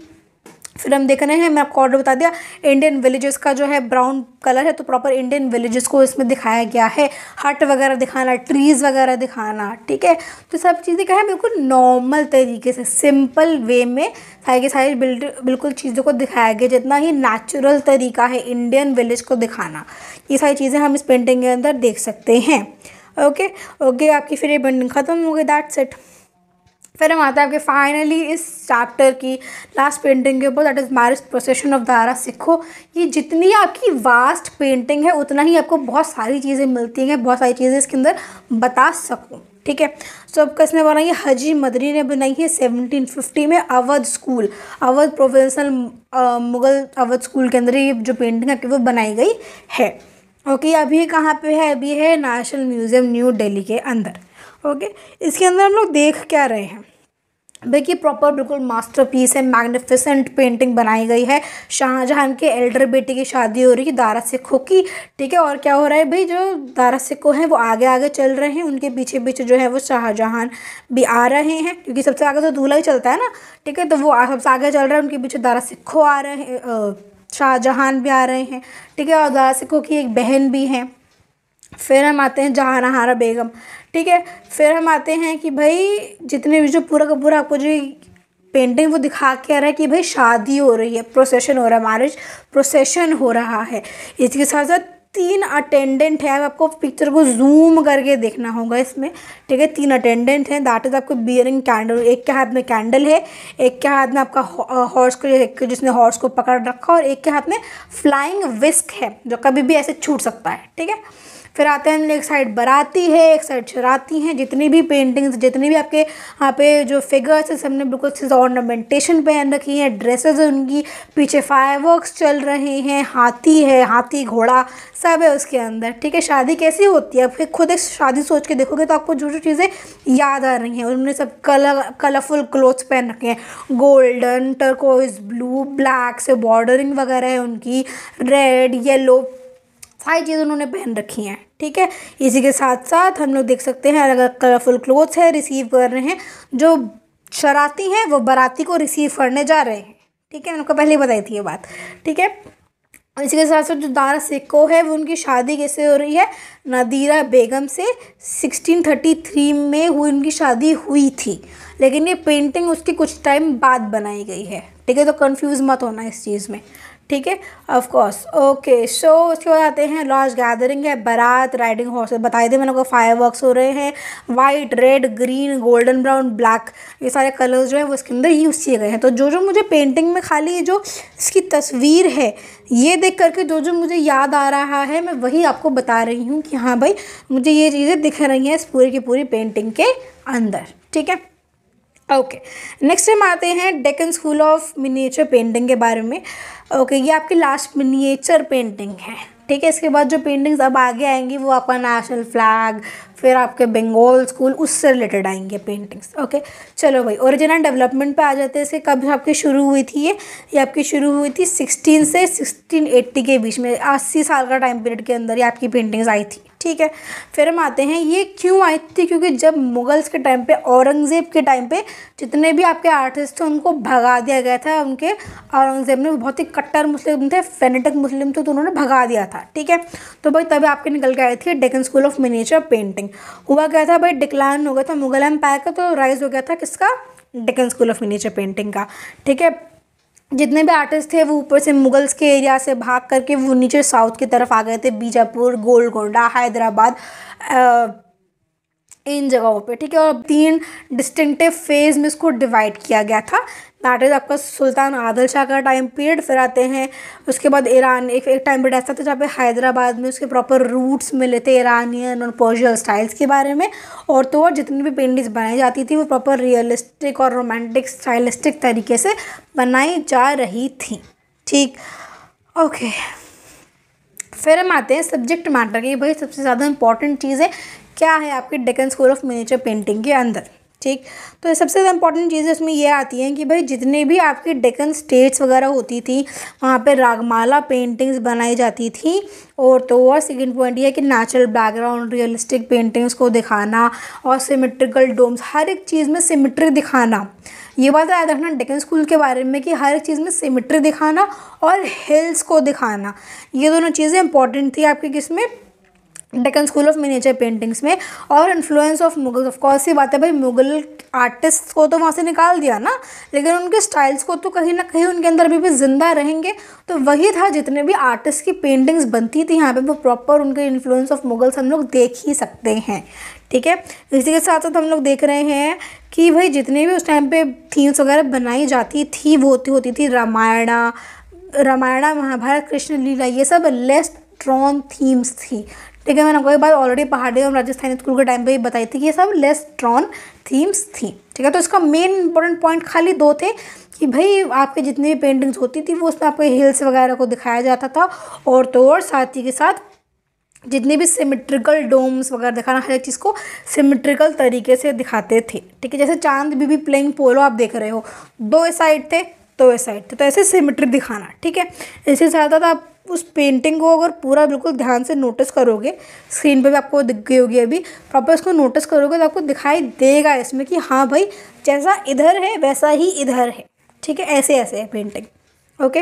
फिर हम देख रहे हैं मैं आपको ऑर्डर बता दिया इंडियन विलेजेस का जो है ब्राउन कलर है तो प्रॉपर इंडियन विलेजेस को इसमें दिखाया गया है हट वगैरह दिखाना ट्रीज़ वगैरह दिखाना ठीक है तो सब चीज़ें क्या है बिल्कुल नॉर्मल तरीके से सिंपल वे में सारी की सारी बिल्ड बिल्कुल चीज़ों को दिखाया गया जितना ही नेचुरल तरीका है इंडियन विलेज को दिखाना ये सारी चीज़ें हम इस पेंटिंग के अंदर देख सकते हैं ओके ओके आपकी फिर ये पेंटिंग ख़त्म हो गई दैट सेट फिर हम आते हैं आपके फाइनली इस चैप्टर की लास्ट पेंटिंग के ऊपर that is marriage procession of Dara Shikoh ये जितनी आपकी वास्ट पेंटिंग है उतना ही आपको बहुत सारी चीज़ें मिलती हैं बहुत सारी चीज़ें इसके अंदर बता सकूँ ठीक है सो अब किसने बनाई हजी मदरी ने बनाई है 1750 में Awadh school Awadh provincial Mughal Awadh school के अंदर ये जो पेंटिंग है वो बनाई गई है ओके अभी कहाँ पे है अभी है नेशनल म्यूज़ियम न्यू दिल्ली के अंदर ओके इसके अंदर हम लोग देख क्या रहे हैं देखिए प्रॉपर बिल्कुल मास्टरपीस है मैग्निफिसेंट पेंटिंग बनाई गई है शाहजहां के एल्डर बेटी की शादी हो रही है दारा सिखों की ठीक है और क्या हो रहा है भाई जो दारा सिखो हैं वो आगे आगे चल रहे हैं उनके पीछे पीछे जो है वो शाहजहां भी आ रहे हैं क्योंकि सबसे आगे तो दूल्हा ही चलता है ना ठीक है तो वो सबसे आगे चल रहा है उनके पीछे दारा सिखो आ रहे हैं शाहजहाँ भी आ रहे हैं ठीक है और दारा सिखों की एक बहन भी हैं फिर हम आते हैं जहाँ बेगम ठीक है फिर हम आते हैं कि भाई जितने भी जो पूरा का पूरा आपको जो पेंटिंग वो दिखा के आ रहा है कि भाई शादी हो रही है प्रोसेशन हो रहा है मैरिज प्रोसेशन हो रहा है इसके साथ साथ तीन अटेंडेंट है आपको पिक्चर को जूम करके देखना होगा इसमें ठीक है तीन अटेंडेंट हैं दैट इज आपको बियरिंग कैंडल एक के हाथ में कैंडल है एक के हाथ में आपका हॉर्स को एक जिसने हॉर्स को पकड़ रखा और एक के हाथ में फ्लाइंग विस्क है जो कभी भी ऐसे छूट सकता है ठीक है फिर आते हैं एक साइड बराती है एक साइड चराती हैं जितनी भी पेंटिंग्स जितनी भी आपके यहाँ पे जो फिगर्स है सबने बिल्कुल से ऑर्नामेंटेशन पहन रखी है ड्रेसेस उनकी पीछे फायरवर्क्स चल रहे हैं हाथी है हाथी घोड़ा सब है उसके अंदर ठीक है शादी कैसी होती है फिर खुद एक शादी सोच के देखोगे तो आपको जो जो चीज़ें याद आ रही हैं उन्होंने सब कलर कलरफुल क्लोथ्स पहन रखे हैं गोल्डन टर्कोइज ब्लू ब्लैक से बॉर्डरिंग वगैरह है उनकी रेड येलो सारी चीज़ उन्होंने पहन रखी हैं ठीक है इसी के साथ साथ हम लोग देख सकते हैं अलग अलग कलरफुल क्लोथ्स है रिसीव कर रहे हैं जो शराती हैं वो बाराती को रिसीव करने जा रहे हैं ठीक है मैंने उनको पहले बताई थी ये बात ठीक है इसी के साथ साथ जो दारा सिक्को है वो उनकी शादी कैसे हो रही है नदीरा बेगम से 1633 में हुई उनकी शादी हुई थी लेकिन ये पेंटिंग उसकी कुछ टाइम बाद बनाई गई है ठीक है तो कंफ्यूज मत होना इस चीज़ में ठीक है ऑफकोर्स ओके सो उसके बाद आते हैं लॉज गैदरिंग है बारात राइडिंग हॉर्सेस बताए थे मैंने को फायर वर्कस हो रहे हैं white red green golden brown black ये सारे कलर्स जो है वो इसके अंदर यूज़ किए गए हैं तो जो जो मुझे पेंटिंग में खाली जो इसकी तस्वीर है ये देख करके जो जो मुझे याद आ रहा है मैं वही आपको बता रही हूँ कि हाँ भाई मुझे ये चीज़ें दिख रही हैं इस पूरी की पूरी पेंटिंग के अंदर ठीक है ओके नेक्स्ट हम आते हैं Deccan school of miniature painting के बारे में ओके okay, ये आपकी लास्ट मिनिएचर पेंटिंग है ठीक है इसके बाद जो पेंटिंग्स अब आगे आएंगी वो आपका नेशनल फ्लैग फिर आपके बंगाल स्कूल उससे रिलेटेड आएंगे पेंटिंग्स ओके चलो भाई ओरिजिनल डेवलपमेंट पे आ जाते हैं इसके कब आपकी शुरू हुई थी ये ये आपकी शुरू हुई थी सिक्सटीन से सिक्सटीन एट्टी के बीच में अस्सी साल का टाइम पीरियड के अंदर ये आपकी पेंटिंग्स आई थी ठीक है फिर हम आते हैं ये क्यों आई थी क्योंकि जब मुगल्स के टाइम पे औरंगज़ेब के टाइम पे जितने भी आपके आर्टिस्ट थे उनको भगा दिया गया था उनके औरंगज़ेब ने बहुत ही कट्टर मुस्लिम थे फेनेटिक मुस्लिम थे तो उन्होंने भगा दिया था ठीक है तो भाई तभी आपके निकल के आए थे Deccan school of miniature painting हुआ गया था भाई डिक्लाइन हो गया था मुगल एम्पायर का तो राइज हो गया था किसका Deccan school of miniature painting का ठीक है जितने भी आर्टिस्ट थे वो ऊपर से मुगल्स के एरिया से भाग करके वो नीचे साउथ की तरफ आ गए थे बीजापुर गोलकोंडा हैदराबाद इन जगहों पे ठीक है और तीन डिस्टिंक्टिव फेज में इसको डिवाइड किया गया था दैट इज़ आपका सुल्तान आदिल शाह का टाइम पीरियड फिर आते हैं उसके बाद ईरान एक एक टाइम पीरियड ऐसा था जहाँ पे हैदराबाद में उसके प्रॉपर रूट्स मिले थे ईरानियन और पोर्जियल स्टाइल्स के बारे में और तो और जितनी भी पेंटिंग्स बनाई जाती थी वो प्रॉपर रियलिस्टिक और रोमांटिक स्टाइलिस्टिक तरीके से बनाई जा रही थी ठीक ओके फिर हम आते हैं सब्जेक्ट मैटर की भाई सबसे ज़्यादा इंपॉर्टेंट चीज़ है क्या है आपके Deccan school of miniature painting के अंदर ठीक तो सबसे ज़्यादा इंपॉर्टेंट चीज़ें उसमें यह आती हैं कि भाई जितने भी आपके डेकन स्टेट्स वगैरह होती थी वहाँ पे रागमाला पेंटिंग्स बनाई जाती थी और तो और सेकेंड पॉइंट ये है कि नेचुरल बैकग्राउंड रियलिस्टिक पेंटिंग्स को दिखाना और सिमेट्रिकल डोम्स हर एक चीज़ में सिमेट्री दिखाना ये बात याद रखना डेकन स्कूल के बारे में कि हर एक चीज़ में सिमेट्री दिखाना और हिल्स को दिखाना ये दोनों चीज़ें इंपॉर्टेंट थी आपके किस में Deccan school of miniature paintings में और इन्फ्लुएंस ऑफ मुगल ऑफकोर्स ये बात है भाई मुगल आर्टिस्ट को तो वहाँ से निकाल दिया ना लेकिन उनके स्टाइल्स को तो कहीं ना कहीं उनके अंदर अभी भी ज़िंदा रहेंगे तो वही था जितने भी आर्टिस्ट की पेंटिंग्स बनती थी यहाँ पे वो प्रॉपर उनके इन्फ्लुएंस ऑफ मुगल्स हम लोग देख ही सकते हैं ठीक है इसी के साथ साथ हम लोग देख रहे हैं कि भाई जितने भी उस टाइम पे थीम्स वगैरह बनाई जाती थी वो होती होती थी रामायणा रामायणा महाभारत कृष्ण लीला ये सब लेस ड्रॉन थीम्स थी ठीक है मैंने आपको एक बार ऑलरेडी पहाड़ी और राजस्थानी स्कूल के टाइम पे ही बताई थी कि ये सब लेस ट्रॉन थीम्स थी ठीक है तो इसका मेन इंपॉर्टेंट पॉइंट खाली दो थे कि भाई आपके जितनी भी पेंटिंग्स होती थी वो उसमें आपके हिल्स वगैरह को दिखाया जाता था और तो और साथ ही के साथ जितने भी सिमेट्रिकल डोम्स वगैरह दिखाना हर एक चीज़ को सिमेट्रिकल तरीके से दिखाते थे ठीक है जैसे चांद बीबी प्लेइंग पोलो आप देख रहे हो दो साइड थे दो साइड थे तो ऐसे सिमेट्रिक दिखाना ठीक है इसी साथ साथ आप उस पेंटिंग को अगर पूरा बिल्कुल ध्यान से नोटिस करोगे स्क्रीन पे भी आपको दिख गई होगी अभी प्रॉपर उसको नोटिस करोगे तो आपको दिखाई देगा इसमें कि हाँ भाई जैसा इधर है वैसा ही इधर है ठीक है ऐसे ऐसे है पेंटिंग ओके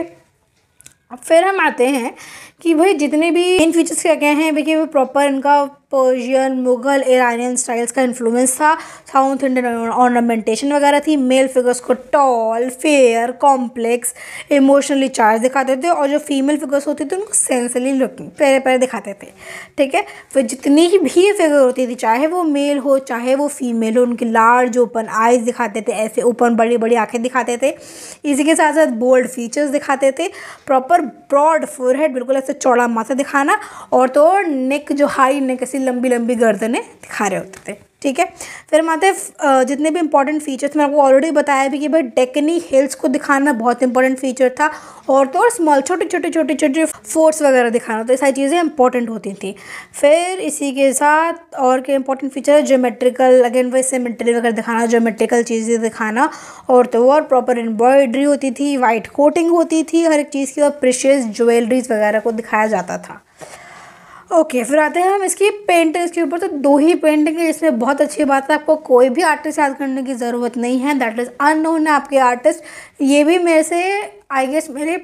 अब फिर हम आते हैं कि भाई जितने भी इन फीचर्स क्या क्या हैं देखिए वो प्रॉपर इनका पर्शियन मुगल ईरानियन स्टाइल्स का इन्फ्लुएंस था साउथ इंडियन ऑर्नामेंटेशन वगैरह थी मेल फिगर्स को tall fair complex emotionally charge दिखाते थे और जो फीमेल फिगर्स होती थी उनको सेंसली लुकिंग पैर पैर दिखाते थे ठीक है फिर जितनी भी फिगर होती थी चाहे वो मेल हो चाहे वो फीमेल हो उनकी लार्ज ओपन आइज दिखाते थे ऐसे ओपन बड़ी बड़ी आँखें दिखाते थे इसी के साथ साथ बोल्ड फीचर्स दिखाते थे प्रॉपर ब्रॉड फोरहेड बिल्कुल ऐसे चौड़ा माथा दिखाना और तो नेक जो हाई नेक ऐसी लंबी लंबी गर्दनें दिखा रहे होते थे ठीक है फिर हम आते हैं जितने भी इंपॉर्टेंट फीचर्स मैंने आपको ऑलरेडी बताया भी कि भाई डेकनी हिल्स को दिखाना बहुत इंपॉर्टेंट फीचर था और तो और स्मॉल छोटे छोटे छोटे छोटे फोर्ट्स वगैरह दिखाना तो ये सारी चीज़ें इंपॉर्टेंट होती थी फिर इसी के साथ और क्या इंपॉर्टेंट फीचर है जोमेट्रिकल अगेन वही सीमेट्री वगैरह दिखाना जोमेट्रिकल चीज़ें दिखाना और तो और प्रॉपर एम्ब्रॉयड्री होती थी वाइट कोटिंग होती थी हर एक चीज़ की और प्रिशियस ज्वेलरीज वगैरह को दिखाया जाता था ओके okay, फिर आते हैं हम इसकी पेंटिंग के ऊपर तो दो ही पेंटिंग है इसमें बहुत अच्छी बात है आपको कोई भी आर्टिस्ट याद करने की ज़रूरत नहीं है दैट इज़ अननोन है आपके आर्टिस्ट ये भी मेरे से आई गेस मेरे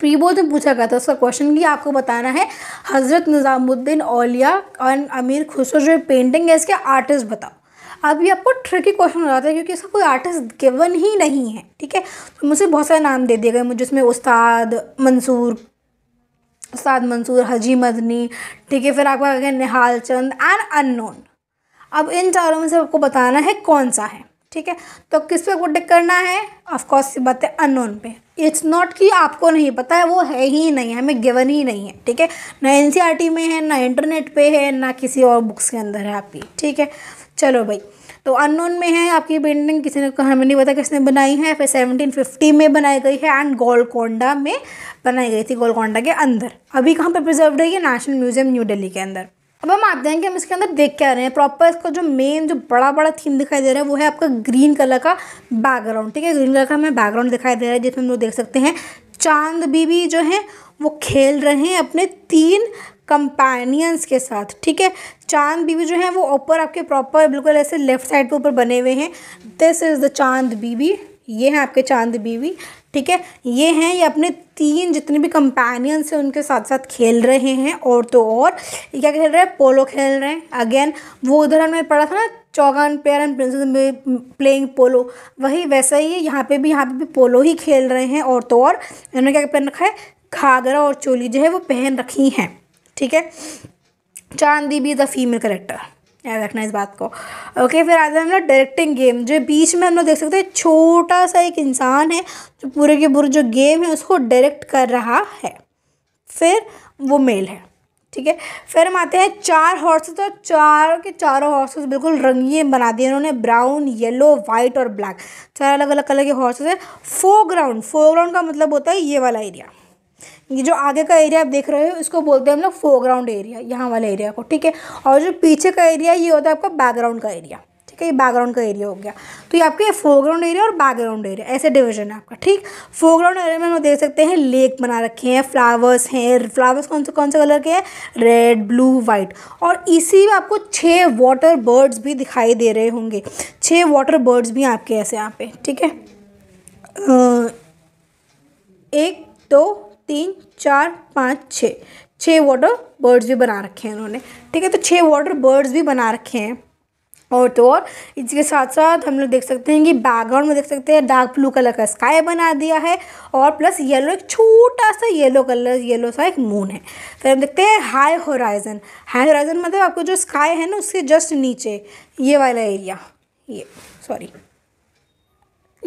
प्री बोर्ड में पूछा गया था उसका क्वेश्चन भी आपको बताना है हज़रत निज़ामुद्दीन ओलिया और अमीर खुसरो जो पेंटिंग है इसके आर्टिस्ट बताओ अब ये आपको ट्रिकी क्वेश्चन हो जाता है क्योंकि इसका कोई आर्टिस्ट गिवन ही नहीं है ठीक है तो मुझे बहुत सारे नाम दे दिए गए मुझे उसमें उस्ताद मंसूर साद मंसूर हजी मदनी ठीक है फिर आपको आगे निहाल चंद एंड अननोन अब इन चारों में से आपको बताना है कौन सा है ठीक है तो किस पे को टिक करना है ऑफकोर्स बात है अननोन पे इट्स नॉट कि आपको नहीं पता है वो है ही नहीं है हमें गिवन ही नहीं है ठीक है ना एन e में है ना इंटरनेट पे है ना किसी और बुक्स के अंदर है आपकी ठीक है चलो भाई तो अननोन में है आपकी पेंटिंग किसी ने हमें नहीं पता किसने बनाई है फिर सेवनटीन फिफ्टी में बनाई गई है एंड गोलकोंडा में बनाई गई थी गोलकोंडा के अंदर अभी कहाँ पर प्रिजर्व है नेशनल म्यूजियम न्यू डेली के अंदर अब हम आते हैं कि हम इसके अंदर देख क्या रहे हैं प्रॉपर इसका जो मेन जो बड़ा बड़ा थीम दिखाई दे रहा है वो है आपका ग्रीन कलर का बैकग्राउंड ठीक है ग्रीन कलर का हमें बैकग्राउंड दिखाई दे रहा है जिसमें हम लोग देख सकते हैं चांद बीबी जो है वो खेल रहे हैं अपने तीन कंपेनियंस के साथ ठीक है चांद बीबी जो है वो ऊपर आपके प्रॉपर बिल्कुल ऐसे लेफ्ट साइड पे ऊपर बने हुए हैं दिस इज़ द चांद बीबी ये हैं आपके चांद बीवी ठीक है ये हैं ये अपने तीन जितने भी कंपेनियंस हैं उनके साथ साथ खेल रहे हैं और तो और ये क्या खेल रहे हैं पोलो खेल रहे हैं अगेन वो उधर हमने पढ़ा था ना चौगान पेयर एंड प्रिंसेस में प्लेइंग पोलो वही वैसा ही है यहाँ पे भी यहाँ पे भी पोलो ही खेल रहे हैं और तो और इन्होंने क्या पहन रखा है घाघरा और चोली जो है वो पहन रखी हैं ठीक है चांदी भी द फीमेल करेक्टर याद रखना इस बात को ओके okay, फिर आते हैं हम लोग डायरेक्टिंग गेम जो बीच में हम लोग देख सकते हैं छोटा सा एक इंसान है जो पूरे के पूरे जो गेम है उसको डायरेक्ट कर रहा है फिर वो मेल है ठीक है फिर हम आते हैं चार हॉर्सेस और चार के चारों हॉर्सेस बिल्कुल रंगीन बना दिए इन्होंने ब्राउन येलो वाइट और ब्लैक चार अलग अलग कलर के हॉर्सेस है फोरग्राउंड फोरग्राउंड का मतलब होता है ये वाला एरिया ये जो आगे का एरिया आप देख रहे हो इसको बोलते हैं हम लोग फोरग्राउंड एरिया यहाँ वाले एरिया को ठीक है और जो पीछे का एरिया ये होता है आपका बैकग्राउंड का एरिया ठीक है ये बैकग्राउंड का एरिया हो गया तो ये आपके फोरग्राउंड एरिया और बैकग्राउंड एरिया ऐसे डिविजन है आपका ठीक फोरग्राउंड एरिया में हम देख सकते हैं लेक बना रखे हैं फ्लावर्स हैं फ्लावर्स कौन से कौन से कलर के हैं रेड ब्लू वाइट और इसी में आपको छः वाटर बर्ड्स भी दिखाई दे रहे होंगे छः वाटर बर्ड्स भी आपके ऐसे यहाँ पे ठीक है एक दो तो, तीन चार पाँच छः छः वाटर बर्ड्स भी बना रखे हैं उन्होंने ठीक है तो छः वाटर बर्ड्स भी बना रखे हैं और तो और इसके साथ साथ हम लोग देख सकते हैं कि बैकग्राउंड में देख सकते हैं डार्क ब्लू कलर का स्काई बना दिया है और प्लस येलो एक छोटा सा येलो कलर येलो सा एक मून है फिर तो हम देखते हैं हाई होराइजन हाई होराइजन मतलब आपको जो स्काई है ना उसके जस्ट नीचे ये वाला एरिया ये सॉरी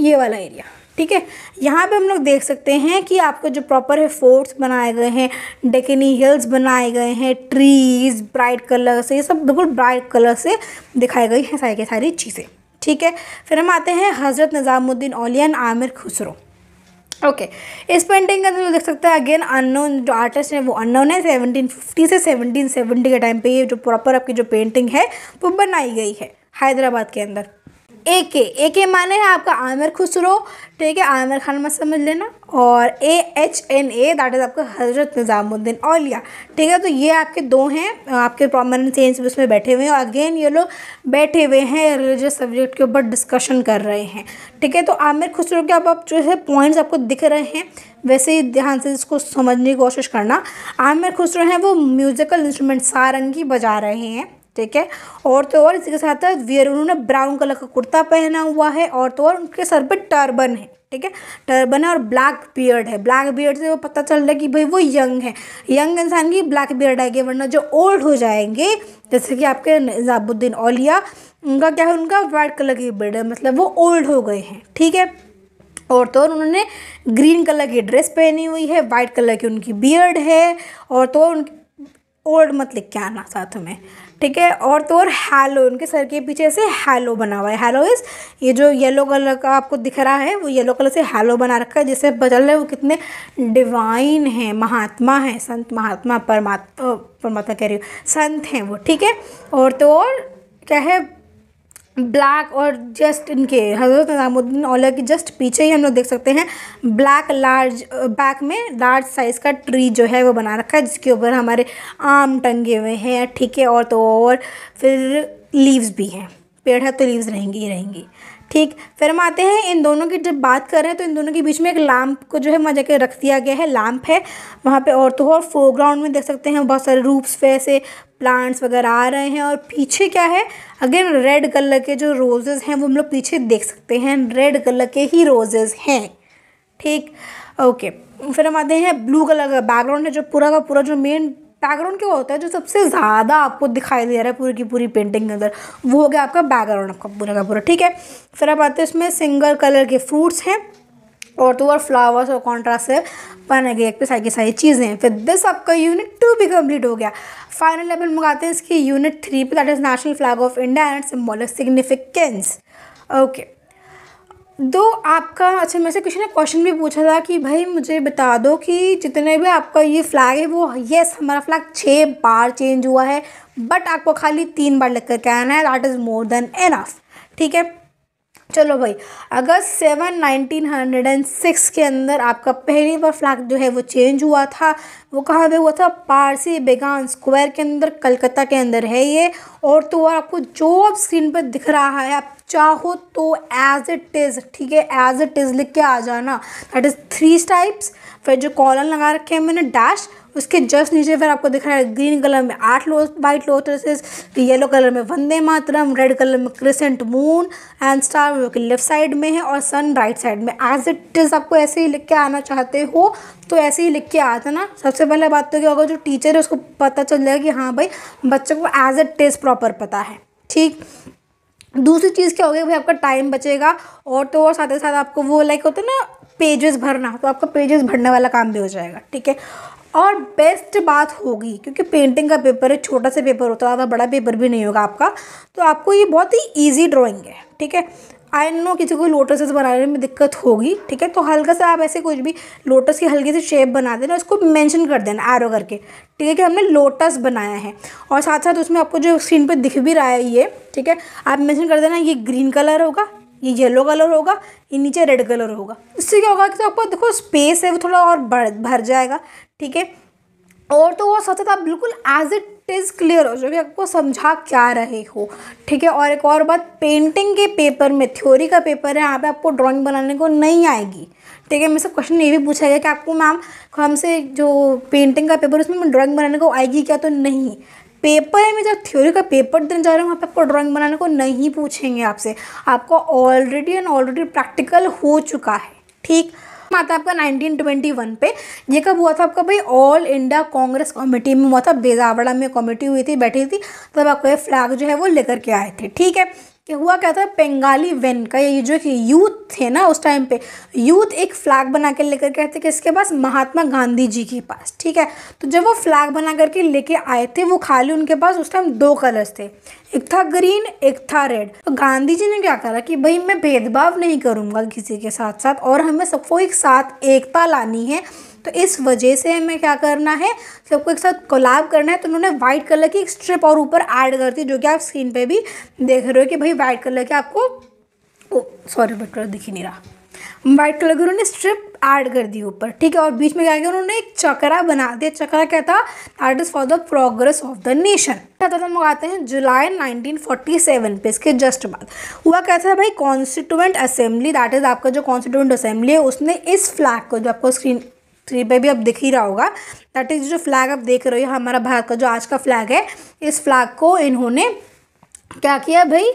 ये वाला एरिया ठीक है यहाँ पे हम लोग देख सकते हैं कि आपको जो प्रॉपर है फोर्ट्स बनाए गए हैं डेकनी हिल्स बनाए गए हैं ट्रीज ब्राइट कलर से ये सब बिल्कुल ब्राइट कलर से दिखाई गई हैं सारी की सारी चीज़ें ठीक है फिर हम आते हैं हज़रत निज़ामुद्दीन ओलियान आमिर खुसरो ओके okay. इस पेंटिंग के अंदर देख सकते हैं अगेन अननोन जो आर्टिस्ट है वो अननोन है सेवनटीन फिफ्टी से सेवनटीन सेवेंटी के टाइम पे ये जो प्रॉपर आपकी जो पेंटिंग है वो बनाई गई है हैदराबाद के अंदर ए के ए के माने है आपका आमिर खुसरो ठीक है आमिर खान मत समझ लेना और A H N A that is आपका हज़रत निज़ामुद्दीन औलिया ठीक है तो ये आपके दो हैं आपके प्रोमिनेंट चेंज भी उसमें बैठे हुए हैं और अगेन ये लोग बैठे हुए हैं रिलीजियस सब्जेक्ट के ऊपर डिस्कशन कर रहे हैं ठीक है तो आमिर खुसरो के अब आप जो है पॉइंट्स आपको दिख रहे हैं वैसे ही ध्यान से इसको समझने की कोशिश करना आमिर खुसरो हैं वो म्यूज़िकल इंस्ट्रूमेंट सारंगी बजा रहे हैं ठीक है और तो और इसी के साथ वियर उन्होंने ब्राउन कलर का कुर्ता पहना हुआ है और तो और उनके सर पर टर्बन है ठीक है टर्बन है और ब्लैक बियर्ड है ब्लैक बियर्ड से वो पता चल रहा है कि भाई वो यंग है यंग इंसान की ब्लैक बियर्ड आएगी वरना जो ओल्ड हो जाएंगे जैसे कि आपके निजामुद्दीन ओलिया उनका क्या है उनका वाइट कलर की बियर्ड है मतलब वो ओल्ड हो गए हैं ठीक है और तो और उन्होंने ग्रीन कलर की ड्रेस पहनी हुई है वाइट कलर की उनकी बियर्ड है और तो उनकी ओल्ड मत लिख के आना साथ में ठीक है और तो और हैलो उनके सर के पीछे से हैलो बना हुआ है हैलो इस ये जो येलो कलर का आपको दिख रहा है वो येलो कलर से हैलो बना रखा है जिससे बदल रहे वो कितने डिवाइन हैं महात्मा हैं संत महात्मा परमात्मा परमात्मा कह रही हूँ संत हैं वो ठीक है और तो और क्या है ब्लैक और जस्ट इनके हज़रत निज़ामुद्दीन औला के जस्ट पीछे ही हम लोग देख सकते हैं ब्लैक लार्ज बैक में लार्ज साइज़ का ट्री जो है वो बना रखा है जिसके ऊपर हमारे आम टंगे हुए हैं ठीक है और तो और फिर लीव्स भी हैं पेड़ है तो लीव्स रहेंगी ही रहेंगी ठीक फिर हम आते हैं इन दोनों की जब बात कर रहे हैं तो इन दोनों के बीच में एक लैम्प को जो है वहाँ जाकर रख दिया गया है लैम्प है वहाँ पे और तो और फोरग्राउंड में देख सकते हैं बहुत सारे रूप्स वैसे प्लांट्स वगैरह आ रहे हैं और पीछे क्या है अगेन रेड कलर के जो रोजेज हैं वो हम लोग पीछे देख सकते हैं रेड कलर के ही रोजेज हैं ठीक ओके फिर हम आते हैं ब्लू कलर का बैकग्राउंड है जो पूरा का पूरा जो मेन बैकग्राउंड क्या होता है जो सबसे ज़्यादा आपको दिखाई दे रहा है पूरी की पूरी पेंटिंग के अंदर वो हो गया आपका बैकग्राउंड आपका पूरा का पूरा ठीक है फिर आप आते हैं इसमें सिंगल कलर के फ्रूट्स हैं और तो और फ्लावर्स और कॉन्ट्रास्ट है बन गए एक पे सारी की सारी चीज़ें हैं फिर दिस आपका यूनिट टू भी कम्प्लीट हो गया फाइनल लेवल मंगाते हैं इसकी यूनिट थ्री पे that is national flag of India and symbolic significance okay दो आपका अच्छा मेरे से किसी ने क्वेश्चन भी पूछा था कि भाई मुझे बता दो कि जितने भी आपका ये फ्लैग है वो येस हमारा फ्लैग छः बार चेंज हुआ है बट आपको खाली तीन बार लग करके आना है that is more than enough ठीक है चलो भाई अगस्त seven nineteen hundred and six के अंदर आपका पहली बार फ्लैग जो है वो चेंज हुआ था वो कहाँ पे हुआ था पारसी बेगान स्क्वायर के अंदर कलकत्ता के अंदर है ये और तो और आपको जो अब स्क्रीन पर दिख रहा है आप चाहो तो एज इट इज़ ठीक है एज इट इज़ लिख के आ जाना दैट इज़ थ्री टाइप्स फिर जो कॉलन लगा रखे हैं मैंने डैश उसके जस्ट नीचे फिर आपको दिख रहा है ग्रीन कलर में आठ लो वाइट लोटसेस येलो कलर में वंदे मातरम रेड कलर में क्रिसेंट मून एंड स्टार कि लेफ्ट साइड में है और सन राइट साइड में एज इट इज़ आपको ऐसे ही लिख के आना चाहते हो तो ऐसे ही लिख के आता ना सबसे पहले बात तो क्या होगा जो टीचर है उसको पता चल जाएगा कि हाँ भाई बच्चों को एज इट इज़ प्रॉपर पता है ठीक दूसरी चीज़ क्या होगी भाई आपका टाइम बचेगा और तो और साथ ही साथ आपको वो लाइक होता है ना पेजेस भरना तो आपका पेजेस भरने वाला काम भी हो जाएगा ठीक है और बेस्ट बात होगी क्योंकि पेंटिंग का पेपर है छोटा सा पेपर होता है ज़्यादा बड़ा पेपर भी नहीं होगा आपका तो आपको ये बहुत ही ईजी ड्रॉइंग है ठीक है आई नो किसी को लोटसेस बनाने में दिक्कत होगी ठीक है तो हल्का सा आप ऐसे कुछ भी लोटस की हल्की सी शेप बना देना उसको मेंशन कर देना एरो करके ठीक है कि हमने लोटस बनाया है और साथ साथ उसमें आपको जो स्क्रीन पर दिख भी रहा है ये ठीक है आप मेंशन कर देना ये ग्रीन कलर होगा ये येलो कलर होगा ये नीचे रेड कलर होगा इससे क्या होगा कि तो आपको देखो स्पेस है वो थोड़ा और बढ़ भर जाएगा ठीक है और तो वो सोचा था बिल्कुल एज इट इज़ क्लियर हो जो कि आपको समझा क्या रहे हो ठीक है और एक और बात पेंटिंग के पेपर में थ्योरी का पेपर है यहाँ पे आपको ड्राइंग बनाने को नहीं आएगी ठीक है मेरे से क्वेश्चन ये भी पूछा गया कि आपको मैम हमसे जो पेंटिंग का पेपर उसमें ड्राइंग बनाने को आएगी क्या तो नहीं पेपर में जब थ्योरी का पेपर देने जा रहे हो वहाँ पे आपको ड्राइंग बनाने को नहीं पूछेंगे आपसे आपको ऑलरेडी एंड ऑलरेडी प्रैक्टिकल हो चुका है ठीक आता है आपका 1921 पे ये कब हुआ था आपका भाई ऑल इंडिया कांग्रेस कमेटी में हुआ था बेजावड़ा में कमेटी हुई थी बैठी थी तब आपको ये फ्लैग जो है वो लेकर के आए थे ठीक है कि हुआ क्या था बंगाली वेन का ये जो कि यूथ थे ना उस टाइम पे यूथ एक फ्लैग बना के लेकर के आए थे किसके पास महात्मा गांधी जी के पास ठीक है तो जब वो फ्लैग बना करके लेके आए थे वो खाली उनके पास उस टाइम दो कलर्स थे एक था ग्रीन एक था रेड तो गांधी जी ने क्या करा कि भाई मैं भेदभाव नहीं करूँगा किसी के साथ साथ और हमें सबको एक साथ एकता लानी है तो इस वजह से हमें क्या करना है सबको एक साथ कोलाब करना है तो उन्होंने व्हाइट कलर की स्ट्रिप और ऊपर ऐड कर दी जो कि आप स्क्रीन पे भी देख रहे हो कि भाई व्हाइट कलर के आपको सॉरी वाइट कलर दिख ही नहीं रहा व्हाइट कलर की उन्होंने स्ट्रिप ऐड कर दी ऊपर ठीक है और बीच में क्या किया उन्होंने एक चक्रा बना दिया चक्रा क्या था that is for the progress of the nation था हम आते हैं जुलाई 1947 पे इसके जस्ट बाद हुआ क्या था भाई कॉन्स्टिट्यूंट असेंबली दैट इज़ आपका जो कॉन्स्टिट्यूंट असेंबली है उसने इस फ्लैग को जो आपको स्क्रीन थ्री तो पे भी अब दिख ही रहा होगा दैट इज़ जो फ्लैग आप देख रहे हो हमारा भारत का जो आज का फ्लैग है इस फ्लैग को इन्होंने क्या किया भाई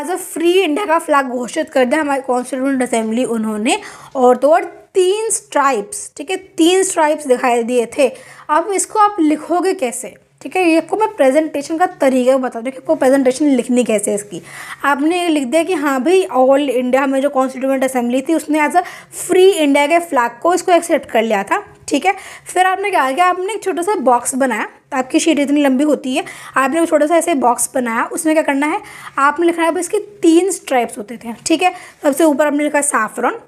एज अ फ्री इंडिया का फ्लैग घोषित कर दिया हमारे कॉन्स्टिट्यूंट असेंबली उन्होंने और तो और तीन स्ट्राइप्स ठीक है तीन स्ट्राइप्स दिखाई दिए थे अब इसको आप लिखोगे कैसे ठीक है ये आपको मैं प्रेजेंटेशन का तरीका बता दूँ कि आपको प्रेजेंटेशन लिखनी कैसे है इसकी आपने ये लिख दिया कि हाँ भाई ऑल इंडिया में जो कॉन्स्टिट्यूमेंट असेंबली थी उसने एज अ फ्री इंडिया के फ्लैग को इसको एक्सेप्ट कर लिया था ठीक है फिर आपने क्या किया आपने एक छोटा सा बॉक्स बनाया आपकी शीट इतनी लंबी होती है आपने वो छोटा सा ऐसे बॉक्स बनाया उसमें क्या करना है आपने लिखना है इसके तीन स्ट्राइप्स होते थे ठीक है सबसे ऊपर आपने लिखा साफरन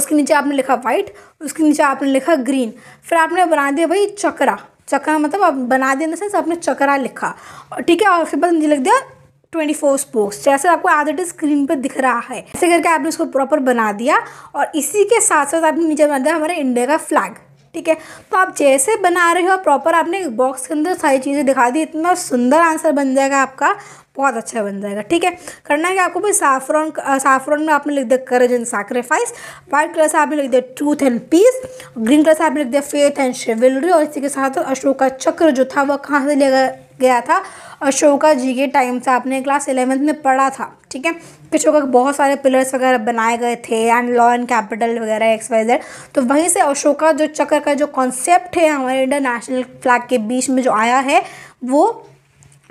उसके नीचे आपने लिखा वाइट उसके नीचे आपने लिखा ग्रीन फिर आपने बना दिया भाई चक्रा चक्रा मतलब आप बना दिया सेंस आपने चक्रा लिखा ठीक है और उसके बाद मुझे लिख दिया ट्वेंटी फोर स्पोक्स जैसे आपको आदर स्क्रीन पर दिख रहा है ऐसे करके आपने उसको प्रॉपर बना दिया और इसी के साथ साथ आपने नीचे बना दिया हमारे इंडिया का फ्लैग ठीक है तो आप जैसे बना रहे हो प्रॉपर आपने बॉक्स के अंदर सारी चीज़ें दिखा दी इतना सुंदर आंसर बन जाएगा आपका बहुत अच्छा बन जाएगा ठीक है करना है कि आपको भाई साफरन साफरॉन में आपने लिख दिया courage and sacrifice white colour से आपने लिख दिया truth and peace green colour से आपने लिख दिया फेथ एंड शिविलरी और इसी के साथ अशोक का चक्र जो था वह कहाँ से लिया गया था अशोका जी के टाइम से आपने क्लास इलेवेंथ में पढ़ा था ठीक है अशोका के बहुत सारे पिलर्स वगैरह बनाए गए थे एंड लॉ एंड कैपिटल वगैरह एक्स वाई जेड तो वहीं से अशोका जो चक्र का जो कॉन्सेप्ट है हमारे इंटरनेशनल फ्लैग के बीच में जो आया है वो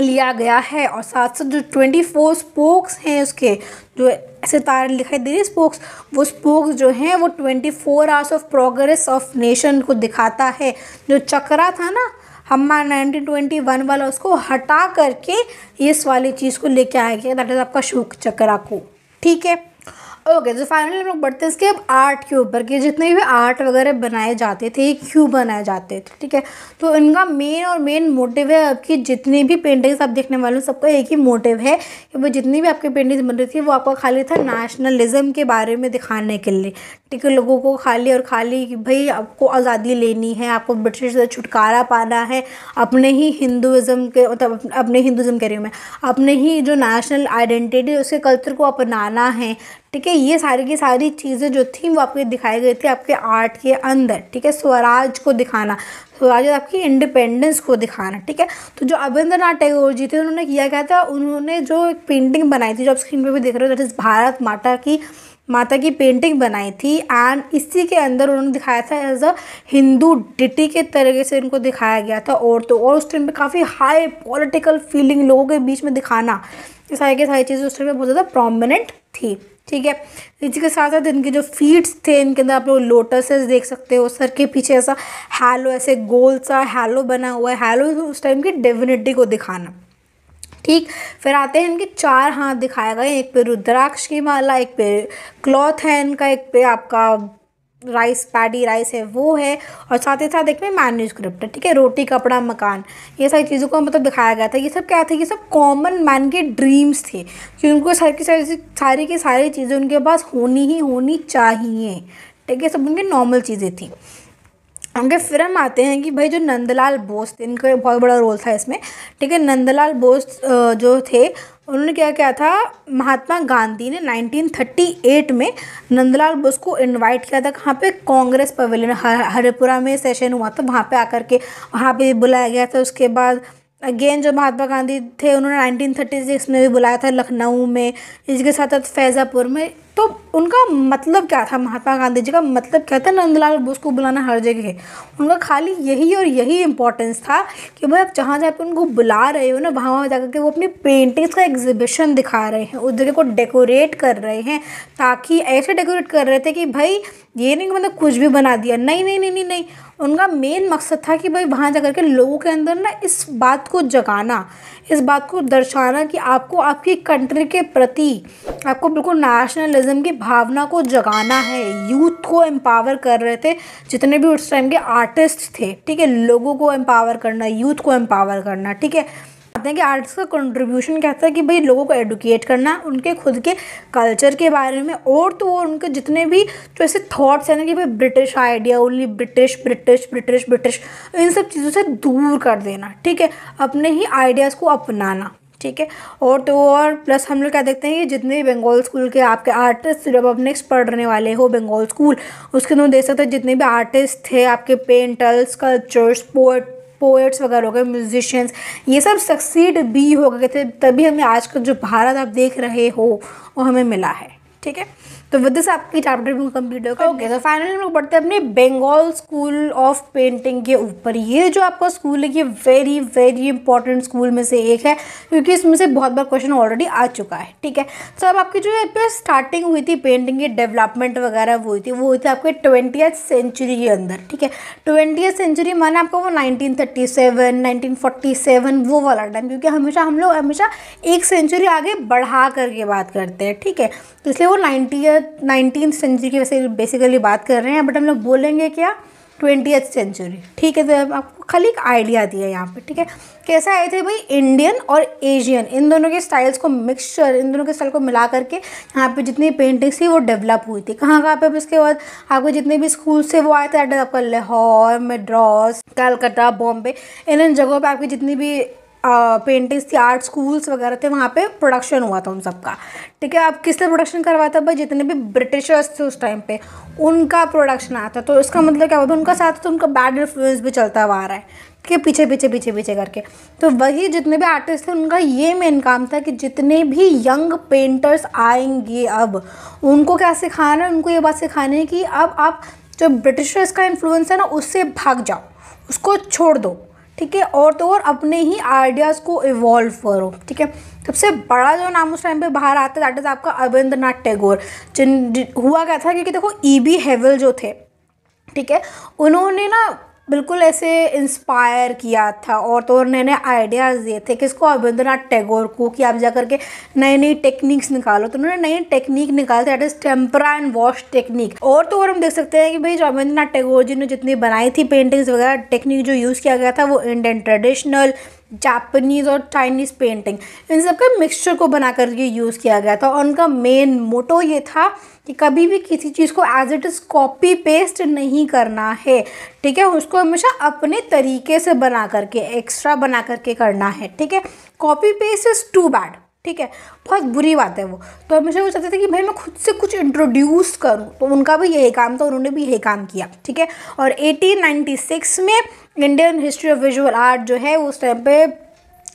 लिया गया है और साथ साथ जो ट्वेंटी फोर स्पोक्स हैं उसके जो ऐसे तार दिखाई दे रही स्पोक्स वो स्पोक्स जो हैं वो twenty four hours of progress of nation को दिखाता है जो चक्रा था ना हमारा नाइनटीन ट्वेंटी वन वाला उसको हटा करके इस वाली चीज़ को लेके आया गया दैट इज़ आपका शोक चक्रा को ठीक है ओके जो फाइनली हम लोग बढ़ते हैं इसके अब आर्ट के ऊपर कि जितने भी आर्ट वगैरह बनाए जाते थे ये क्यों बनाए जाते थे ठीक है तो इनका मेन और मेन मोटिव है आपकी जितनी भी पेंटिंग्स आप देखने वाले हो सबका एक ही मोटिव है कि वो जितनी भी आपकी पेंटिंग्स बन रही थी वो आपका खाली था नेशनलिज्म के बारे में दिखाने के लिए ठीक है लोगों को खाली और खाली कि भाई आपको आज़ादी लेनी है आपको ब्रिटिश से छुटकारा पाना है अपने ही हिंदुज़म के मतलब अपने हिंदुज़म कह रही हूँ मैं अपने ही जो नेशनल आइडेंटिटी उसके कल्चर को अपनाना है ठीक है ये सारी की सारी चीज़ें जो थी वो आपके दिखाई गई थी आपके आर्ट के अंदर ठीक है स्वराज को दिखाना स्वराज आपकी इंडिपेंडेंस को दिखाना ठीक है तो जो अविंद्र नाथ टैगोर जी थे उन्होंने किया क्या था उन्होंने जो एक पेंटिंग बनाई थी जो आप स्क्रीन पर भी देख रहे हो दैट इज़ भारत माता की माता की पेंटिंग बनाई थी एंड इसी के अंदर उन्होंने दिखाया था एज अ हिंदू डिटी के तरीके से इनको दिखाया गया था और तो और उस टाइम पे काफ़ी हाई पॉलिटिकल फीलिंग लोगों के बीच में दिखाना ये सारी की सारी चीज़ें उस टाइम पे बहुत ज़्यादा प्रोमिनेंट थी ठीक है इसके साथ साथ इनके जो फीट्स थे इनके अंदर आप लोग लोटसेस देख सकते हो सर के पीछे ऐसा हैलो ऐसे गोल सा हैलो बना हुआ है हैलो तो उस टाइम की डिविनिटी को दिखाना ठीक फिर आते हैं इनके चार हाथ दिखाए गए एक पे रुद्राक्ष की माला एक पे क्लॉथ है इनका एक पे आपका राइस पैडी राइस है वो है और साथ ही साथ एक में मैन्यू स्क्रिप्ट ठीक है रोटी कपड़ा मकान ये सारी चीज़ों को मतलब दिखाया गया था ये सब क्या थे ये सब कॉमन मैन के ड्रीम्स थे कि उनको सारी की सारी सारी की सारी चीज़ें उनके पास होनी ही होनी चाहिए ठीक है सब उनकी नॉर्मल चीज़ें थी उनके फिर हम आते हैं कि भाई जो नंदलाल बोस थे इनका बहुत बड़ा रोल था इसमें ठीक है नंदलाल बोस जो थे उन्होंने क्या किया था महात्मा गांधी ने 1938 में नंदलाल बोस को इनवाइट किया था कहाँ पे कांग्रेस पवेलियन हरिपुरा में सेशन हुआ था वहाँ पे आकर के वहाँ पे बुलाया गया था उसके बाद अगेन जो महात्मा गांधी थे उन्होंने 1936 में भी बुलाया था लखनऊ में इसके साथ साथ फैज़ापुर में तो उनका मतलब क्या था महात्मा गांधी जी का मतलब क्या था नंदलाल बोस को बुलाना हर जगह उनका खाली यही और यही इम्पोर्टेंस था कि भाई आप जहाँ जहाँ पर उनको बुला रहे हो ना वहाँ वहाँ जाकर के वो अपनी पेंटिंग्स का एग्जिबिशन दिखा रहे हैं उस जगह को डेकोरेट कर रहे हैं ताकि ऐसे डेकोरेट कर रहे थे कि भाई ये नहीं कि मतलब कुछ भी बना दिया नहीं नहीं नहीं नहीं नहीं उनका मेन मकसद था कि भाई वहाँ जा कर के लोगों के अंदर ना इस बात को जगाना इस बात को दर्शाना कि आपको आपकी कंट्री के प्रति आपको बिल्कुल नेशनलिज्म की भावना को जगाना है यूथ को एम्पावर कर रहे थे जितने भी उस टाइम के आर्टिस्ट थे ठीक है लोगों को एम्पावर करना यूथ को एम्पावर करना ठीक है बताते हैं कि आर्ट्स का कंट्रीब्यूशन कहता है कि भाई लोगों को एडुकेट करना उनके खुद के कल्चर के बारे में और तो और उनके जितने भी जो ऐसे थाट्स हैं ना कि भाई British idea only British British British British इन सब चीज़ों से दूर कर देना ठीक है अपने ही आइडियाज़ को अपनाना ठीक है और तो और प्लस हम लोग क्या देखते हैं कि जितने भी बंगाल स्कूल के आपके आर्टिस्ट जब आप नेक्स्ट पढ़ने वाले हो बंगाल स्कूल उसके अंदर देख सकते हैं जितने भी आर्टिस्ट थे आपके पेंटर्स कल्चर्स पोट पोइट्स वगैरह हो गए म्यूजिशियंस ये सब सक्सीड भी हो गए थे तभी हमें आज का जो भारत आप देख रहे हो वो हमें मिला है ठीक है तो विद दिस आपकी चैप्टर भी कंप्लीट होगा ओके तो फाइनली हम लोग पढ़ते हैं अपने बंगाल स्कूल ऑफ पेंटिंग के ऊपर ये जो आपका स्कूल है ये वेरी वेरी इंपॉर्टेंट स्कूल में से एक है क्योंकि इसमें से बहुत बार क्वेश्चन ऑलरेडी आ चुका है ठीक है तो अब आपकी जो पे स्टार्टिंग हुई थी पेंटिंग की डेवलपमेंट वगैरह वो हुई थी वो हुई थी आपके ट्वेंटी सेंचुरी के अंदर ठीक है ट्वेंटी सेंचुरी माना आपका वो nineteen thirty seven nineteen forty seven वो वाला टाइम क्योंकि हमेशा हम लोग हमेशा एक सेंचुरी आगे बढ़ा करके बात करते हैं ठीक है तो इसलिए वो नाइन्टी नाइनटीन सेंचुरी की वैसे बेसिकली बात कर रहे हैं बट हम लोग बोलेंगे क्या ट्वेंटी सेंचुरी ठीक है तो आपको खाली एक आइडिया दिया यहाँ पे ठीक है कैसे आए थे भाई इंडियन और एशियन इन दोनों के स्टाइल्स को मिक्सचर इन दोनों के स्टाइल को मिला करके यहाँ पे जितनी पेंटिंग्स थी वो डेवलप हुई थी कहाँ कहाँ पे इसके बाद आपको जितने भी स्कूल से वो आए थे आपका लाहौर मेड्रॉस कलकत्ता बॉम्बे इन इन जगहों पर आपकी जितनी भी पेंटिंग्स थी आर्ट स्कूल्स वगैरह थे वहाँ पे प्रोडक्शन हुआ था उन सब का ठीक है अब किसने प्रोडक्शन करवाया था भाई जितने भी ब्रिटिशर्स थे उस टाइम पे उनका प्रोडक्शन आया था तो इसका मतलब क्या होता है उनका साथ तो उनका बैड इन्फ्लुएंस भी चलता हुआ आ रहा है ठीक है पीछे पीछे पीछे पीछे करके तो वही जितने भी आर्टिस्ट थे उनका ये मेन काम था कि जितने भी यंग पेंटर्स आएंगे अब उनको क्या सिखाना है उनको ये बात सिखानी है कि अब आप जो ब्रिटिशर्स का इन्फ्लुएंस है ना उससे भाग जाओ उसको छोड़ दो ठीक है और तो और अपने ही आइडियाज़ को इवॉल्व करो ठीक है सबसे बड़ा जो नाम उस टाइम पे बाहर आता है दैट इज़ आपका नाथ टैगोर जिन हुआ क्या था क्योंकि देखो ई बी हेवल जो थे ठीक है उन्होंने ना बिल्कुल ऐसे इंस्पायर किया था और तो नए नए आइडियाज़ दिए थे किसको रविंद्रनाथ टैगोर को कि आप जा करके नई नई टेक्निक्स निकालो तो उन्होंने नई टेक्निक निकाले थे that is tempera and wash technique और तो और हम देख सकते हैं कि भाई रविंद्रनाथ टैगोर जी ने जितनी बनाई थी पेंटिंग्स वगैरह टेक्निक जो यूज़ किया गया था वो इंडियन ट्रेडिशनल जापनीज और चाइनीज़ पेंटिंग इन सब का मिक्सचर को बना करके यूज़ किया गया था और उनका मेन मोटो ये था कि कभी भी किसी चीज़ को as it is copy paste नहीं करना है ठीक है उसको हमेशा अपने तरीके से बना करके एक्स्ट्रा बना करके करना है ठीक है copy paste is too bad ठीक है बहुत बुरी बात है वो तो हमेशा वो चाहते थे कि भाई मैं खुद से कुछ इंट्रोड्यूस करूँ तो उनका भी यही काम था उन्होंने भी यही काम किया ठीक है और 1896 में Indian history of visual art जो है उस टाइम पे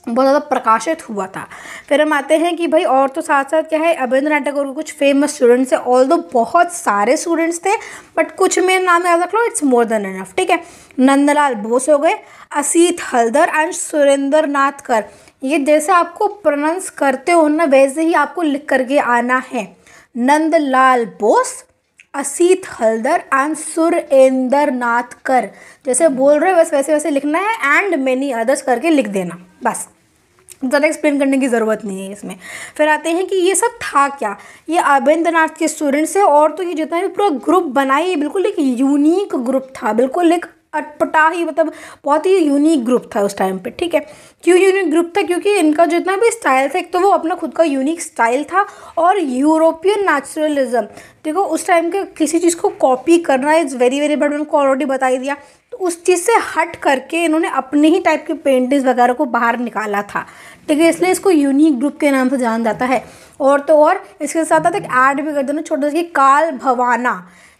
बहुत ज़्यादा प्रकाशित हुआ था फिर हम आते हैं कि भाई और तो साथ साथ क्या है अभिंद्र नाथ टैगोर के कुछ फेमस स्टूडेंट्स हैं ऑल दो बहुत सारे स्टूडेंट्स थे बट कुछ मेरे नाम याद रख लो इट्स मोर देन एनफ ठीक है नंदलाल बोस हो गए असीत हल्दर एंड सुरेंद्र नाथ कर ये जैसे आपको प्रोनाउंस करते हो ना वैसे ही आपको लिख करके आना है नंदलाल बोस असीत हल्दर एंड सुरेंद्र नाथ कर जैसे बोल रहे हो बस वैसे वैसे लिखना है एंड मेनी अदर्स करके लिख देना बस ज़्यादा एक्सप्लेन करने की ज़रूरत नहीं है इसमें फिर आते हैं कि ये सब था क्या ये अरविंद्र नाथ के स्टूडेंट्स है और तो ये जितना भी पूरा ग्रुप बनाए ये बिल्कुल एक यूनिक ग्रुप था बिल्कुल एक अटपटा ही मतलब बहुत ही यूनिक ग्रुप था उस टाइम पे ठीक है क्यों यूनिक ग्रुप था क्योंकि इनका जितना भी स्टाइल था एक तो वो अपना खुद का यूनिक स्टाइल था और यूरोपियन नेचुरलिज्म देखो उस टाइम के किसी चीज़ को कॉपी करना इज़ वेरी वेरी बड उनको ऑलरेडी बताई दिया उस चीज़ से हट करके इन्होंने अपने ही टाइप के पेंटिंग्स वगैरह को बाहर निकाला था ठीक है इसलिए इसको यूनिक ग्रुप के नाम से जाना जाता है और तो और इसके साथ साथ एक ऐड भी कर देना छोटा सा काल भवाना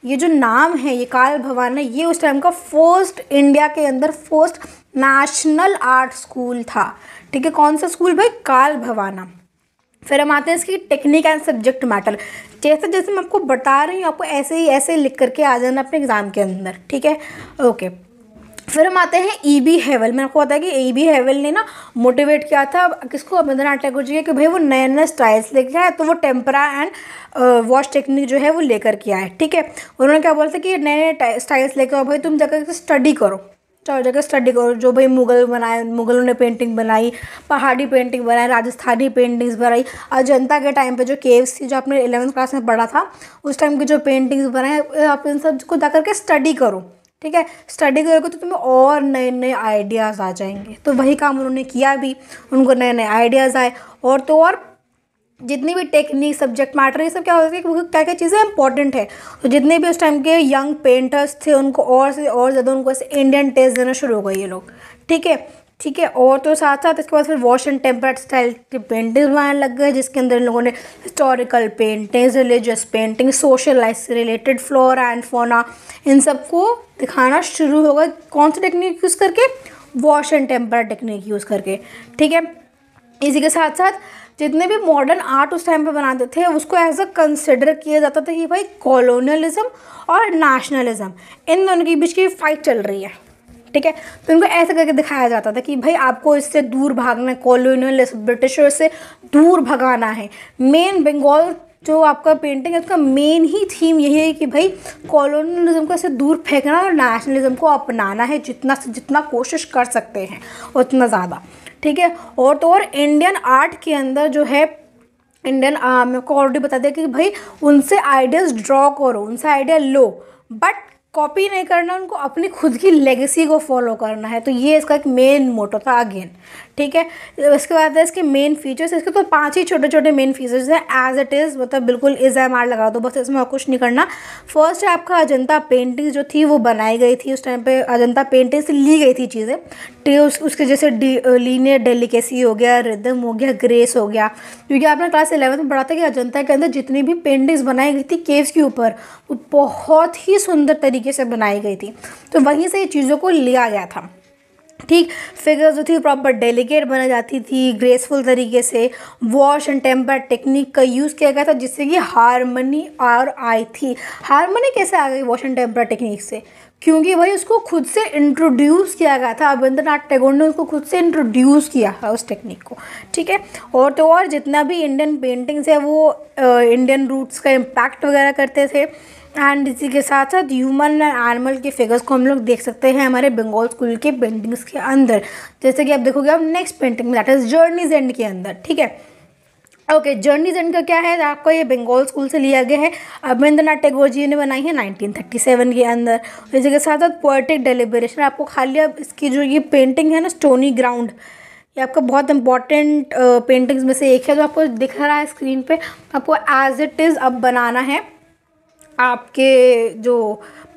ये जो नाम है ये काल भवाना ये उस टाइम का फर्स्ट इंडिया के अंदर फर्स्ट नेशनल आर्ट स्कूल था ठीक है कौन सा स्कूल भाई काल भवाना फिर हम आते हैं इसकी टेक्निक एंड सब्जेक्ट मैटर जैसे जैसे मैं आपको बता रही हूँ आपको ऐसे ही ऐसे लिख करके आ जाना अपने एग्ज़ाम के अंदर ठीक है ओके फिर हम आते हैं ई बी हैवल मैंने आपको बताया कि ई बी हैवल ने ना मोटिवेट किया था किसको अमिंद्रनाथ टैगोर जी कि भाई वो नए नए स्टाइल्स लेके आए तो वो टेम्परा एंड वॉश टेक्निक जो है वो लेकर के आए ठीक है उन्होंने क्या बोला था कि नए नए स्टाइल्स लेकर आओ भाई तुम जाकर स्टडी करो चाहो जगह स्टडी करो जो भाई मुगल बनाए मुगलों ने पेंटिंग बनाई पहाड़ी पेंटिंग बनाई राजस्थानी पेंटिंग्स बनाई अजंता के टाइम पे जो केव्स थी जो आपने इलेवंथ क्लास में पढ़ा था उस टाइम की जो पेंटिंग्स बनाए आप इन सब को जाकर के स्टडी करो ठीक है स्टडी करोगे तो तुम्हें और नए नए आइडियाज़ आ जाएंगे तो वही काम उन्होंने किया भी उनको नए नए आइडियाज़ आए और तो और जितनी भी टेक्निक सब्जेक्ट मैटर ये सब क्या होता है कि क्या क्या चीज़ें इंपॉर्टेंट है तो जितने भी उस टाइम के यंग पेंटर्स थे उनको और से और ज़्यादा उनको ऐसे इंडियन टेस्ट देना शुरू हो गए ये लोग ठीक है ठीक है और तो साथ साथ इसके बाद फिर वॉश एंड टेम्पर स्टाइल की पेंटिंग्स बनाने लग गए जिसके अंदर लोगों ने historical paintings religious painting social life से रिलेटेड फ्लोरा एंड फोना इन सबको दिखाना शुरू होगा कौन सी टेक्निक यूज़ करके wash and tempera technique use करके ठीक है इसी के साथ साथ जितने भी मॉडर्न आर्ट उस टाइम पे बनाते थे उसको एज अ कंसिडर किया जाता था कि भाई कॉलोनियलिज्म और नेशनलिज्म इन दोनों के बीच की फाइट चल रही है ठीक है तो इनको ऐसे करके दिखाया जाता था कि भाई आपको इससे दूर भागना है कॉलोनियल ब्रिटिशर्स से दूर भगाना है मेन बंगाल जो आपका पेंटिंग है उसका मेन ही थीम यही है कि भाई कॉलोनलिज्म को ऐसे दूर फेंकना और नेशनलिज्म को अपनाना है जितना से जितना कोशिश कर सकते हैं उतना ज़्यादा ठीक है और तो और इंडियन आर्ट के अंदर जो है इंडियन मेरे को ऑलरेडी बता दिया कि भाई उनसे आइडियाज़ ड्रॉ करो उनसे आइडिया लो बट कॉपी नहीं करना उनको अपनी खुद की लेगेसी को फॉलो करना है तो ये इसका एक मेन मोटो था अगेन ठीक है इसके बाद है इसके मेन फीचर्स इसके तो पांच ही छोटे छोटे मेन फीचर्स हैं एज इट इज़ मतलब बिल्कुल इज एम आर लगा दो बस इसमें और कुछ नहीं करना फर्स्ट है आपका अजंता पेंटिंग जो थी वो बनाई गई थी उस टाइम पे अजंता पेंटिंग से ली गई थी चीज़ें उस, उसके जैसे लीनियर डेलिकेसी हो गया रिदम हो गया ग्रेस हो गया क्योंकि आपने क्लास इलेवंथ में पढ़ा था कि अजंता के अंदर जितनी भी पेंटिंग्स बनाई गई थी केव्स के ऊपर वो बहुत ही सुंदर तरीके से बनाई गई थी तो वहीं से ये चीज़ों को लिया गया था ठीक फिगर जो थी प्रॉपर डेलीकेट बना जाती थी ग्रेसफुल तरीके से वॉश एंड टेम्पर टेक्निक का यूज़ किया गया था जिससे कि हारमनी और आई थी हारमनी कैसे आ गई वॉश एंड टेम्पर टेक्निक से क्योंकि भाई उसको खुद से इंट्रोड्यूस किया गया था नाथ टैगोर ने उसको खुद से इंट्रोड्यूस किया था उस टेक्निक को ठीक है और तो और जितना भी इंडियन पेंटिंग्स है वो इंडियन रूट्स का इम्पैक्ट वगैरह करते थे एंड इसी के साथ साथ ह्यूमन एंड एनिमल के फिगर्स को हम लोग देख सकते हैं हमारे बंगाल स्कूल के पेंटिंग्स के अंदर जैसे कि आप देखोगे आप next painting that is journey's end के अंदर ठीक है ओके जर्नीज एंड का क्या है आपको ये बंगाल स्कूल से लिया गया है नाथ टैगोर जी ने बनाई है 1937 के अंदर इसी के साथ साथ पोएटिक डेलिब्रेशन आपको खाली अब इसकी जो ये पेंटिंग है ना स्टोनी ग्राउंड ये आपका बहुत इंपॉर्टेंट पेंटिंग्स में से एक है जो आपको दिख रहा है स्क्रीन पे आपको एज इट इज़ अब बनाना है आपके जो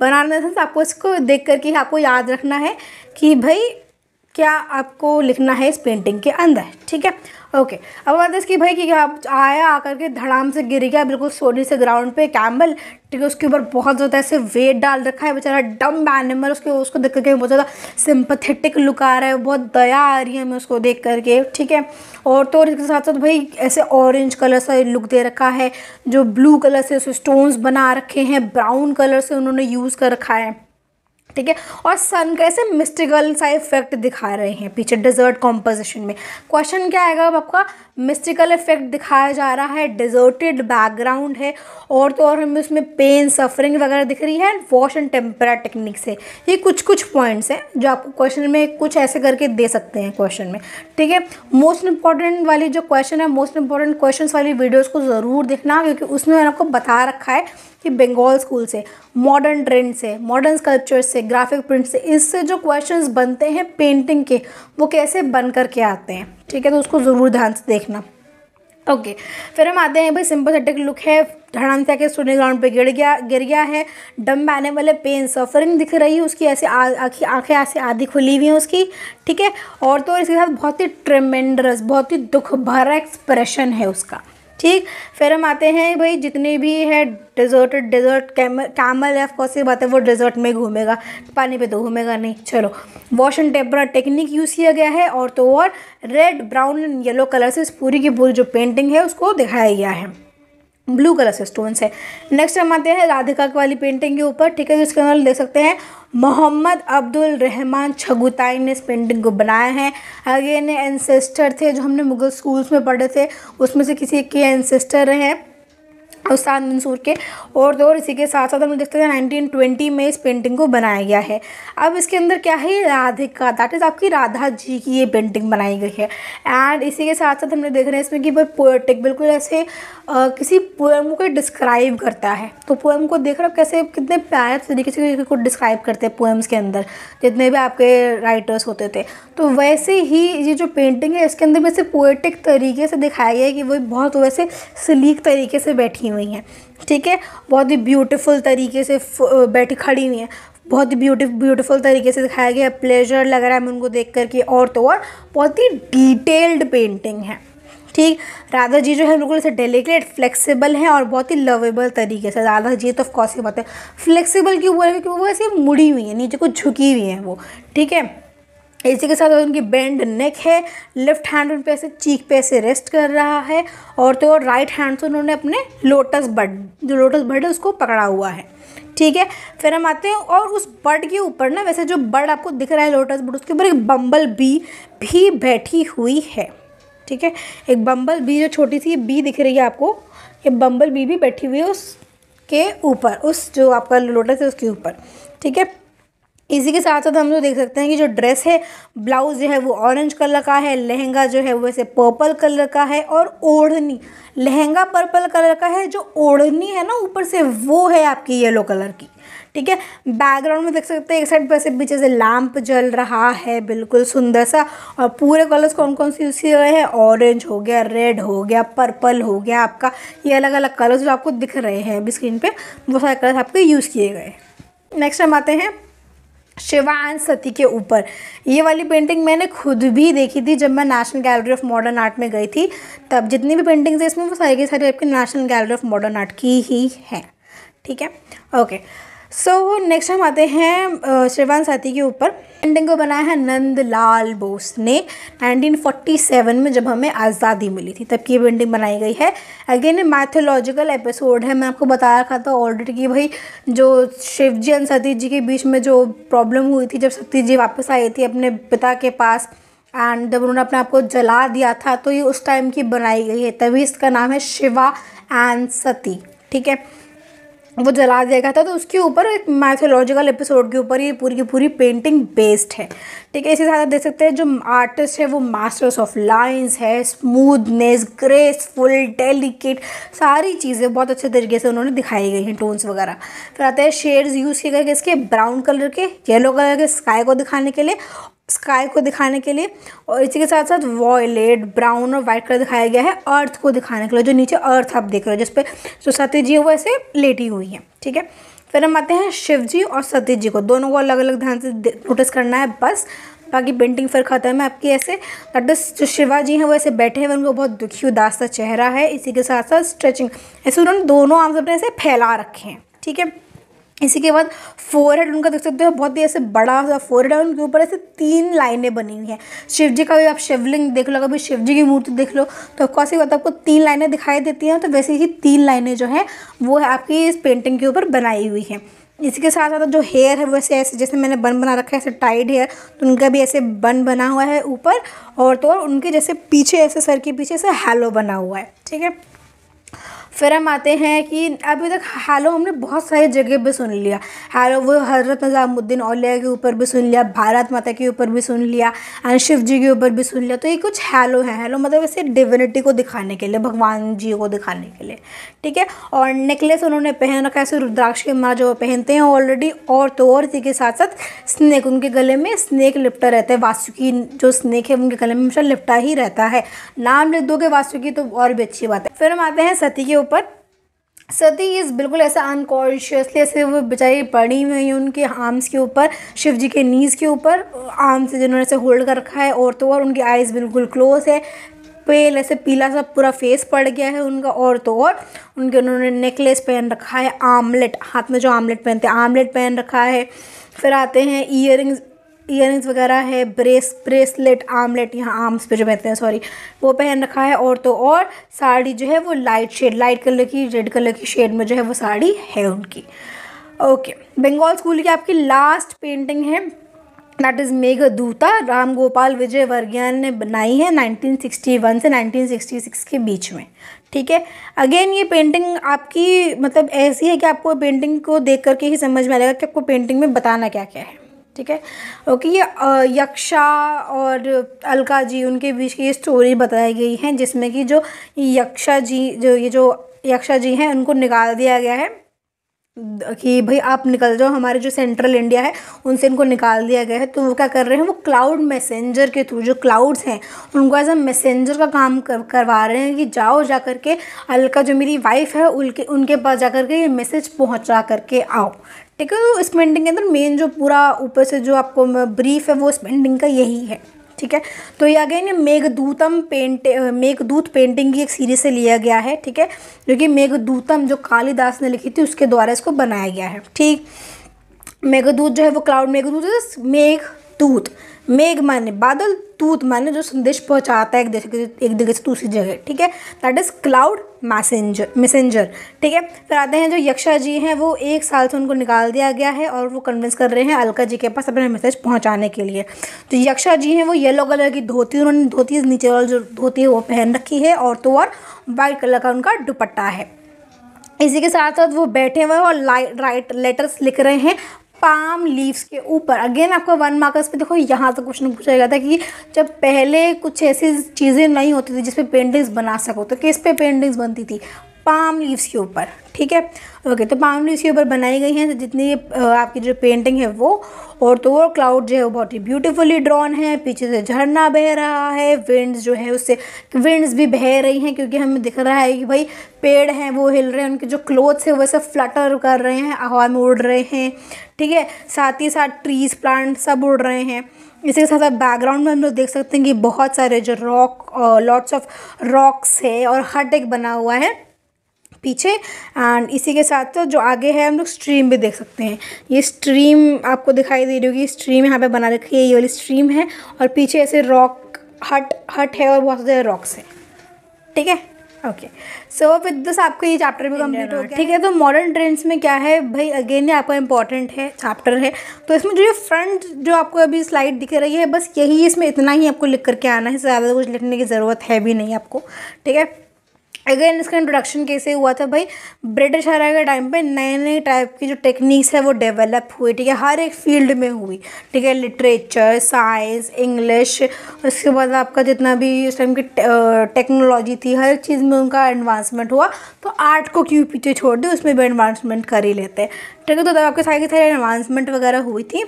बनाना लाइसेंस आपको इसको देख करके आपको याद रखना है कि भाई क्या आपको लिखना है इस पेंटिंग के अंदर ठीक है ओके अब बात इसकी भाई कि आया आकर के धड़ाम से गिर गया बिल्कुल सोने से ग्राउंड पे कैम्बल ठीक है उसके ऊपर बहुत ज़्यादा ऐसे वेट डाल रखा है बेचारा डम एनिमल उसके उसको देख करके बहुत ज़्यादा सिंपथेटिक लुक आ रहा है बहुत दया आ रही है हमें उसको देख करके ठीक है और तो और इसके साथ साथ भाई ऐसे ऑरेंज कलर सा लुक दे रखा है जो ब्लू कलर से स्टोन्स बना रखे हैं ब्राउन कलर से उन्होंने यूज़ कर रखा है ठीक है और सन का ऐसे मिस्टिकल सा इफेक्ट दिखा रहे हैं पीछे डिजर्ट कॉम्पोजिशन में क्वेश्चन क्या आएगा अब आपका मिस्टिकल इफेक्ट दिखाया जा रहा है डिजर्टेड बैकग्राउंड है और तो और हमें उसमें पेन सफरिंग वगैरह दिख रही है वॉश एंड टेम्परा टेक्निक से ये कुछ कुछ पॉइंट्स हैं जो आपको क्वेश्चन में कुछ ऐसे करके दे सकते हैं क्वेश्चन में ठीक है मोस्ट इंपॉर्टेंट वाली जो क्वेश्चन है मोस्ट इंपॉर्टेंट क्वेश्चन वाली वीडियोज़ को ज़रूर देखना क्योंकि उसमें मैंने आपको बता रखा है कि बंगाल स्कूल से मॉडर्न ट्रेंड से मॉडर्न स्कल्पचर्स से ग्राफिक प्रिंट से इससे जो क्वेश्चंस बनते हैं पेंटिंग के वो कैसे बन कर के आते हैं ठीक है तो उसको ज़रूर ध्यान से देखना ओके okay. फिर हम आते हैं भाई सिंपथेटिक लुक है धड़ान से के स्टूडेंट ग्राउंड पे गिर गया गिर गया है डम आने वाले पेन सफरिंग दिख रही है उसकी ऐसे आँखें आँखें ऐसे आधी खुली हुई हैं उसकी ठीक है और तो इसके साथ बहुत ही ट्रेमेंडरस बहुत ही दुख भरा एक्सप्रेशन है उसका ठीक फिर हम आते हैं भाई जितने भी है डिजर्टेड डेजर्ट कैमल है कौन सी बात है वो डिज़र्ट में घूमेगा पानी पे तो घूमेगा नहीं चलो wash and tempera technique use किया गया है और तो और red brown and yellow colour से इस पूरी की पूरी जो पेंटिंग है उसको दिखाया गया है ब्लू कलर से स्टोन्स है नेक्स्ट हम आते हैं राधिका वाली पेंटिंग के ऊपर ठीक है जिसके इसके अंदर देख सकते हैं मोहम्मद अब्दुल रहमान छगुताई ने इस पेंटिंग को बनाया है अगेन एनसेस्टर थे जो हमने मुगल स्कूल्स में पढ़े थे उसमें से किसी के एनसेस्टर हैं उस्ताद मंसूर के और दो और इसी के साथ साथ हम देखते सकते हैं 1920 में इस पेंटिंग को बनाया गया है अब इसके अंदर क्या है राधिका दैट इज़ आपकी राधा जी की ये पेंटिंग बनाई गई है एंड इसी के साथ साथ हमने देख रहे हैं इसमें कि पोएटिक बिल्कुल ऐसे आ, किसी पोएम को डिस्क्राइब करता है तो पोएम को देख रहे हो कैसे कितने प्यारे तरीके से को डिस्क्राइब करते हैं पोएम्स के अंदर जितने भी आपके राइटर्स होते थे तो वैसे ही ये जो पेंटिंग है इसके अंदर वैसे पोएटिक तरीके से दिखाया गया है कि वो बहुत वैसे सलीक तरीके से बैठी हुई हुई हैं ठीक है बहुत ही ब्यूटीफुल तरीके से बैठी खड़ी हुई हैं बहुत ही ब्यूटी ब्यूटीफुल तरीके से दिखाया गया प्लेजर लग रहा है मैं उनको देख करके और तो और बहुत ही डिटेल्ड पेंटिंग है ठीक राधा जी जो है बिल्कुल ऐसे डेलीकेट फ्लेक्सिबल हैं और बहुत ही लवेबल तरीके से राधा जी तो ऑफकोर्स ही बात है फ्लेक्सिबल क्यों बोल रहे क्योंकि वो ऐसे मुड़ी हुई है नीचे को झुकी हुई है वो ठीक है इसी के साथ उनकी बेंड नेक है लेफ्ट हैंड उन पे ऐसे चीक पे ऐसे रेस्ट कर रहा है और तो और राइट हैंड से उन्होंने अपने लोटस बर्ड जो लोटस बर्ड है उसको पकड़ा हुआ है ठीक है फिर हम आते हैं और उस बर्ड के ऊपर ना वैसे जो बर्ड आपको दिख रहा है लोटस बर्ड उसके ऊपर एक बम्बल बी भी बैठी हुई है ठीक है एक बम्बल बी जो छोटी सी बी दिख रही है आपको ये बम्बल बी भी बैठी हुई है उसके ऊपर उस जो आपका लोटस है उसके ऊपर ठीक है इसी के साथ साथ हम जो देख सकते हैं कि जो ड्रेस है ब्लाउज जो है वो ऑरेंज कलर का है लहंगा जो है वो ऐसे पर्पल कलर का है और ओढ़नी लहंगा पर्पल कलर का है जो ओढ़नी है ना ऊपर से वो है आपकी येलो कलर की ठीक है बैकग्राउंड में देख सकते हैं एक साइड पर ऐसे पीछे से लैम्प जल रहा है बिल्कुल सुंदर सा और पूरे कलर्स कौन कौन से यूज़ किए गए हैं ऑरेंज हो गया रेड हो गया पर्पल हो गया आपका ये अलग अलग कलर्स जो आपको दिख रहे हैं अभी स्क्रीन पर वो सारे कलर्स आपके यूज़ किए गए नेक्स्ट हम आते हैं शिवा एंड सती के ऊपर ये वाली पेंटिंग मैंने खुद भी देखी थी जब मैं National Gallery of Modern Art में गई थी तब जितनी भी पेंटिंग्स है इसमें वो सारी की सारी आपकी National Gallery of Modern Art की ही है ठीक है okay okay. So so, next हम आते हैं श्रीवान साथी के ऊपर पेंटिंग को बनाया है नंदलाल बोस ने 1947 में जब हमें आज़ादी मिली थी तब की ये पेंटिंग बनाई गई है अगेन मैथोलॉजिकल एपिसोड है मैं आपको बता रखा था ऑलरेडी कि भाई जो शिव जी एंड सती जी के बीच में जो प्रॉब्लम हुई थी जब सती जी वापस आई थी अपने पिता के पास एंड जब उन्होंने अपने आप को जला दिया था तो ये उस टाइम की बनाई गई है तभी इसका नाम है शिवा एंड सती ठीक है वो जला दिया गया था तो उसके ऊपर एक माइथोलॉजिकल एपिसोड के ऊपर ये पूरी की पूरी पेंटिंग बेस्ड है ठीक है इसी साथ देख सकते हैं जो आर्टिस्ट है वो मास्टर्स ऑफ लाइंस है स्मूथनेस ग्रेसफुल डेलिकेट सारी चीज़ें बहुत अच्छे तरीके से उन्होंने दिखाई गई हैं टोन्स वगैरह फिर आते हैं शेड्स यूज़ किए गए इसके ब्राउन कलर के येलो कलर के स्काई को दिखाने के लिए स्काई को दिखाने के लिए और इसी के साथ साथ वॉयलेट ब्राउन और वाइट कलर दिखाया गया है अर्थ को दिखाने के लिए जो नीचे अर्थ आप देख रहे हो जिसपे जो सती जी है वो ऐसे लेटी हुई है ठीक है फिर हम आते हैं शिव जी और सती जी को दोनों को अलग अलग ध्यान से नोटिस करना है बस बाकी पेंटिंग फिर ख़त्म है आपकी ऐसे दैट इज जो शिवाजी हैं वो ऐसे बैठे हैं उनको बहुत दुखी उदास सा चेहरा है इसी के साथ साथ स्ट्रेचिंग ऐसे उन्होंने दोनों आर्म्स अपने ऐसे फैला रखे हैं ठीक है इसी के बाद फोर हेड उनका देख सकते हो बहुत ही ऐसे बड़ा सा फोर हेड है उनके ऊपर ऐसे तीन लाइनें बनी हुई हैं शिव जी का भी आप शिवलिंग देख लो कभी शिव जी की मूर्ति देख लो तो कौन बात आपको तीन लाइनें दिखाई देती हैं तो वैसे ही तीन लाइनें जो हैं वो है आपकी इस पेंटिंग के ऊपर बनाई हुई हैं के साथ साथ जो हेयर है वैसे ऐसे जैसे मैंने बन बना रखा है ऐसे टाइड हेयर तो उनका भी ऐसे बन बना हुआ है ऊपर और तो उनके जैसे पीछे ऐसे सर के पीछे ऐसे हैलो बना हुआ है ठीक है फिर हम आते हैं कि अभी तक हालो हमने बहुत सारी जगह पे सुन लिया हैलो वो हज़रत नजामुद्दीन औलिया के ऊपर भी सुन लिया भारत माता के ऊपर भी सुन लिया एंड शिव जी के ऊपर भी सुन लिया तो ये कुछ हैलो है हैलो मतलब ऐसे डिविनिटी को दिखाने के लिए भगवान जी को दिखाने के लिए ठीक है और नेकलेस उन्होंने पहन रखा है रुद्राक्ष के माँ जो पहनते हैं ऑलरेडी और तो और इसी के साथ साथ स्नेक उनके गले में स्नेक लिपटा रहता है वासुकी जो स्नेक है उनके गले में हमेशा लिपटा ही रहता है नाम लिख दो वासुकी तो और भी अच्छी बात है फिर हम आते हैं सती के ऊपर सती इस बिल्कुल ऐसा अनकॉन्शियसली ऐसे वो बेचारी पड़ी हुई है उनके आर्म्स के ऊपर शिव जी के नीज़ के ऊपर आर्म से जिन्होंने ऐसे होल्ड कर रखा है और तो और उनकी आइज़ बिल्कुल क्लोज है पेल ऐसे पीला सा पूरा फेस पड़ गया है उनका और तो और उनके उन्होंने नेकलेस पहन रखा है आमलेट हाथ में जो आमलेट पहनते हैं आमलेट पहन रखा है फिर आते हैं ईयर ईयरिंग्स वगैरह है ब्रेस ब्रेसलेट आमलेट यहाँ आर्म्स पे जो कहते हैं सॉरी वो पहन रखा है और तो और साड़ी जो है वो लाइट शेड लाइट कलर की रेड कलर की शेड में जो है वो साड़ी है उनकी ओके बंगाल स्कूल की आपकी लास्ट पेंटिंग है that is Meghaduta Ram Gopal विजय वर्गियान ने बनाई है 1961 से 1966 के बीच में ठीक है अगेन ये पेंटिंग आपकी मतलब ऐसी है कि आपको पेंटिंग को देख करके ही समझ में आएगा कि आपको पेंटिंग में बताना क्या क्या है ठीक है ओके ये यक्षा और अलका जी उनके बीच की स्टोरी बताई गई है जिसमें कि जो यक्षा जी जो ये जो यक्षा जी हैं उनको निकाल दिया गया है कि भाई आप निकल जाओ हमारे जो सेंट्रल इंडिया है उनसे इनको निकाल दिया गया है तो वो क्या कर रहे हैं वो क्लाउड मैसेंजर के थ्रू जो क्लाउड्स हैं उनको एज अ मैसेंजर का काम कर करवा रहे हैं कि जाओ जा करके अलका जो मेरी वाइफ है उनके उनके पास जा कर के ये मैसेज पहुंचा करके आओ ठीक है तो इस पेंटिंग के अंदर मेन जो पूरा ऊपर से जो आपको ब्रीफ है वो इस पेंटिंग का यही है ठीक है तो ये अगेन ये मेघदूतम पेंट मेघदूत पेंटिंग की एक सीरीज से लिया गया है ठीक है जो कि मेघदूतम जो कालिदास ने लिखी थी उसके द्वारा इसको बनाया गया है ठीक मेघदूत जो है वो क्लाउड मेघदूत मेघ दूत मेघ माने बादल तूत माने जो संदेश पहुंचाता है एक जगह एक जगह से दूसरी जगह ठीक है that is cloud messenger messenger ठीक है फिर आते हैं जो यक्षा जी हैं वो एक साल से उनको निकाल दिया गया है और वो कन्विंस कर रहे हैं अलका जी के पास अपने मैसेज पहुंचाने के लिए तो यक्षा जी हैं वो येलो कलर की धोती उन्होंने धोती नीचे वाला जो धोती है वो पहन रखी है और तो और वाइट कलर का उनका दुपट्टा है इसी के साथ साथ वो बैठे हुए हैं और लाइट राइट लेटर्स लिख रहे हैं पाम लीव्स के ऊपर अगेन आपका वन मार्कर्स पे देखो यहाँ से क्वेश्चन पूछा गया था कि जब पहले कुछ ऐसी चीज़ें नहीं होती थी जिसपे पेंटिंग्स बना सको तो किस पे पेंटिंग्स बनती थी पाम लीव्स के ऊपर ठीक है ओके तो पाम लीव्स के ऊपर बनाई गई हैं तो जितनी ये आपकी जो पेंटिंग है वो और तो और क्लाउड जो है वो बहुत ही ब्यूटीफुली ड्रॉन है पीछे से झरना बह रहा है विंड्स जो है उससे विंड्स भी बह रही हैं क्योंकि हमें दिख रहा है कि भाई पेड़ हैं वो हिल रहे हैं उनके जो क्लोथ्स हैं वो सब फ्लटर कर रहे हैं हवा में उड़ रहे हैं ठीक है साथ ही साथ ट्रीज प्लांट सब उड़ रहे हैं के साथ साथ बैकग्राउंड में हम लोग देख सकते हैं कि बहुत सारे जो रॉक लॉट्स ऑफ रॉक्स है और हट एक बना हुआ है पीछे एंड इसी के साथ तो जो आगे है हम लोग स्ट्रीम भी देख सकते हैं ये स्ट्रीम आपको दिखाई दे रही होगी स्ट्रीम यहाँ पे बना रखी है ये वाली स्ट्रीम है और पीछे ऐसे रॉक हट हट है और बहुत सारे रॉक्स हैं ठीक है ओके सो विद दिस आपको ये चैप्टर भी कंप्लीट हो गया ठीक है तो मॉडर्न ट्रेंड्स में क्या है भाई अगेन ये आपका इंपॉर्टेंट है चैप्टर है तो इसमें जो ये फ्रंट जो आपको अभी स्लाइड दिख रही है बस यही इसमें इतना ही आपको लिख करके आना है ज़्यादा कुछ लिखने की ज़रूरत है भी नहीं आपको ठीक है अगेन इसका इंट्रोडक्शन कैसे हुआ था भाई ब्रिटिश हरा के टाइम पे नए नए टाइप की जो टेक्निक्स है वो डेवलप हुई ठीक है हर एक फील्ड में हुई ठीक है लिटरेचर साइंस इंग्लिश उसके बाद आपका जितना भी उस टाइम की टेक्नोलॉजी थी हर एक चीज़ में उनका एडवांसमेंट हुआ तो आर्ट को क्यों पीछे छोड़ दे उसमें भी एडवांसमेंट कर ही लेते हैं ठीक है तो आपके सारी सारी एडवांसमेंट वगैरह हुई थी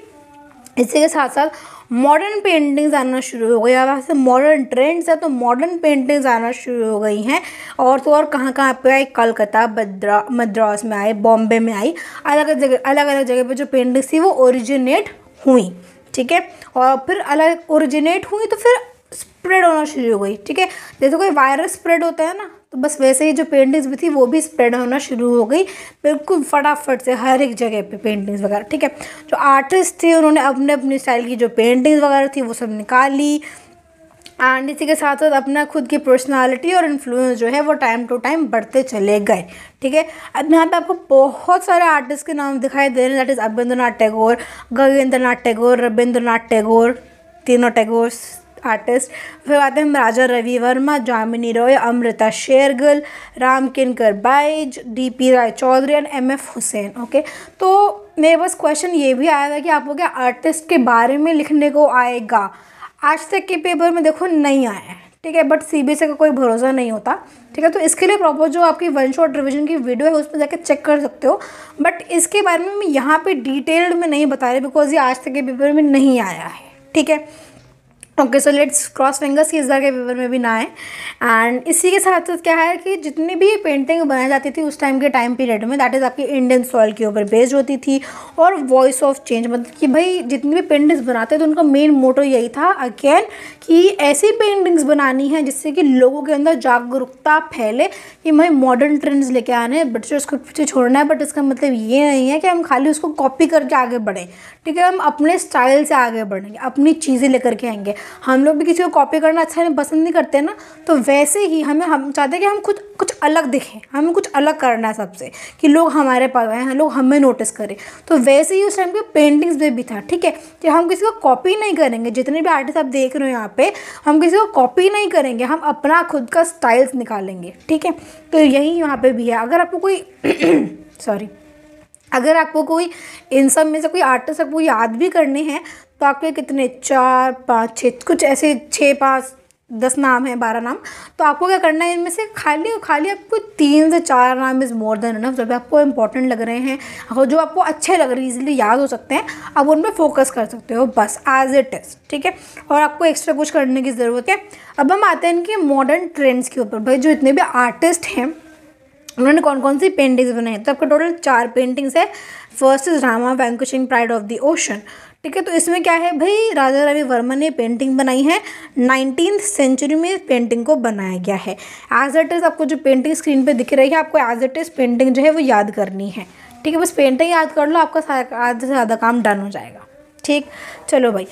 इसी के साथ साथ मॉडर्न पेंटिंग्स आना शुरू हो गई अब से मॉडर्न ट्रेंड्स है तो मॉडर्न पेंटिंग्स आना शुरू हो गई हैं और तो और कहाँ कहाँ पे आई कलकत्ता मद्रास में आई बॉम्बे में आई अलग अलग जगह अलग अलग जगह पर जो पेंटिंग्स थी वो ओरिजिनेट हुई ठीक है और फिर अलग ओरिजिनेट हुई तो फिर स्प्रेड होना शुरू हो गई ठीक है जैसे कोई वायरस स्प्रेड होता है ना तो बस वैसे ही जो पेंटिंग्स भी थी वो भी स्प्रेड होना शुरू हो गई बिल्कुल फटाफट से हर एक जगह पे पेंटिंग्स वगैरह ठीक है जो आर्टिस्ट थे उन्होंने अपने अपने स्टाइल की जो पेंटिंग्स वगैरह थी वो सब निकाली एंड इसी के साथ साथ अपना खुद की पर्सनालिटी और इन्फ्लुएंस जो है वो टाइम टू टाइम बढ़ते चले गए ठीक है अब यहाँ पे आपको बहुत सारे आर्टिस्ट के नाम दिखाई दे रहे हैं that is Abanindranath Tagore Gaganendranath Tagore Rabindranath Tagore तीनों टैगोर्स आर्टिस्ट फिर आते हैं राजा Ravi Verma जामिनी Roy Amrita Shergil Ramkinkar Baij D P Roy Chowdhury and M F Husain okay तो मेरे पास क्वेश्चन ये भी आया था कि आपको क्या आर्टिस्ट के बारे में लिखने को आएगा आज तक के पेपर में देखो नहीं आया है ठीक है बट सी बी का कोई भरोसा नहीं होता ठीक है तो इसके लिए प्रॉपर जो आपकी वन शॉट रिविजन की वीडियो है उसमें जाकर चेक कर सकते हो बट इसके बारे में मैं यहाँ पे डिटेल्ड में नहीं बता रही बिकॉज ये आज तक के पेपर में नहीं आया है ठीक है okay so let's cross fingers की इस बार के पेपर में भी ना आए एंड इसी के साथ साथ क्या है कि जितनी भी पेंटिंग बनाई जाती थी उस टाइम के टाइम पीरियड में दैट इज़ आपकी इंडियन सॉइल के ऊपर बेस्ड होती थी और वॉइस ऑफ चेंज मतलब कि भाई जितनी भी पेंटिंग्स बनाते थे उनका मेन मोटो यही था अगेन कि ऐसी पेंटिंग्स बनानी है जिससे कि लोगों के अंदर जागरूकता फैले कि भाई मॉडर्न ट्रेंड्स लेके आने हैं उसको पीछे छोड़ना है बट इसका मतलब ये नहीं है कि हम खाली उसको कॉपी करके आगे बढ़ें ठीक है हम अपने स्टाइल से आगे बढ़ेंगे अपनी चीज़ें लेकर के आएंगे हम लोग भी किसी को कॉपी करना अच्छा नहीं पसंद नहीं करते ना तो वैसे ही हमें हम चाहते हैं कि हम खुद कुछ अलग दिखें हमें कुछ अलग करना है सबसे कि लोग हमारे पास आए लोग हमें नोटिस करें तो वैसे ही उस टाइम के पेंटिंग्स में भी था ठीक है कि हम किसी को कॉपी नहीं करेंगे जितने भी आर्टिस्ट आप देख रहे हो यहाँ पे हम किसी को कॉपी नहीं करेंगे हम अपना खुद का स्टाइल्स निकालेंगे ठीक है तो यही यहाँ पे भी है अगर आपको कोई सॉरी अगर आपको कोई इन सब में से कोई आर्टिस्ट आपको याद भी करने हैं तो आपके कितने चार पाँच छः कुछ ऐसे छः पाँच दस नाम हैं बारह नाम तो आपको क्या करना है इनमें से खाली खाली आपको तीन से चार नाम इज़ मोर देन इनफ जब आपको इंपॉर्टेंट लग रहे हैं और जो आपको अच्छे लग रहे हैं इजीली याद हो सकते हैं आप उन पर फोकस कर सकते हो बस एज ए टेस्ट ठीक है और आपको एक्स्ट्रा कुछ करने की ज़रूरत है अब हम आते हैं इनके मॉडर्न ट्रेंड्स के ऊपर भाई जो इतने भी आर्टिस्ट हैं उन्होंने कौन कौन सी पेंटिंग्स बनाई तो आपका टोटल चार पेंटिंग्स है first is Rama vanquishing pride of the ocean ठीक है तो इसमें क्या है भाई राजा रवि वर्मा ने पेंटिंग बनाई है नाइनटीन सेंचुरी में इस पेंटिंग को बनाया गया है एज एट इज़ आपको जो पेंटिंग स्क्रीन पे दिख रही है आपको एज एट इज़ पेंटिंग जो है वो याद करनी है ठीक है बस पेंटिंग याद कर लो आपका आधे से आधा काम डन हो जाएगा ठीक चलो भाई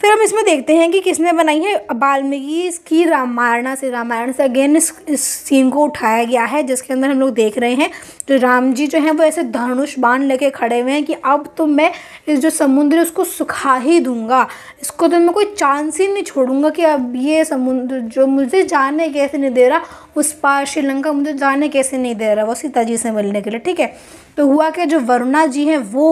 फिर हम इसमें देखते हैं कि किसने बनाई है बाल्मीकि की रामायणा से रामायण से अगेन इस, इस सीन को उठाया गया है जिसके अंदर हम लोग देख रहे हैं जो राम जी जो हैं वो ऐसे धनुष बांध लेके खड़े हुए हैं कि अब तो मैं इस जो समुद्र है उसको सुखा ही दूंगा इसको तो मैं कोई चांस ही नहीं छोड़ूंगा कि अब ये समुद्र जो मुझे जाने कैसे नहीं दे रहा उस पार श्रीलंका मुझे जाने कैसे नहीं दे रहा वो सीता जी से मिलने के लिए ठीक है तो हुआ क्या जो वरुणा जी हैं वो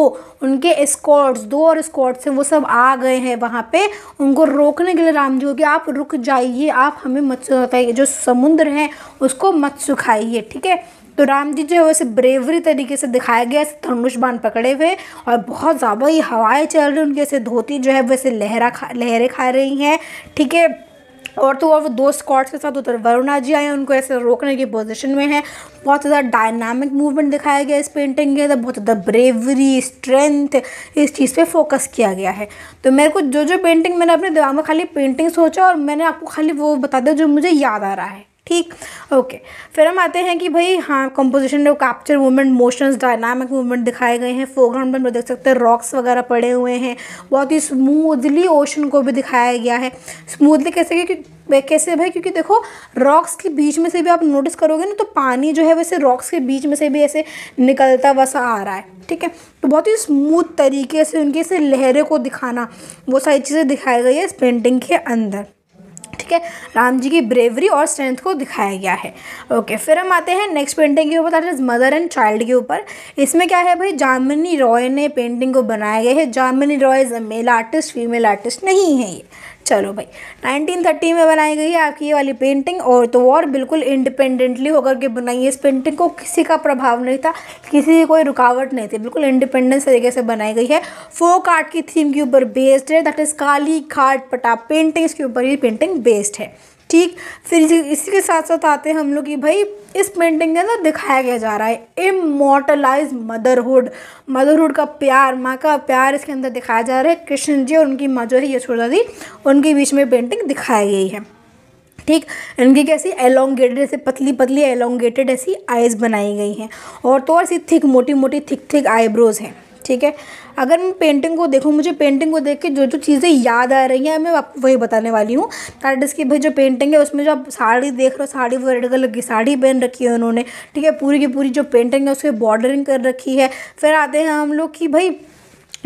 उनके स्कॉट्स दो और स्कॉट्स हैं वो सब आ गए हैं वहाँ पे उनको रोकने के लिए राम जी को कि आप रुक जाइए आप हमें मत सुखाइए जो समुद्र है उसको मत सुखाइए ठीक है तो राम जी जो है वैसे ब्रेवरी तरीके से दिखाया गया है धनुष बाण पकड़े हुए और बहुत ज़्यादा ही हवाएं चल रही उनके ऐसे धोती जो है वैसे लहरा खा लहरें खा रही हैं ठीक है और तो और वो दो स्कॉट्स के साथ उधर वरुणा जी आए हैं उनको ऐसे रोकने की पोजीशन में है बहुत ज़्यादा डायनामिक मूवमेंट दिखाया गया इस पेंटिंग के अंदर बहुत ज़्यादा ब्रेवरी स्ट्रेंथ इस चीज़ पे फोकस किया गया है तो मेरे को जो जो पेंटिंग मैंने अपने दिमाग में खाली पेंटिंग सोचा और मैंने आपको खाली वो बता दिया जो मुझे याद आ रहा है ठीक ओके फिर हम आते हैं कि भाई हाँ कंपोजिशन में capture movement motions dynamic movement दिखाए गए हैं फोरग्राउंड में हम देख सकते हैं रॉक्स वगैरह पड़े हुए हैं बहुत ही स्मूथली ओशन को भी दिखाया गया है स्मूथली कैसे क्योंकि कैसे भाई क्योंकि देखो रॉक्स के बीच में से भी आप नोटिस करोगे ना तो पानी जो है वैसे रॉक्स के बीच में से भी ऐसे निकलता वैसा आ रहा है ठीक है तो बहुत ही स्मूथ तरीके से उनकी से लहरें को दिखाना वो सारी चीज़ें दिखाई गई है इस पेंटिंग के अंदर ठीक है राम जी की ब्रेवरी और स्ट्रेंथ को दिखाया गया है ओके फिर हम आते हैं नेक्स्ट पेंटिंग के ऊपर that is mother and child के ऊपर इसमें क्या है भाई जामिनी रॉय ने पेंटिंग को बनाया गया है Jamini Roy is a male artist female artist नहीं है ये चलो भाई 1930 में बनाई गई है आपकी ये वाली पेंटिंग और तो और बिल्कुल इंडिपेंडेंटली होकर के बनाई है इस पेंटिंग को किसी का प्रभाव नहीं था किसी की कोई रुकावट नहीं थी बिल्कुल इंडिपेंडेंस तरीके से बनाई गई है फोक आर्ट की थीम के ऊपर बेस्ड है दैट इज़ काली घाट पटा पेंटिंग्स के ऊपर ये पेंटिंग बेस्ड है ठीक फिर इसी के साथ साथ आते हैं हम लोग कि भाई इस पेंटिंग के अंदर दिखाया गया जा रहा है इमोटलाइज मदरहुड मदरहुड का प्यार माँ का प्यार इसके अंदर दिखाया जा रहा है कृष्ण जी और उनकी माँ जो है यशोदा जी उनके बीच में पेंटिंग दिखाई गई है ठीक इनकी कैसी एलोंगेटेड ऐसी पतली पतली एलोंगेटेड ऐसी आइज़ बनाई गई हैं और तो और ऐसी थिक मोटी मोटी थिक थिक आईब्रोज़ हैं ठीक है अगर मैं पेंटिंग को देखूँ मुझे पेंटिंग को देख के जो जो चीज़ें याद आ रही हैं मैं आपको वही बताने वाली हूँ टाटाडिस की भाई जो पेंटिंग है उसमें जो आप साड़ी देख रहे हो साड़ी वो रेड कलर की साड़ी पहन रखी है उन्होंने ठीक है पूरी की पूरी जो पेंटिंग है उसकी बॉर्डरिंग कर रखी है फिर आते हैं हम लोग कि भाई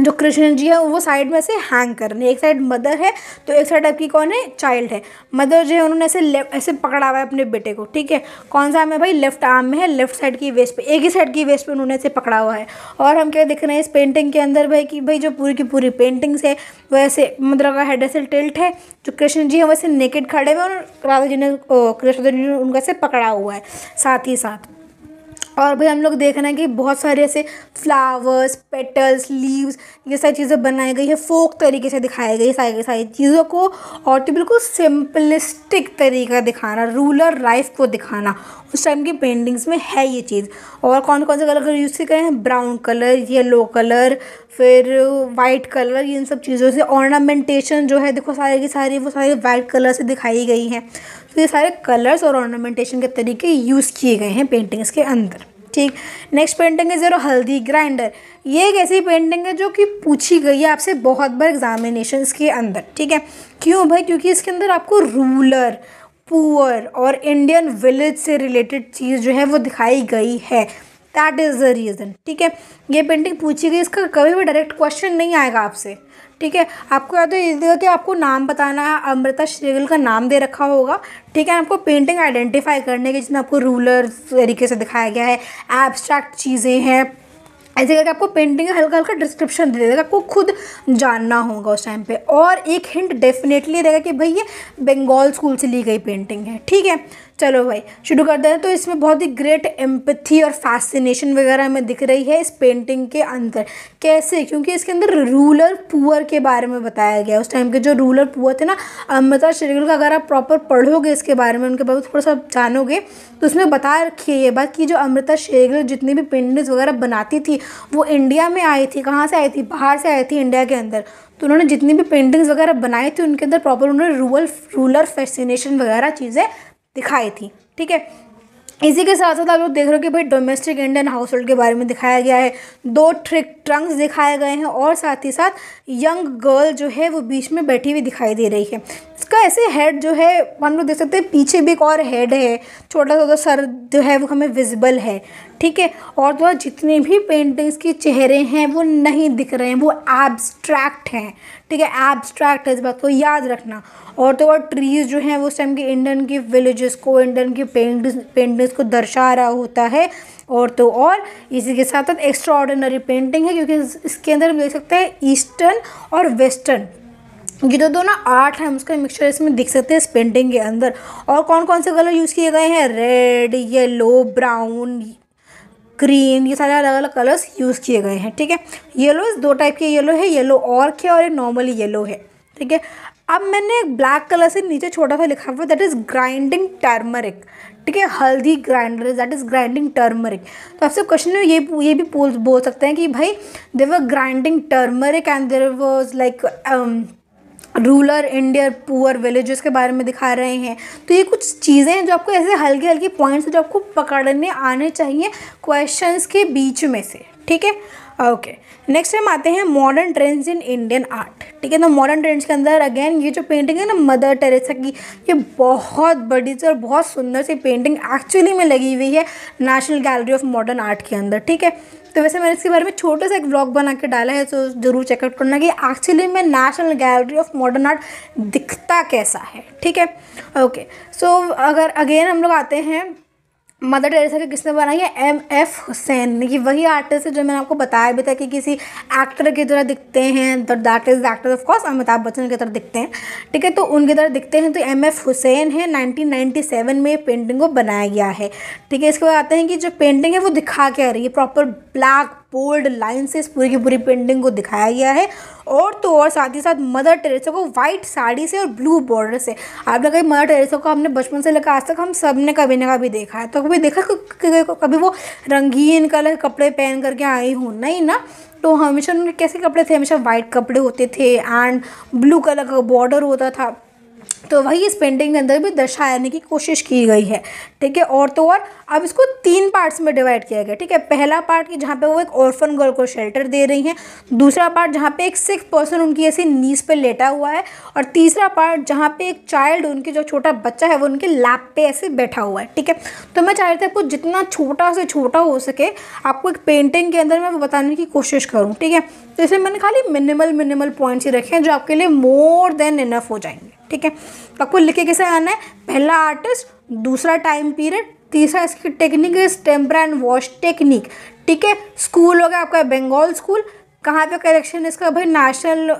जो कृष्ण जी है वो साइड में ऐसे हैंग कर रहे हैं एक साइड मदर है तो एक साइड आपकी कौन है चाइल्ड है मदर जो है उन्होंने ऐसे लेफ्ट ऐसे पकड़ा हुआ है अपने बेटे को ठीक है कौन सा आर्म है भाई लेफ्ट आर्म में है लेफ्ट साइड की वेस्ट पे एक ही साइड की वेस्ट पे उन्होंने ऐसे पकड़ा हुआ है और हम क्या देख रहे हैं इस पेंटिंग के अंदर भाई कि भाई जो पूरी की पूरी पेंटिंग्स है वो ऐसे मदर का हेड ऐसे टिल्ट है जो कृष्ण जी है वैसे नेकेड खड़े हुए और राधा जी ने कृष्ण जी ने उनका ऐसे पकड़ा हुआ है साथ ही साथ और भाई हम लोग देख रहे हैं कि बहुत सारे ऐसे फ्लावर्स पेटल्स लीव्स ये सारी चीज़ें बनाई गई है फोक तरीके से दिखाई गई सारी की सारी चीज़ों को और तो बिल्कुल सिंपलिस्टिक तरीका दिखाना रूलर लाइफ को दिखाना उस टाइम की पेंटिंग्स में है ये चीज़ और कौन कौन से कलर का यूज़ करें हैं ब्राउन कलर येलो कलर फिर वाइट कलर इन सब चीज़ों से ऑर्नामेंटेशन जो है देखो सारी की सारी वो सारी वाइट कलर से दिखाई गई है तो ये सारे कलर्स और ऑर्नामेंटेशन के तरीके यूज़ किए गए हैं पेंटिंग्स के अंदर ठीक नेक्स्ट पेंटिंग है जीरो हल्दी ग्राइंडर ये एक ऐसी पेंटिंग है जो कि पूछी गई है आपसे बहुत बार एग्जामिनेशन के अंदर ठीक है क्यों भाई क्योंकि इसके अंदर आपको रूलर पुअर और इंडियन विलेज से रिलेटेड चीज़ जो है वो दिखाई गई है दैट इज़ द रीज़न ठीक है ये पेंटिंग पूछी गई इसका कभी भी डायरेक्ट क्वेश्चन नहीं आएगा आपसे ठीक है आपको या तो इस जगह के आपको नाम बताना है अमृता श्रीगल का नाम दे रखा होगा ठीक है आपको पेंटिंग आइडेंटिफाई करने के जिसमें आपको रूलर तरीके से दिखाया गया है एब्स्ट्रैक्ट चीज़ें हैं ऐसे करके आपको पेंटिंग का हल्का हल्का डिस्क्रिप्शन दे देगा आपको खुद जानना होगा उस टाइम पे और एक हिंट डेफिनेटली रहेगा कि भाई ये बंगाल स्कूल से ली गई पेंटिंग है ठीक है चलो भाई शुरू करते हैं तो इसमें बहुत ही ग्रेट एम्पथी और फैसिनेशन वगैरह हमें दिख रही है इस पेंटिंग के अंदर कैसे क्योंकि इसके अंदर रूलर पुअर के बारे में बताया गया उस टाइम के जो रूलर पुअर थे ना अमृता मतलब शेरगिल का अगर आप प्रॉपर पढ़ोगे इसके बारे में उनके बारे में थोड़ा सा जानोगे तो उसमें बता रखी है ये बात कि जो अमृता शेरगिल जितनी भी पेंटिंग्स वगैरह बनाती थी वो इंडिया में आई थी कहाँ से आई थी बाहर से आई थी इंडिया के अंदर तो उन्होंने जितनी भी पेंटिंग्स वगैरह बनाई थी उनके अंदर प्रॉपर उन्होंने रूरल रूलर फैसिनेशन वगैरह चीज़ें दिखाई थी ठीक है इसी के साथ साथ आप लोग देख रहे हो कि भाई डोमेस्टिक इंडियन हाउस होल्ड के बारे में दिखाया गया है दो ट्रिक ट्रंक्स दिखाए गए हैं और साथ ही साथ यंग गर्ल जो है वो बीच में बैठी हुई दिखाई दे रही है इसका ऐसे हेड जो है हम लोग देख सकते हैं पीछे भी एक और हेड है छोटा सा सर जो है वो हमें विजिबल है ठीक है और तो जितने भी पेंटिंग्स के चेहरे हैं वो नहीं दिख रहे हैं वो एब्स्ट्रैक्ट हैं ठीक है एब्स्ट्रैक्ट है इस बात को याद रखना और तो और ट्रीज़ जो हैं वो सेम के इंडियन के विलेजेस को इंडियन के पेंटिंग्स को दर्शा रहा होता है और तो और इसी के साथ साथ एक्स्ट्रा ऑर्डिनरी पेंटिंग है क्योंकि इसके अंदर हम देख सकते हैं ईस्टर्न और वेस्टर्न ये तो दोनों आर्ट है उसका मिक्सचर इसमें दिख सकते हैं इस पेंटिंग के अंदर और कौन कौन से कलर यूज़ किए गए हैं रेड येलो ब्राउन ग्रीन ये सारे अलग अलग कलर्स यूज़ किए गए हैं ठीक है येलोज दो टाइप के येलो है येलो ऑर्क है और एक नॉर्मल येलो है ठीक है अब मैंने ब्लैक कलर से नीचे छोटा सा लिखा हुआ दैट इज़ ग्राइंडिंग टर्मरिक ठीक है Haldi grinder that is grinding turmeric तो आपसे क्वेश्चन में ये ये भी बोल बोल सकते हैं कि भाई they were grinding turmeric and there was like rural Indian poor villages के बारे में दिखा रहे हैं तो ये कुछ चीज़ें हैं जो आपको ऐसे हल्के हल्के पॉइंट्स जो आपको पकड़ने आने चाहिए क्वेश्चंस के बीच में से ठीक है ओके नेक्स्ट हम आते हैं modern trends in Indian art ठीक है ना मॉडर्न ट्रेंड्स के अंदर अगेन ये जो पेंटिंग है ना मदर टेरेसा की ये बहुत बड़ी सी और बहुत सुंदर सी पेंटिंग एक्चुअली में लगी हुई है National Gallery of Modern Art के अंदर ठीक है तो वैसे मैंने इसके बारे में छोटा सा एक ब्लॉग बना के डाला है तो ज़रूर चेकआउट करना कि एक्चुअली में National Gallery of Modern Art दिखता कैसा है ठीक है ओके सो अगर अगेन हम लोग आते हैं मदर टेरेसा की किसने बनाई है एम एफ हुसैन ये वही आर्टिस्ट है जो मैंने आपको बताया भी था कि किसी एक्टर की तरह दिखते हैं that is actor of course Amitabh Bachchan की तरह दिखते हैं ठीक है तो उनकी तरह दिखते हैं तो एम एफ हुसैन है 1997 में पेंटिंग को बनाया गया है ठीक है इसके बाद आते हैं कि जो पेंटिंग है वो दिखा के आ रही है प्रॉपर ब्लैक बोल्ड लाइन से इस पूरी की पूरी पेंटिंग को दिखाया गया है और तो और साथ ही साथ मदर टेरेसा को वाइट साड़ी से और ब्लू बॉर्डर से आपने कभी मदर टेरेसा को हमने बचपन से लेकर आज तक हम सब ने कभी ना कभी देखा है तो कभी देखा कभी वो रंगीन कलर कपड़े पहन करके आई हूँ नहीं ना तो हमेशा उनके कैसे कपड़े थे हमेशा वाइट कपड़े होते थे एंड ब्लू कलर का बॉर्डर होता था तो वही इस पेंटिंग के अंदर भी दर्शाने की कोशिश की गई है ठीक है और तो और अब इसको तीन पार्ट्स में डिवाइड किया गया ठीक है पहला पार्ट कि जहाँ पे वो एक ऑर्फन गर्ल को शेल्टर दे रही हैं दूसरा पार्ट जहाँ पे एक सिक्स पर्सन उनकी ऐसी नीस पे लेटा हुआ है और तीसरा पार्ट जहाँ पे एक चाइल्ड उनके जो छोटा बच्चा है वो उनके लैप पे ऐसे बैठा हुआ है ठीक है तो मैं चाह रही थी आपको जितना छोटा से छोटा हो सके आपको एक पेंटिंग के अंदर मैं बताने की कोशिश करूँ ठीक है तो इसलिए मैंने खाली मिनिमल मिनिमल पॉइंट्स ही रखे हैं जो आपके लिए मोर देन इनफ हो जाएंगे ठीक है आपको लिखे कैसे आना है पहला आर्टिस्ट दूसरा टाइम पीरियड तीसरा इसकी technique is tempera and wash technique ठीक है स्कूल हो गया आपका बंगाल स्कूल कहाँ पे कलेक्शन है इसका भाई National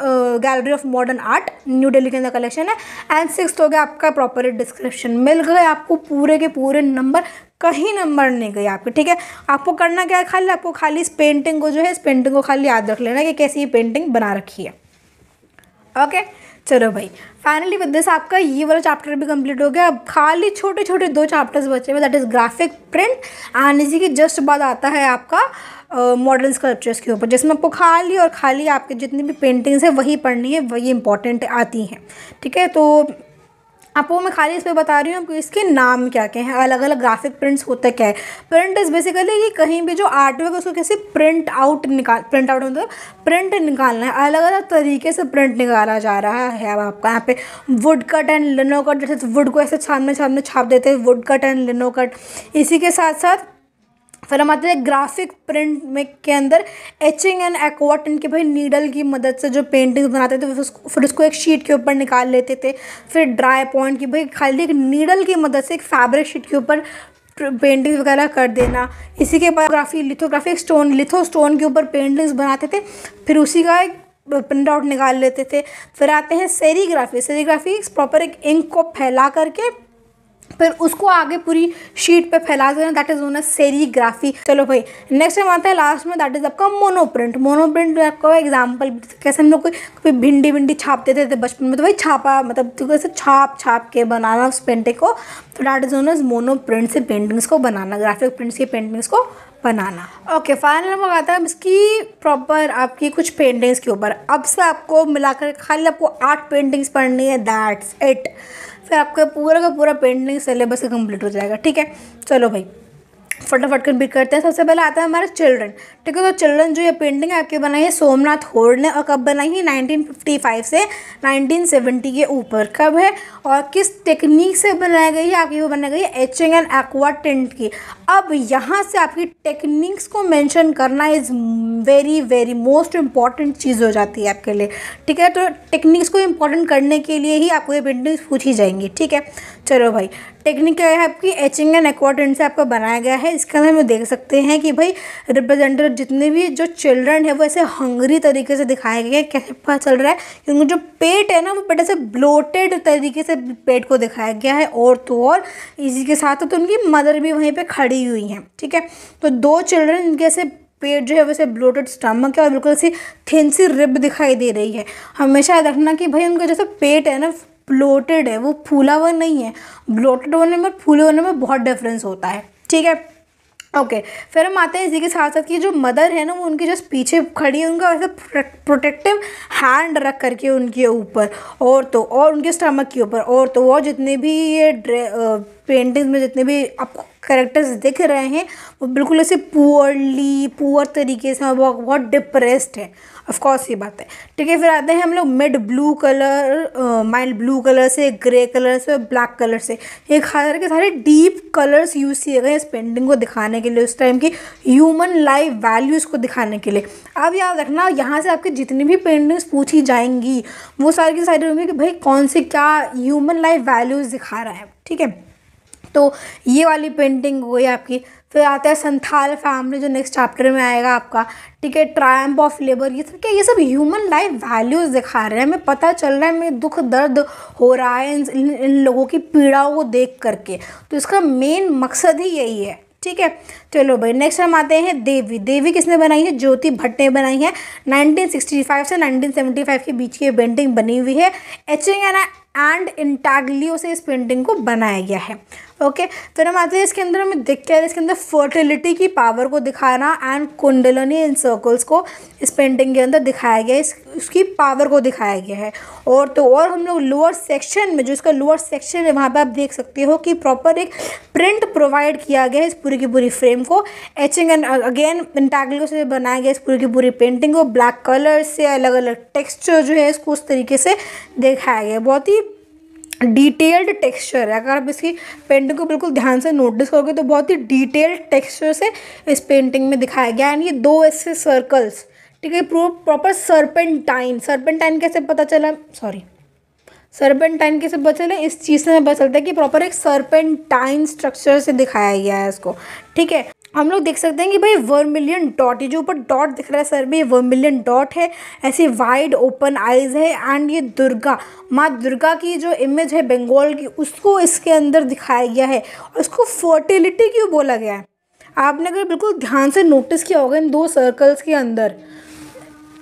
Gallery of Modern Art New Delhi के अंदर कलेक्शन है एंड सिक्स हो गया आपका प्रॉपर डिस्क्रिप्शन मिल गए आपको पूरे के पूरे नंबर कहीं नंबर नहीं गए आपके ठीक है आपको करना क्या है खाली आपको खाली इस पेंटिंग को जो है इस पेंटिंग को खाली याद रख लेना कि कैसी ये पेंटिंग बना रखी है ओके okay? चलो भाई फाइनली विद दिस आपका ये वाला चैप्टर भी कंप्लीट हो गया अब खाली छोटे छोटे दो चैप्टर्स बचे हैं that is graphic print and इसी के जस्ट बाद आता है आपका मॉडल स्कल्पचर्स के ऊपर जिसमें आपको खाली और खाली आपके जितनी भी पेंटिंग्स है वही पढ़नी है वही इंपॉर्टेंट आती हैं ठीक है तो आपको मैं खाली इस पर बता रही हूँ आपको इसके नाम क्या क्या हैं अलग अलग ग्राफिक प्रिंट्स होते क्या है प्रिंट इज़ बेसिकली कि कहीं भी जो आर्टवर्क उसको कैसे प्रिंट आउट निकाल प्रिंट आउट मतलब प्रिंट निकालना है अलग अलग तरीके से प्रिंट निकाला जा रहा है अब आपका यहाँ पे wood cut and lino cut जैसे वुड को ऐसे छानने छानने छाप देते हैं wood cut and lino cut इसी के साथ साथ फिर हम आते हैं ग्राफिक प्रिंट में के अंदर एचिंग एंड एक्वाटन के भाई नीडल की मदद से जो पेंटिंग्स बनाते थे फिर उसको एक शीट के ऊपर निकाल लेते थे फिर ड्राई पॉइंट की भाई खाली एक नीडल की मदद से एक फैब्रिक शीट के ऊपर पेंटिंग्स वगैरह कर देना इसी के बाद ग्राफी लिथोग्राफी स्टोन लिथो स्टोन के ऊपर पेंटिंग्स बनाते थे फिर उसी का एक प्रिंट आउट निकाल लेते थे फिर आते हैं सेरीग्राफी सेरीग्राफी प्रॉपर एक इंक को फैला करके फिर उसको आगे पूरी शीट पे फैला देना that is known as serigraphy चलो भाई नेक्स्ट टाइम आता है लास्ट में दैट इज़ आपका मोनोप्रिंट मोनोप्रिंट आपका एग्जाम्पल कैसे हम लोग कोई भिंडी भिंडी छाप देते थे बचपन में तो भाई छापा मतलब तो कैसे छाप छाप के बनाना उस पेंटिंग को तो that is known as monoprint से पेंटिंग्स को बनाना ग्राफिक प्रिंट्स की पेंटिंग्स को बनाना ओके फाइनल नंबर आता है इसकी प्रॉपर आपकी कुछ पेंटिंग्स के ऊपर अब से आपको मिलाकर खाली आपको आठ पेंटिंग्स पढ़नी है दैट्स इट फिर आपका पूरा का पूरा पेंटिंग सिलेबस कंप्लीट हो जाएगा ठीक है चलो भाई फटाफट कंप्लीट करते हैं सबसे पहले आता है हमारा चिल्ड्रन ठीक है तो चिल्ड्रन जो ये पेंटिंग आपकी बनाई है सोमनाथ होड़ ने और कब बनाई है 1955 से 1970 के ऊपर कब है और किस टेक्निक से बनाई गई है आपकी वो बनाई गई है एचिंग एंड एक्वा टेंट की अब यहाँ से आपकी टेक्निक्स को मेंशन करना is very very most important चीज़ हो जाती है आपके लिए ठीक है तो टेक्निक्स को इम्पॉर्टेंट करने के लिए ही आपको ये पेंटिंग्स पूछी जाएंगी ठीक है चलो भाई टेक्निक क्या है आपकी एचिंग एंड अकॉर्डेंट से आपका बनाया गया है इसके अंदर हम देख सकते हैं कि भाई रिप्रेजेंटेटिव जितने भी जो चिल्ड्रन है वो ऐसे हंगरी तरीके से दिखाए गए हैं कैसे पता चल रहा है क्योंकि उनका जो पेट है ना वो पेट ऐसे ब्लोटेड तरीके से पेट को दिखाया गया है और तो और इसी के साथ तो उनकी मदर भी वहीं पर खड़ी गई हुई हैं ठीक है तो दो चिल्ड्रन इनके ऐसे पेट जो है वैसे ब्लोटेड स्टमक है और बिल्कुल ऐसी थिन सी रिब दिखाई दे रही है हमेशा याद रखना कि भाई उनका जैसे पेट है ना ब्लोटेड है वो फूला हुआ नहीं है ब्लोटेड होने में फूले होने में बहुत डिफरेंस होता है ठीक है ओके okay. फिर हम आते हैं इसी के साथ साथ कि जो मदर है ना वो उनके जस्ट पीछे खड़ी है उनका वैसे प्रोटेक्टिव हैंड रख करके उनके ऊपर और तो और उनके स्टमक के ऊपर और तो और जितने भी ये पेंटिंग्स में जितने भी आपको करेक्टर्स दिख रहे हैं वो बिल्कुल ऐसे पुअरली पुअर तरीके से बहुत बहुत डिप्रेस्ड है ऑफकोर्स ये बात है ठीक है फिर आते हैं हम लोग mid blue colour mild blue colour से ग्रे कलर से और ब्लैक कलर से ये खास के सारे डीप कलर्स यूज़ किए गए इस पेंटिंग को दिखाने के लिए उस टाइम की ह्यूमन लाइफ वैल्यूज़ को दिखाने के लिए अब याद रखना यहाँ से आपके जितनी भी पेंटिंग्स पूछी जाएंगी वो सारी की सारी होंगी कि भाई कौन से क्या ह्यूमन लाइफ वैल्यूज़ दिखा रहा है ठीक है तो ये वाली पेंटिंग हो गई आपकी फिर आता है संथाल फैमिली जो नेक्स्ट चैप्टर में आएगा आपका ठीक है ट्रायम्प ऑफ लेबर ये सब क्या ये सब ह्यूमन लाइफ वैल्यूज़ दिखा रहे हैं हमें पता चल रहा है हमें दुख दर्द हो रहा है इन, इन लोगों की पीड़ाओं को देख करके तो इसका मेन मकसद ही यही है ठीक है चलो भाई नेक्स्ट हम आते हैं देवी देवी किसने बनाई है ज्योति भट्ट ने बनाई है 1965 से 1975 के बीच की पेंटिंग बनी हुई है एचिंग एंड एंड इंटाग्लियो से इस पेंटिंग को बनाया गया है ओके फिर हम आते हैं इसके अंदर हमें दिख क्या इसके अंदर फर्टिलिटी की पावर को दिखाना एंड कुंडलनी इन सर्कल्स को इस पेंटिंग के अंदर दिखाया गया है इस उसकी पावर को दिखाया गया है और तो और हम लोग लोअर सेक्शन में जो इसका लोअर सेक्शन है वहाँ पर आप देख सकते हो कि प्रॉपर एक प्रिंट प्रोवाइड किया गया है इस पूरी की पूरी फ्रेम को एचिंग एंड अगेन पेंटागलिको से बनाया गया इस पूरी की पूरी पेंटिंग को ब्लैक कलर से अलग अलग टेक्स्चर जो है इसको उस तरीके से दिखाया गया बहुत ही डिटेल्ड टेक्सचर है अगर आप इसकी पेंटिंग को बिल्कुल ध्यान से नोटिस करोगे तो बहुत ही डिटेल्ड टेक्सचर से इस पेंटिंग में दिखाया गया एंड ये दो ऐसे सर्कल्स ठीक है प्रॉपर सर्पेंटाइन सर्पेंटाइन कैसे पता चला सॉरी सर्पेंटाइन कैसे पता चला इस चीज़ से हमें पता चलता है कि प्रॉपर एक सर्पेंटाइन स्ट्रक्चर से दिखाया गया है इसको ठीक है हम लोग देख सकते हैं कि भाई वर्मिलियन डॉट ये जो ऊपर डॉट दिख रहा है सर में ये वर्मिलियन डॉट है ऐसी वाइड ओपन आइज है एंड ये दुर्गा माँ दुर्गा की जो इमेज है बंगाल की उसको इसके अंदर दिखाया गया है और इसको फर्टिलिटी क्यों बोला गया है आपने अगर बिल्कुल ध्यान से नोटिस किया होगा इन दो सर्कल्स के अंदर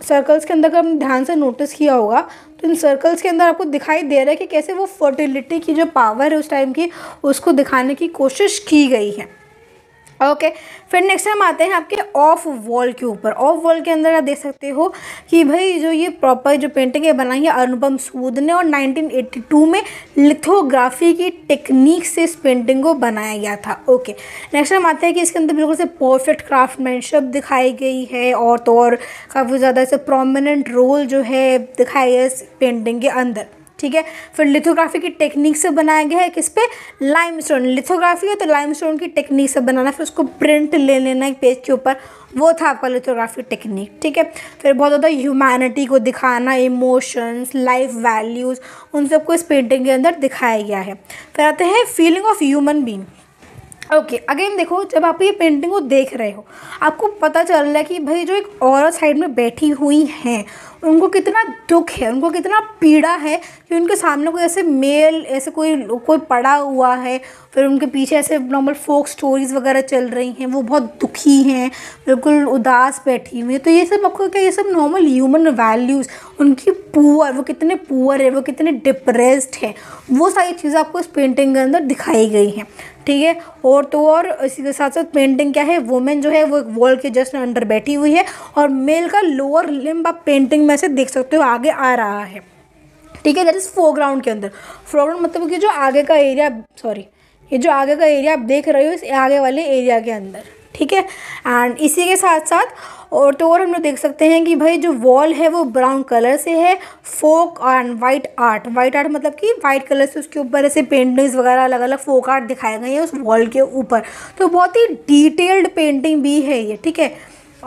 सर्कल्स के अंदर अगर ध्यान से नोटिस किया होगा तो इन सर्कल्स के अंदर आपको दिखाई दे रहा है कि कैसे वो फर्टिलिटी की जो पावर है उस टाइम की उसको दिखाने की कोशिश की गई है ओके फिर नेक्स्ट हम आते हैं आपके ऑफ वॉल के ऊपर ऑफ वॉल के अंदर आप देख सकते हो कि भाई जो ये प्रॉपर जो पेंटिंग है बनाई है अनुपम सूद ने और 1982 में लिथोग्राफी की टेक्निक से इस पेंटिंग को बनाया गया था ओके नेक्स्ट हम आते हैं कि इसके अंदर बिल्कुल से परफेक्ट क्राफ्टमैनशिप दिखाई गई है और तो और काफ़ी ज़्यादा इसे प्रोमिनेंट रोल जो है दिखाया गया इस पेंटिंग के अंदर ठीक है फिर लिथोग्राफी की टेक्निक से बनाया गया है किस पे लाइम स्टोन लिथोग्राफी है तो लाइम स्टोन की टेक्निक से बनाना फिर उसको प्रिंट ले लेना एक पेज के ऊपर वो था आपका लिथोग्राफी टेक्निक ठीक है फिर बहुत ज़्यादा ह्यूमैनिटी को दिखाना इमोशंस लाइफ वैल्यूज़ उन सबको इस पेंटिंग के अंदर दिखाया गया है फिर आते हैं feeling of human being okay okay, again देखो जब आप ये पेंटिंग को देख रहे हो आपको पता चल रहा है कि भाई जो एक औरत साइड में बैठी हुई हैं उनको कितना दुख है उनको कितना पीड़ा है कि उनके सामने कोई ऐसे मेल ऐसे कोई कोई पड़ा हुआ है फिर उनके पीछे ऐसे नॉर्मल फोक स्टोरीज़ वगैरह चल रही हैं वो बहुत दुखी हैं बिल्कुल उदास बैठी हुई है तो ये सब आपको क्या ये सब नॉर्मल ह्यूमन वैल्यूज़ उनकी पुअर वो कितने पुअर है वो कितने डिप्रेस्ड है वो सारी चीज़ें आपको इस पेंटिंग के अंदर दिखाई गई हैं ठीक है और तो और इसी के साथ साथ पेंटिंग क्या है वुमेन जो है वो एक वॉल के जस्ट अंडर बैठी हुई है और मेल का लोअर लिम्ब आप पेंटिंग में से देख सकते हो आगे आ रहा है ठीक है दैट इज़ फोरग्राउंड के अंदर फोरग्राउंड मतलब कि जो आगे का एरिया सॉरी ये जो आगे का एरिया आप देख रहे हो इस आगे वाले एरिया के अंदर ठीक है एंड इसी के साथ साथ और तो और हम लोग देख सकते हैं कि भाई जो वॉल है वो ब्राउन कलर से है folk and white art white art मतलब कि वाइट कलर से उसके ऊपर ऐसे पेंटिंग्स वगैरह अलग अलग फोक आर्ट दिखाए गए हैं उस वॉल के ऊपर तो बहुत ही डिटेल्ड पेंटिंग भी है ये ठीक है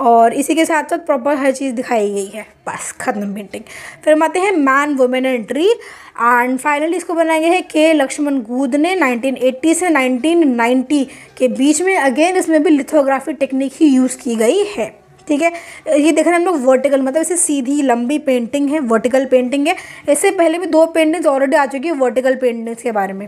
और इसी के साथ साथ प्रॉपर हर चीज़ दिखाई गई है बस खत्म पेंटिंग फिर हम आते हैं man women and tree and finally इसको बनाया गया है के लक्ष्मण गूद ने 1980 से 1990 के बीच में अगेन इसमें भी लिथोग्राफी टेक्निक ही यूज़ की गई है ठीक है ये देख रहे हैं हम लोग वर्टिकल मतलब इसे सीधी लंबी पेंटिंग है वर्टिकल पेंटिंग है इससे पहले भी दो पेंटिंग्स ऑलरेडी आ चुकी है वर्टिकल पेंटिंग्स के बारे में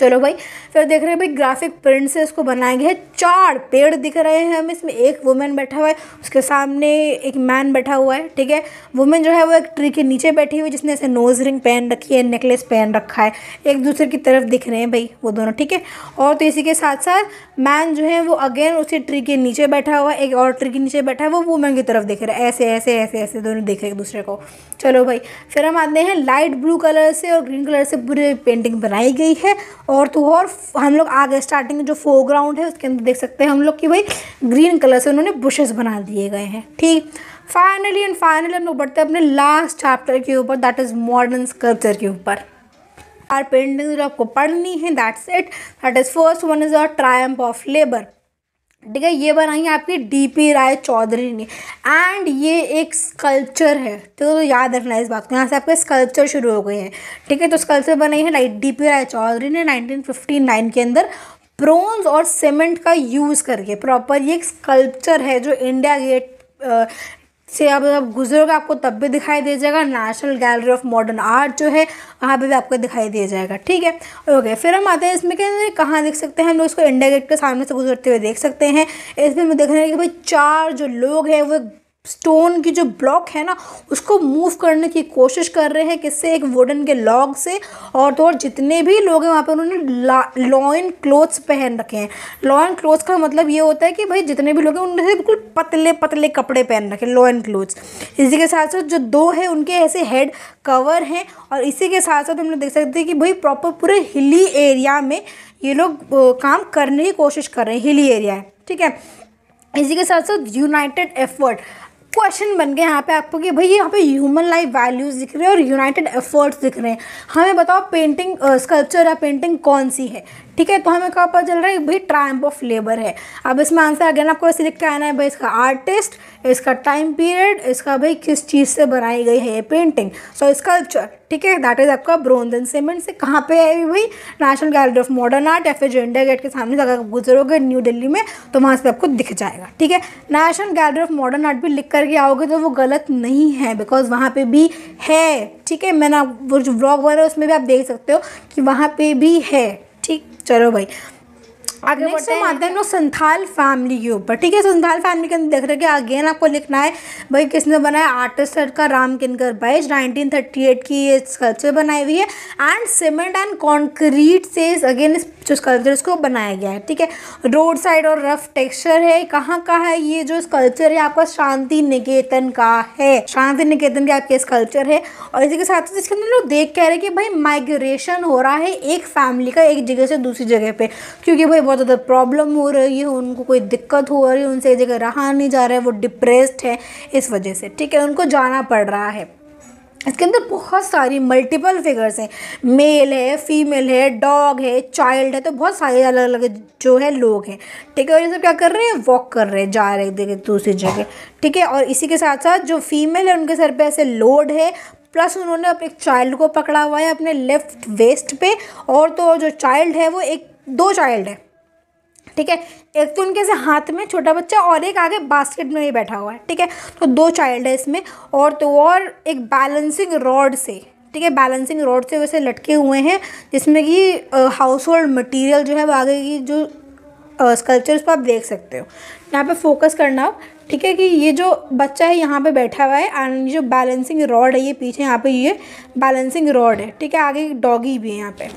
चलो भाई फिर देख रहे हैं भाई ग्राफिक प्रिंट से इसको बनाए गए हैं चार पेड़ दिख रहे हैं हमें इसमें एक वुमेन बैठा हुआ है उसके सामने एक मैन बैठा हुआ है ठीक है वुमेन जो है वो एक ट्री के नीचे बैठी हुई जिसने ऐसे नोज रिंग पहन रखी है नेकलेस पहन रखा है एक दूसरे की तरफ दिख रहे हैं भाई वो दोनों ठीक है और तो इसी के साथ साथ मैन जो है वो अगेन उसी ट्री के नीचे बैठा हुआ है एक और ट्री के नीचे बैठा है वो वुमेन की तरफ देख रहा है ऐसे ऐसे ऐसे ऐसे दोनों देख रहे एक दूसरे को चलो भाई फिर हम आते हैं लाइट ब्लू कलर से और ग्रीन कलर से पूरी पेंटिंग बनाई गई है और तो और हम लोग आगे स्टार्टिंग जो फोरग्राउंड है उसके अंदर देख सकते हैं हम लोग कि भाई ग्रीन कलर से उन्होंने बुशेस बना दिए गए हैं ठीक फाइनली एंड फाइनली हम लोग बढ़ते हैं अपने लास्ट चैप्टर के ऊपर दैट इज़ मॉडर्न स्कल्पचर के ऊपर आर पेंटिंग आपको पढ़नी है that's it that is first one is a triumph of labour ठीक है ये बनाई है आपकी डी पी राय चौधरी ने एंड ये एक स्कल्पचर है तो, तो याद रखना इस बात को यहाँ से आपके स्कल्पचर शुरू हो गए हैं ठीक है तो स्कल्पचर बनाई है late D P Roy Chowdhury ने 1959 के अंदर ब्रोंज और सीमेंट का यूज़ करके प्रॉपर ये एक स्कल्पचर है जो इंडिया गेट से आप जब गुजरोगे आपको तब भी दिखाई दे जाएगा National Gallery of Modern Art जो है वहाँ पे भी आपको दिखाई दे जाएगा ठीक है ओके फिर हम आते हैं इसमें क्या कहाँ देख सकते हैं हम लोग इसको इंडिया गेट के सामने से गुजरते हुए देख सकते हैं इसमें हम देख रहे हैं कि भाई चार जो लोग हैं वो स्टोन की जो ब्लॉक है ना उसको मूव करने की कोशिश कर रहे हैं किससे एक वुडन के लॉग से और तो और जितने भी लोग हैं वहाँ पर उन्होंने लॉइन क्लोथ्स पहन रखे हैं लॉइन क्लोथ्स का मतलब ये होता है कि भाई जितने भी लोग हैं उन्होंने बिल्कुल पतले पतले कपड़े पहन रखे हैं लॉइन क्लोथ्स इसी के साथ साथ जो दो हैं उनके ऐसे हेड कवर हैं और इसी के साथ साथ हम लोग देख सकते हैं कि भाई प्रॉपर पूरे हिली एरिया में ये लोग काम करने की कोशिश कर रहे हैं हिली एरिया है ठीक है इसी के साथ साथ यूनाइटेड एफर्ट क्वेश्चन बन गए यहाँ पे आपको कि भाई यहाँ पे ह्यूमन लाइफ वैल्यूज़ दिख रहे हैं और यूनाइटेड एफर्ट्स दिख रहे हैं हमें बताओ पेंटिंग स्कल्पचर या पेंटिंग कौन सी है ठीक है तो हमें कहाँ पता चल रहा है भाई ट्राइम्प ऑफ लेबर है अब इसमें आंसर अगेन आपको ऐसे लिख के आना है भाई इसका आर्टिस्ट इसका टाइम पीरियड इसका भाई किस चीज़ से बनाई गई है ये पेंटिंग सो स्कल्पचर ठीक है दैट इज़ आपका ब्रोंज एंड सीमेंट से कहाँ पे है भाई National Gallery of Modern Art या फिर इंडिया गेट के सामने अगर गुजरोगे न्यू दिल्ली में तो वहाँ से आपको दिख जाएगा ठीक है National Gallery of Modern Art भी लिख करके आओगे तो वो गलत नहीं है बिकॉज वहाँ पे भी है ठीक है मैंने वो जो ब्लॉग वगैरह उसमें भी आप देख सकते हो कि वहाँ पे भी है ठीक चलो भाई आगे नेक्स्ट हम आते हैं लोग संथाल फैमिली के ऊपर ठीक है संथाल फैमिली के अंदर देख रहे हैं अगेन आपको लिखना है भाई किसने बनाया आर्टिस्ट का राम किनकर बैज एट की ये स्कल्पचर बनाई हुई है एंड सीमेंट एंड कॉन्क्रीट से अगेन इस जो स्कल्पचर इसको बनाया गया है ठीक है रोड साइड और रफ टेक्सचर है कहाँ का है ये जो स्कल्पचर है आपका शांति निकेतन का है शांति निकेतन के आपके स्कल्पचर है और इसी के साथ इसके अंदर लोग देख कह रहे हैं कि भाई माइग्रेशन हो रहा है एक फैमिली का एक जगह से दूसरी जगह पे क्योंकि भाई बहुत ज़्यादा प्रॉब्लम हो रही है उनको कोई दिक्कत हो रही है उनसे एक जगह रहा नहीं जा रहा है वो डिप्रेस्ड है इस वजह से ठीक है उनको जाना पड़ रहा है इसके अंदर बहुत सारी मल्टीपल फिगर्स हैं मेल है फीमेल है डॉग है चाइल्ड है तो बहुत सारे अलग अलग जो है लोग हैं ठीक है और ये सब क्या कर रहे हैं वॉक कर रहे हैं जा रहे हैं दूसरी जगह ठीक है और इसी के साथ साथ जो फीमेल है उनके सर पे ऐसे लोड है प्लस उन्होंने अपने चाइल्ड को पकड़ा हुआ है अपने लेफ्ट वेस्ट पे और तो जो चाइल्ड है वो एक दो चाइल्ड है ठीक है एक तो उनके से हाथ में छोटा बच्चा और एक आगे बास्केट में ही बैठा हुआ है ठीक है तो दो चाइल्ड है इसमें और तो और एक बैलेंसिंग रॉड से ठीक है बैलेंसिंग रॉड से वैसे लटके हुए हैं जिसमें कि हाउस होल्ड मटीरियल जो है वो आगे की जो उस पर आप देख सकते हो यहाँ पे फोकस करना आप ठीक है कि ये जो बच्चा है यहाँ पे बैठा हुआ है एंड जो बैलेंसिंग रॉड है ये पीछे यहाँ पे ये बैलेंसिंग रॉड है ठीक है आगे डॉगी भी है यहाँ पे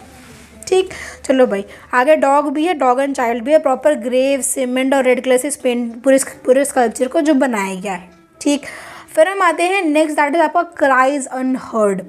ठीक चलो भाई आगे डॉग भी है डॉग एंड चाइल्ड भी है प्रॉपर ग्रेव सीमेंट और रेड कलर से इस पेंट पूरे पूरे स्कल्पचर को जो बनाया गया है ठीक फिर हम आते हैं नेक्स्ट दैट इज आपका क्राइज अनहर्ड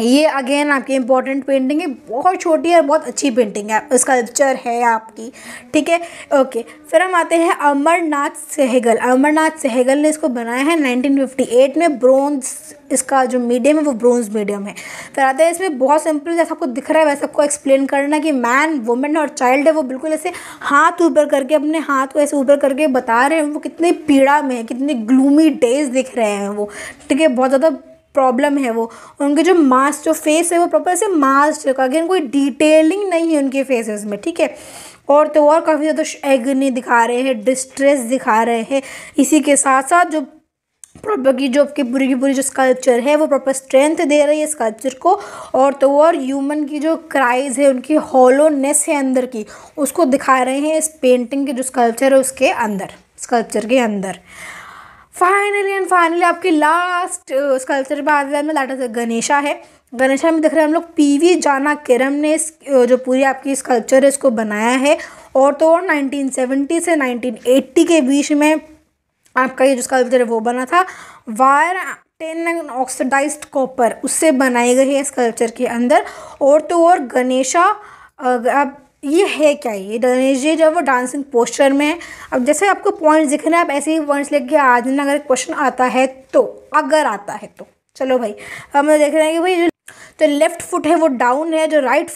ये अगेन आपकी इंपॉर्टेंट पेंटिंग है बहुत छोटी है बहुत अच्छी पेंटिंग है स्कल्पचर है आपकी ठीक है ओके फिर हम आते हैं अमरनाथ सहगल अमरनाथ सहगल ने इसको बनाया है 1958 में ब्रोंज इसका जो मीडियम है वो ब्रोंज मीडियम है फिर आते हैं इसमें बहुत सिंपल जैसा आपको दिख रहा है वैसे आपको एक्सप्लेन करना है कि मैन वुमेन और चाइल्ड है वो बिल्कुल ऐसे हाथ ऊपर करके अपने हाथ को ऐसे ऊपर करके बता रहे हैं वो कितने पीड़ा में है कितने ग्लूमी डेज दिख रहे हैं वो ठीक है बहुत ज़्यादा प्रॉब्लम है वो उनके जो मास्क जो फेस है वो प्रॉपर ऐसे मास्क का अगेन कोई डिटेलिंग नहीं है उनके फेसेस में ठीक है और तो और काफ़ी ज़्यादा तो एग्नी दिखा रहे हैं डिस्ट्रेस दिखा रहे हैं इसी के साथ साथ जो प्रॉपर की जो आपकी पूरी की पूरी जो स्कल्पचर है वो प्रॉपर स्ट्रेंथ दे रही है स्कल्पचर को और तो और ह्यूमन की जो क्राइज है उनकी हॉलोनेस है अंदर की उसको दिखा रहे हैं इस पेंटिंग के जो स्कल्पचर है उसके अंदर स्कल्पचर के अंदर फाइनली एंड फाइनली आपकी लास्ट स्कल्पचर पर आते हैं लाटा से गणेशा है गणेशा में देख रहे हैं हम लोग पीवी जाना किरम ने uh, जो पूरी आपकी स्कल्पचर है इसको बनाया है और तो और 1970 से 1980 के बीच में आपका ये जो स्कल्पचर है वो बना था वायर टेन एंड कॉपर उससे बनाई गई है स्कल्पचर के अंदर और तो और गणेशा uh, अब ये है क्या ये ये जो वो डांसिंग पोस्चर में अब जैसे आपको पॉइंट्स दिख रहे हैं आप ऐसे ही लिख के आज जाना अगर क्वेश्चन आता है तो अगर आता है तो चलो भाई हम देख रहे हैं कि भाई जो तो लेफ्ट फुट है वो डाउन है जो राइट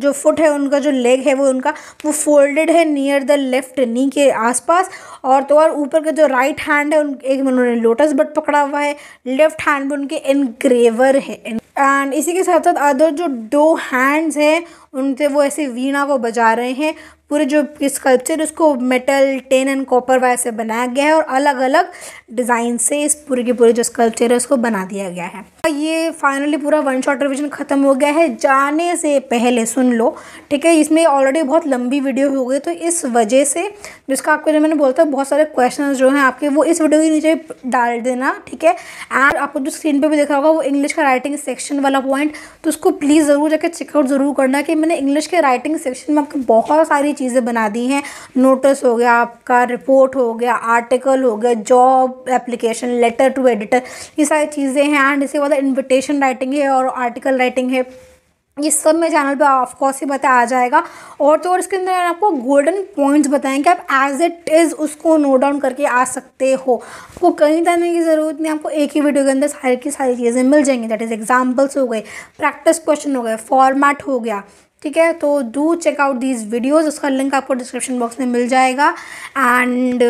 जो फुट है उनका जो लेग है वो उनका वो फोल्डेड है नियर द लेफ्ट नी के आसपास और तो और ऊपर का जो राइट हैंड है उन एक उन्होंने लोटस बट पकड़ा हुआ है लेफ्ट हैंड में उनके एनग्रेवर है एंड इसी के साथ साथ अदर जो दो हैंड्स हैं उनसे वो ऐसे वीणा को बजा रहे हैं पूरे जो स्कल्पचर उसको metal tin and copper wire से बनाया गया है और अलग अलग डिज़ाइन से इस पूरे के पूरे जो स्कल्पचर है उसको बना दिया गया है ये फाइनली पूरा वन शॉट रिविजन ख़त्म हो गया है जाने से पहले सुन लो ठीक है इसमें ऑलरेडी बहुत लंबी वीडियो हो गई तो इस वजह से जिसका आपको जो मैंने बोलता है बहुत सारे क्वेश्चन जो हैं आपके वो इस वीडियो के नीचे डाल देना ठीक है एंड आपको जो स्क्रीन पर भी देखा होगा वो इंग्लिश का राइटिंग सेक्शन वाला पॉइंट तो उसको प्लीज़ ज़रूर जाकर चेकआउट ज़रूर करना कि मैंने इंग्लिश के राइटिंग सेक्शन में आपको बहुत सारी चीज़ें बना दी हैं नोटिस हो गया आपका रिपोर्ट हो गया आर्टिकल हो गया job application letter to editor ये सारी चीज़ें हैं एंड इसके बाद इन्विटेशन राइटिंग है और आर्टिकल राइटिंग है ये सब मेरे चैनल पर ऑफकोर्स ही बताया जाएगा और तो और इसके अंदर आपको गोल्डन पॉइंट्स बताएं कि आप एज इट इज़ उसको नोट डाउन करके आ सकते हो आपको कहीं जाने की ज़रूरत नहीं आपको एक ही वीडियो के अंदर सारी की सारी चीज़ें मिल जाएंगी दैट इज़ एग्जाम्पल्स हो गए प्रैक्टिस क्वेश्चन हो गए फॉर्मेट हो गया ठीक है तो do check out these videos उसका लिंक आपको डिस्क्रिप्शन बॉक्स में मिल जाएगा and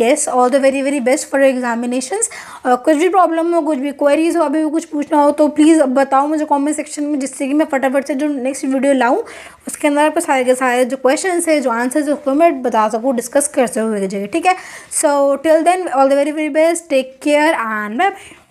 yes all the very very best for examination कुछ भी प्रॉब्लम हो कुछ भी क्वेरीज हो अभी भी कुछ पूछना हो तो प्लीज़ बताओ मुझे कॉमेंट सेक्शन में जिससे कि मैं फटाफट से जो नेक्स्ट वीडियो लाऊँ उसके अंदर आपको सारे के सारे जो क्वेश्चन है जो आंसर्स उसको मैं बता सकूँ डिस्कस कर सकूँ जगह ठीक है so till then all the very very best take care and bye bye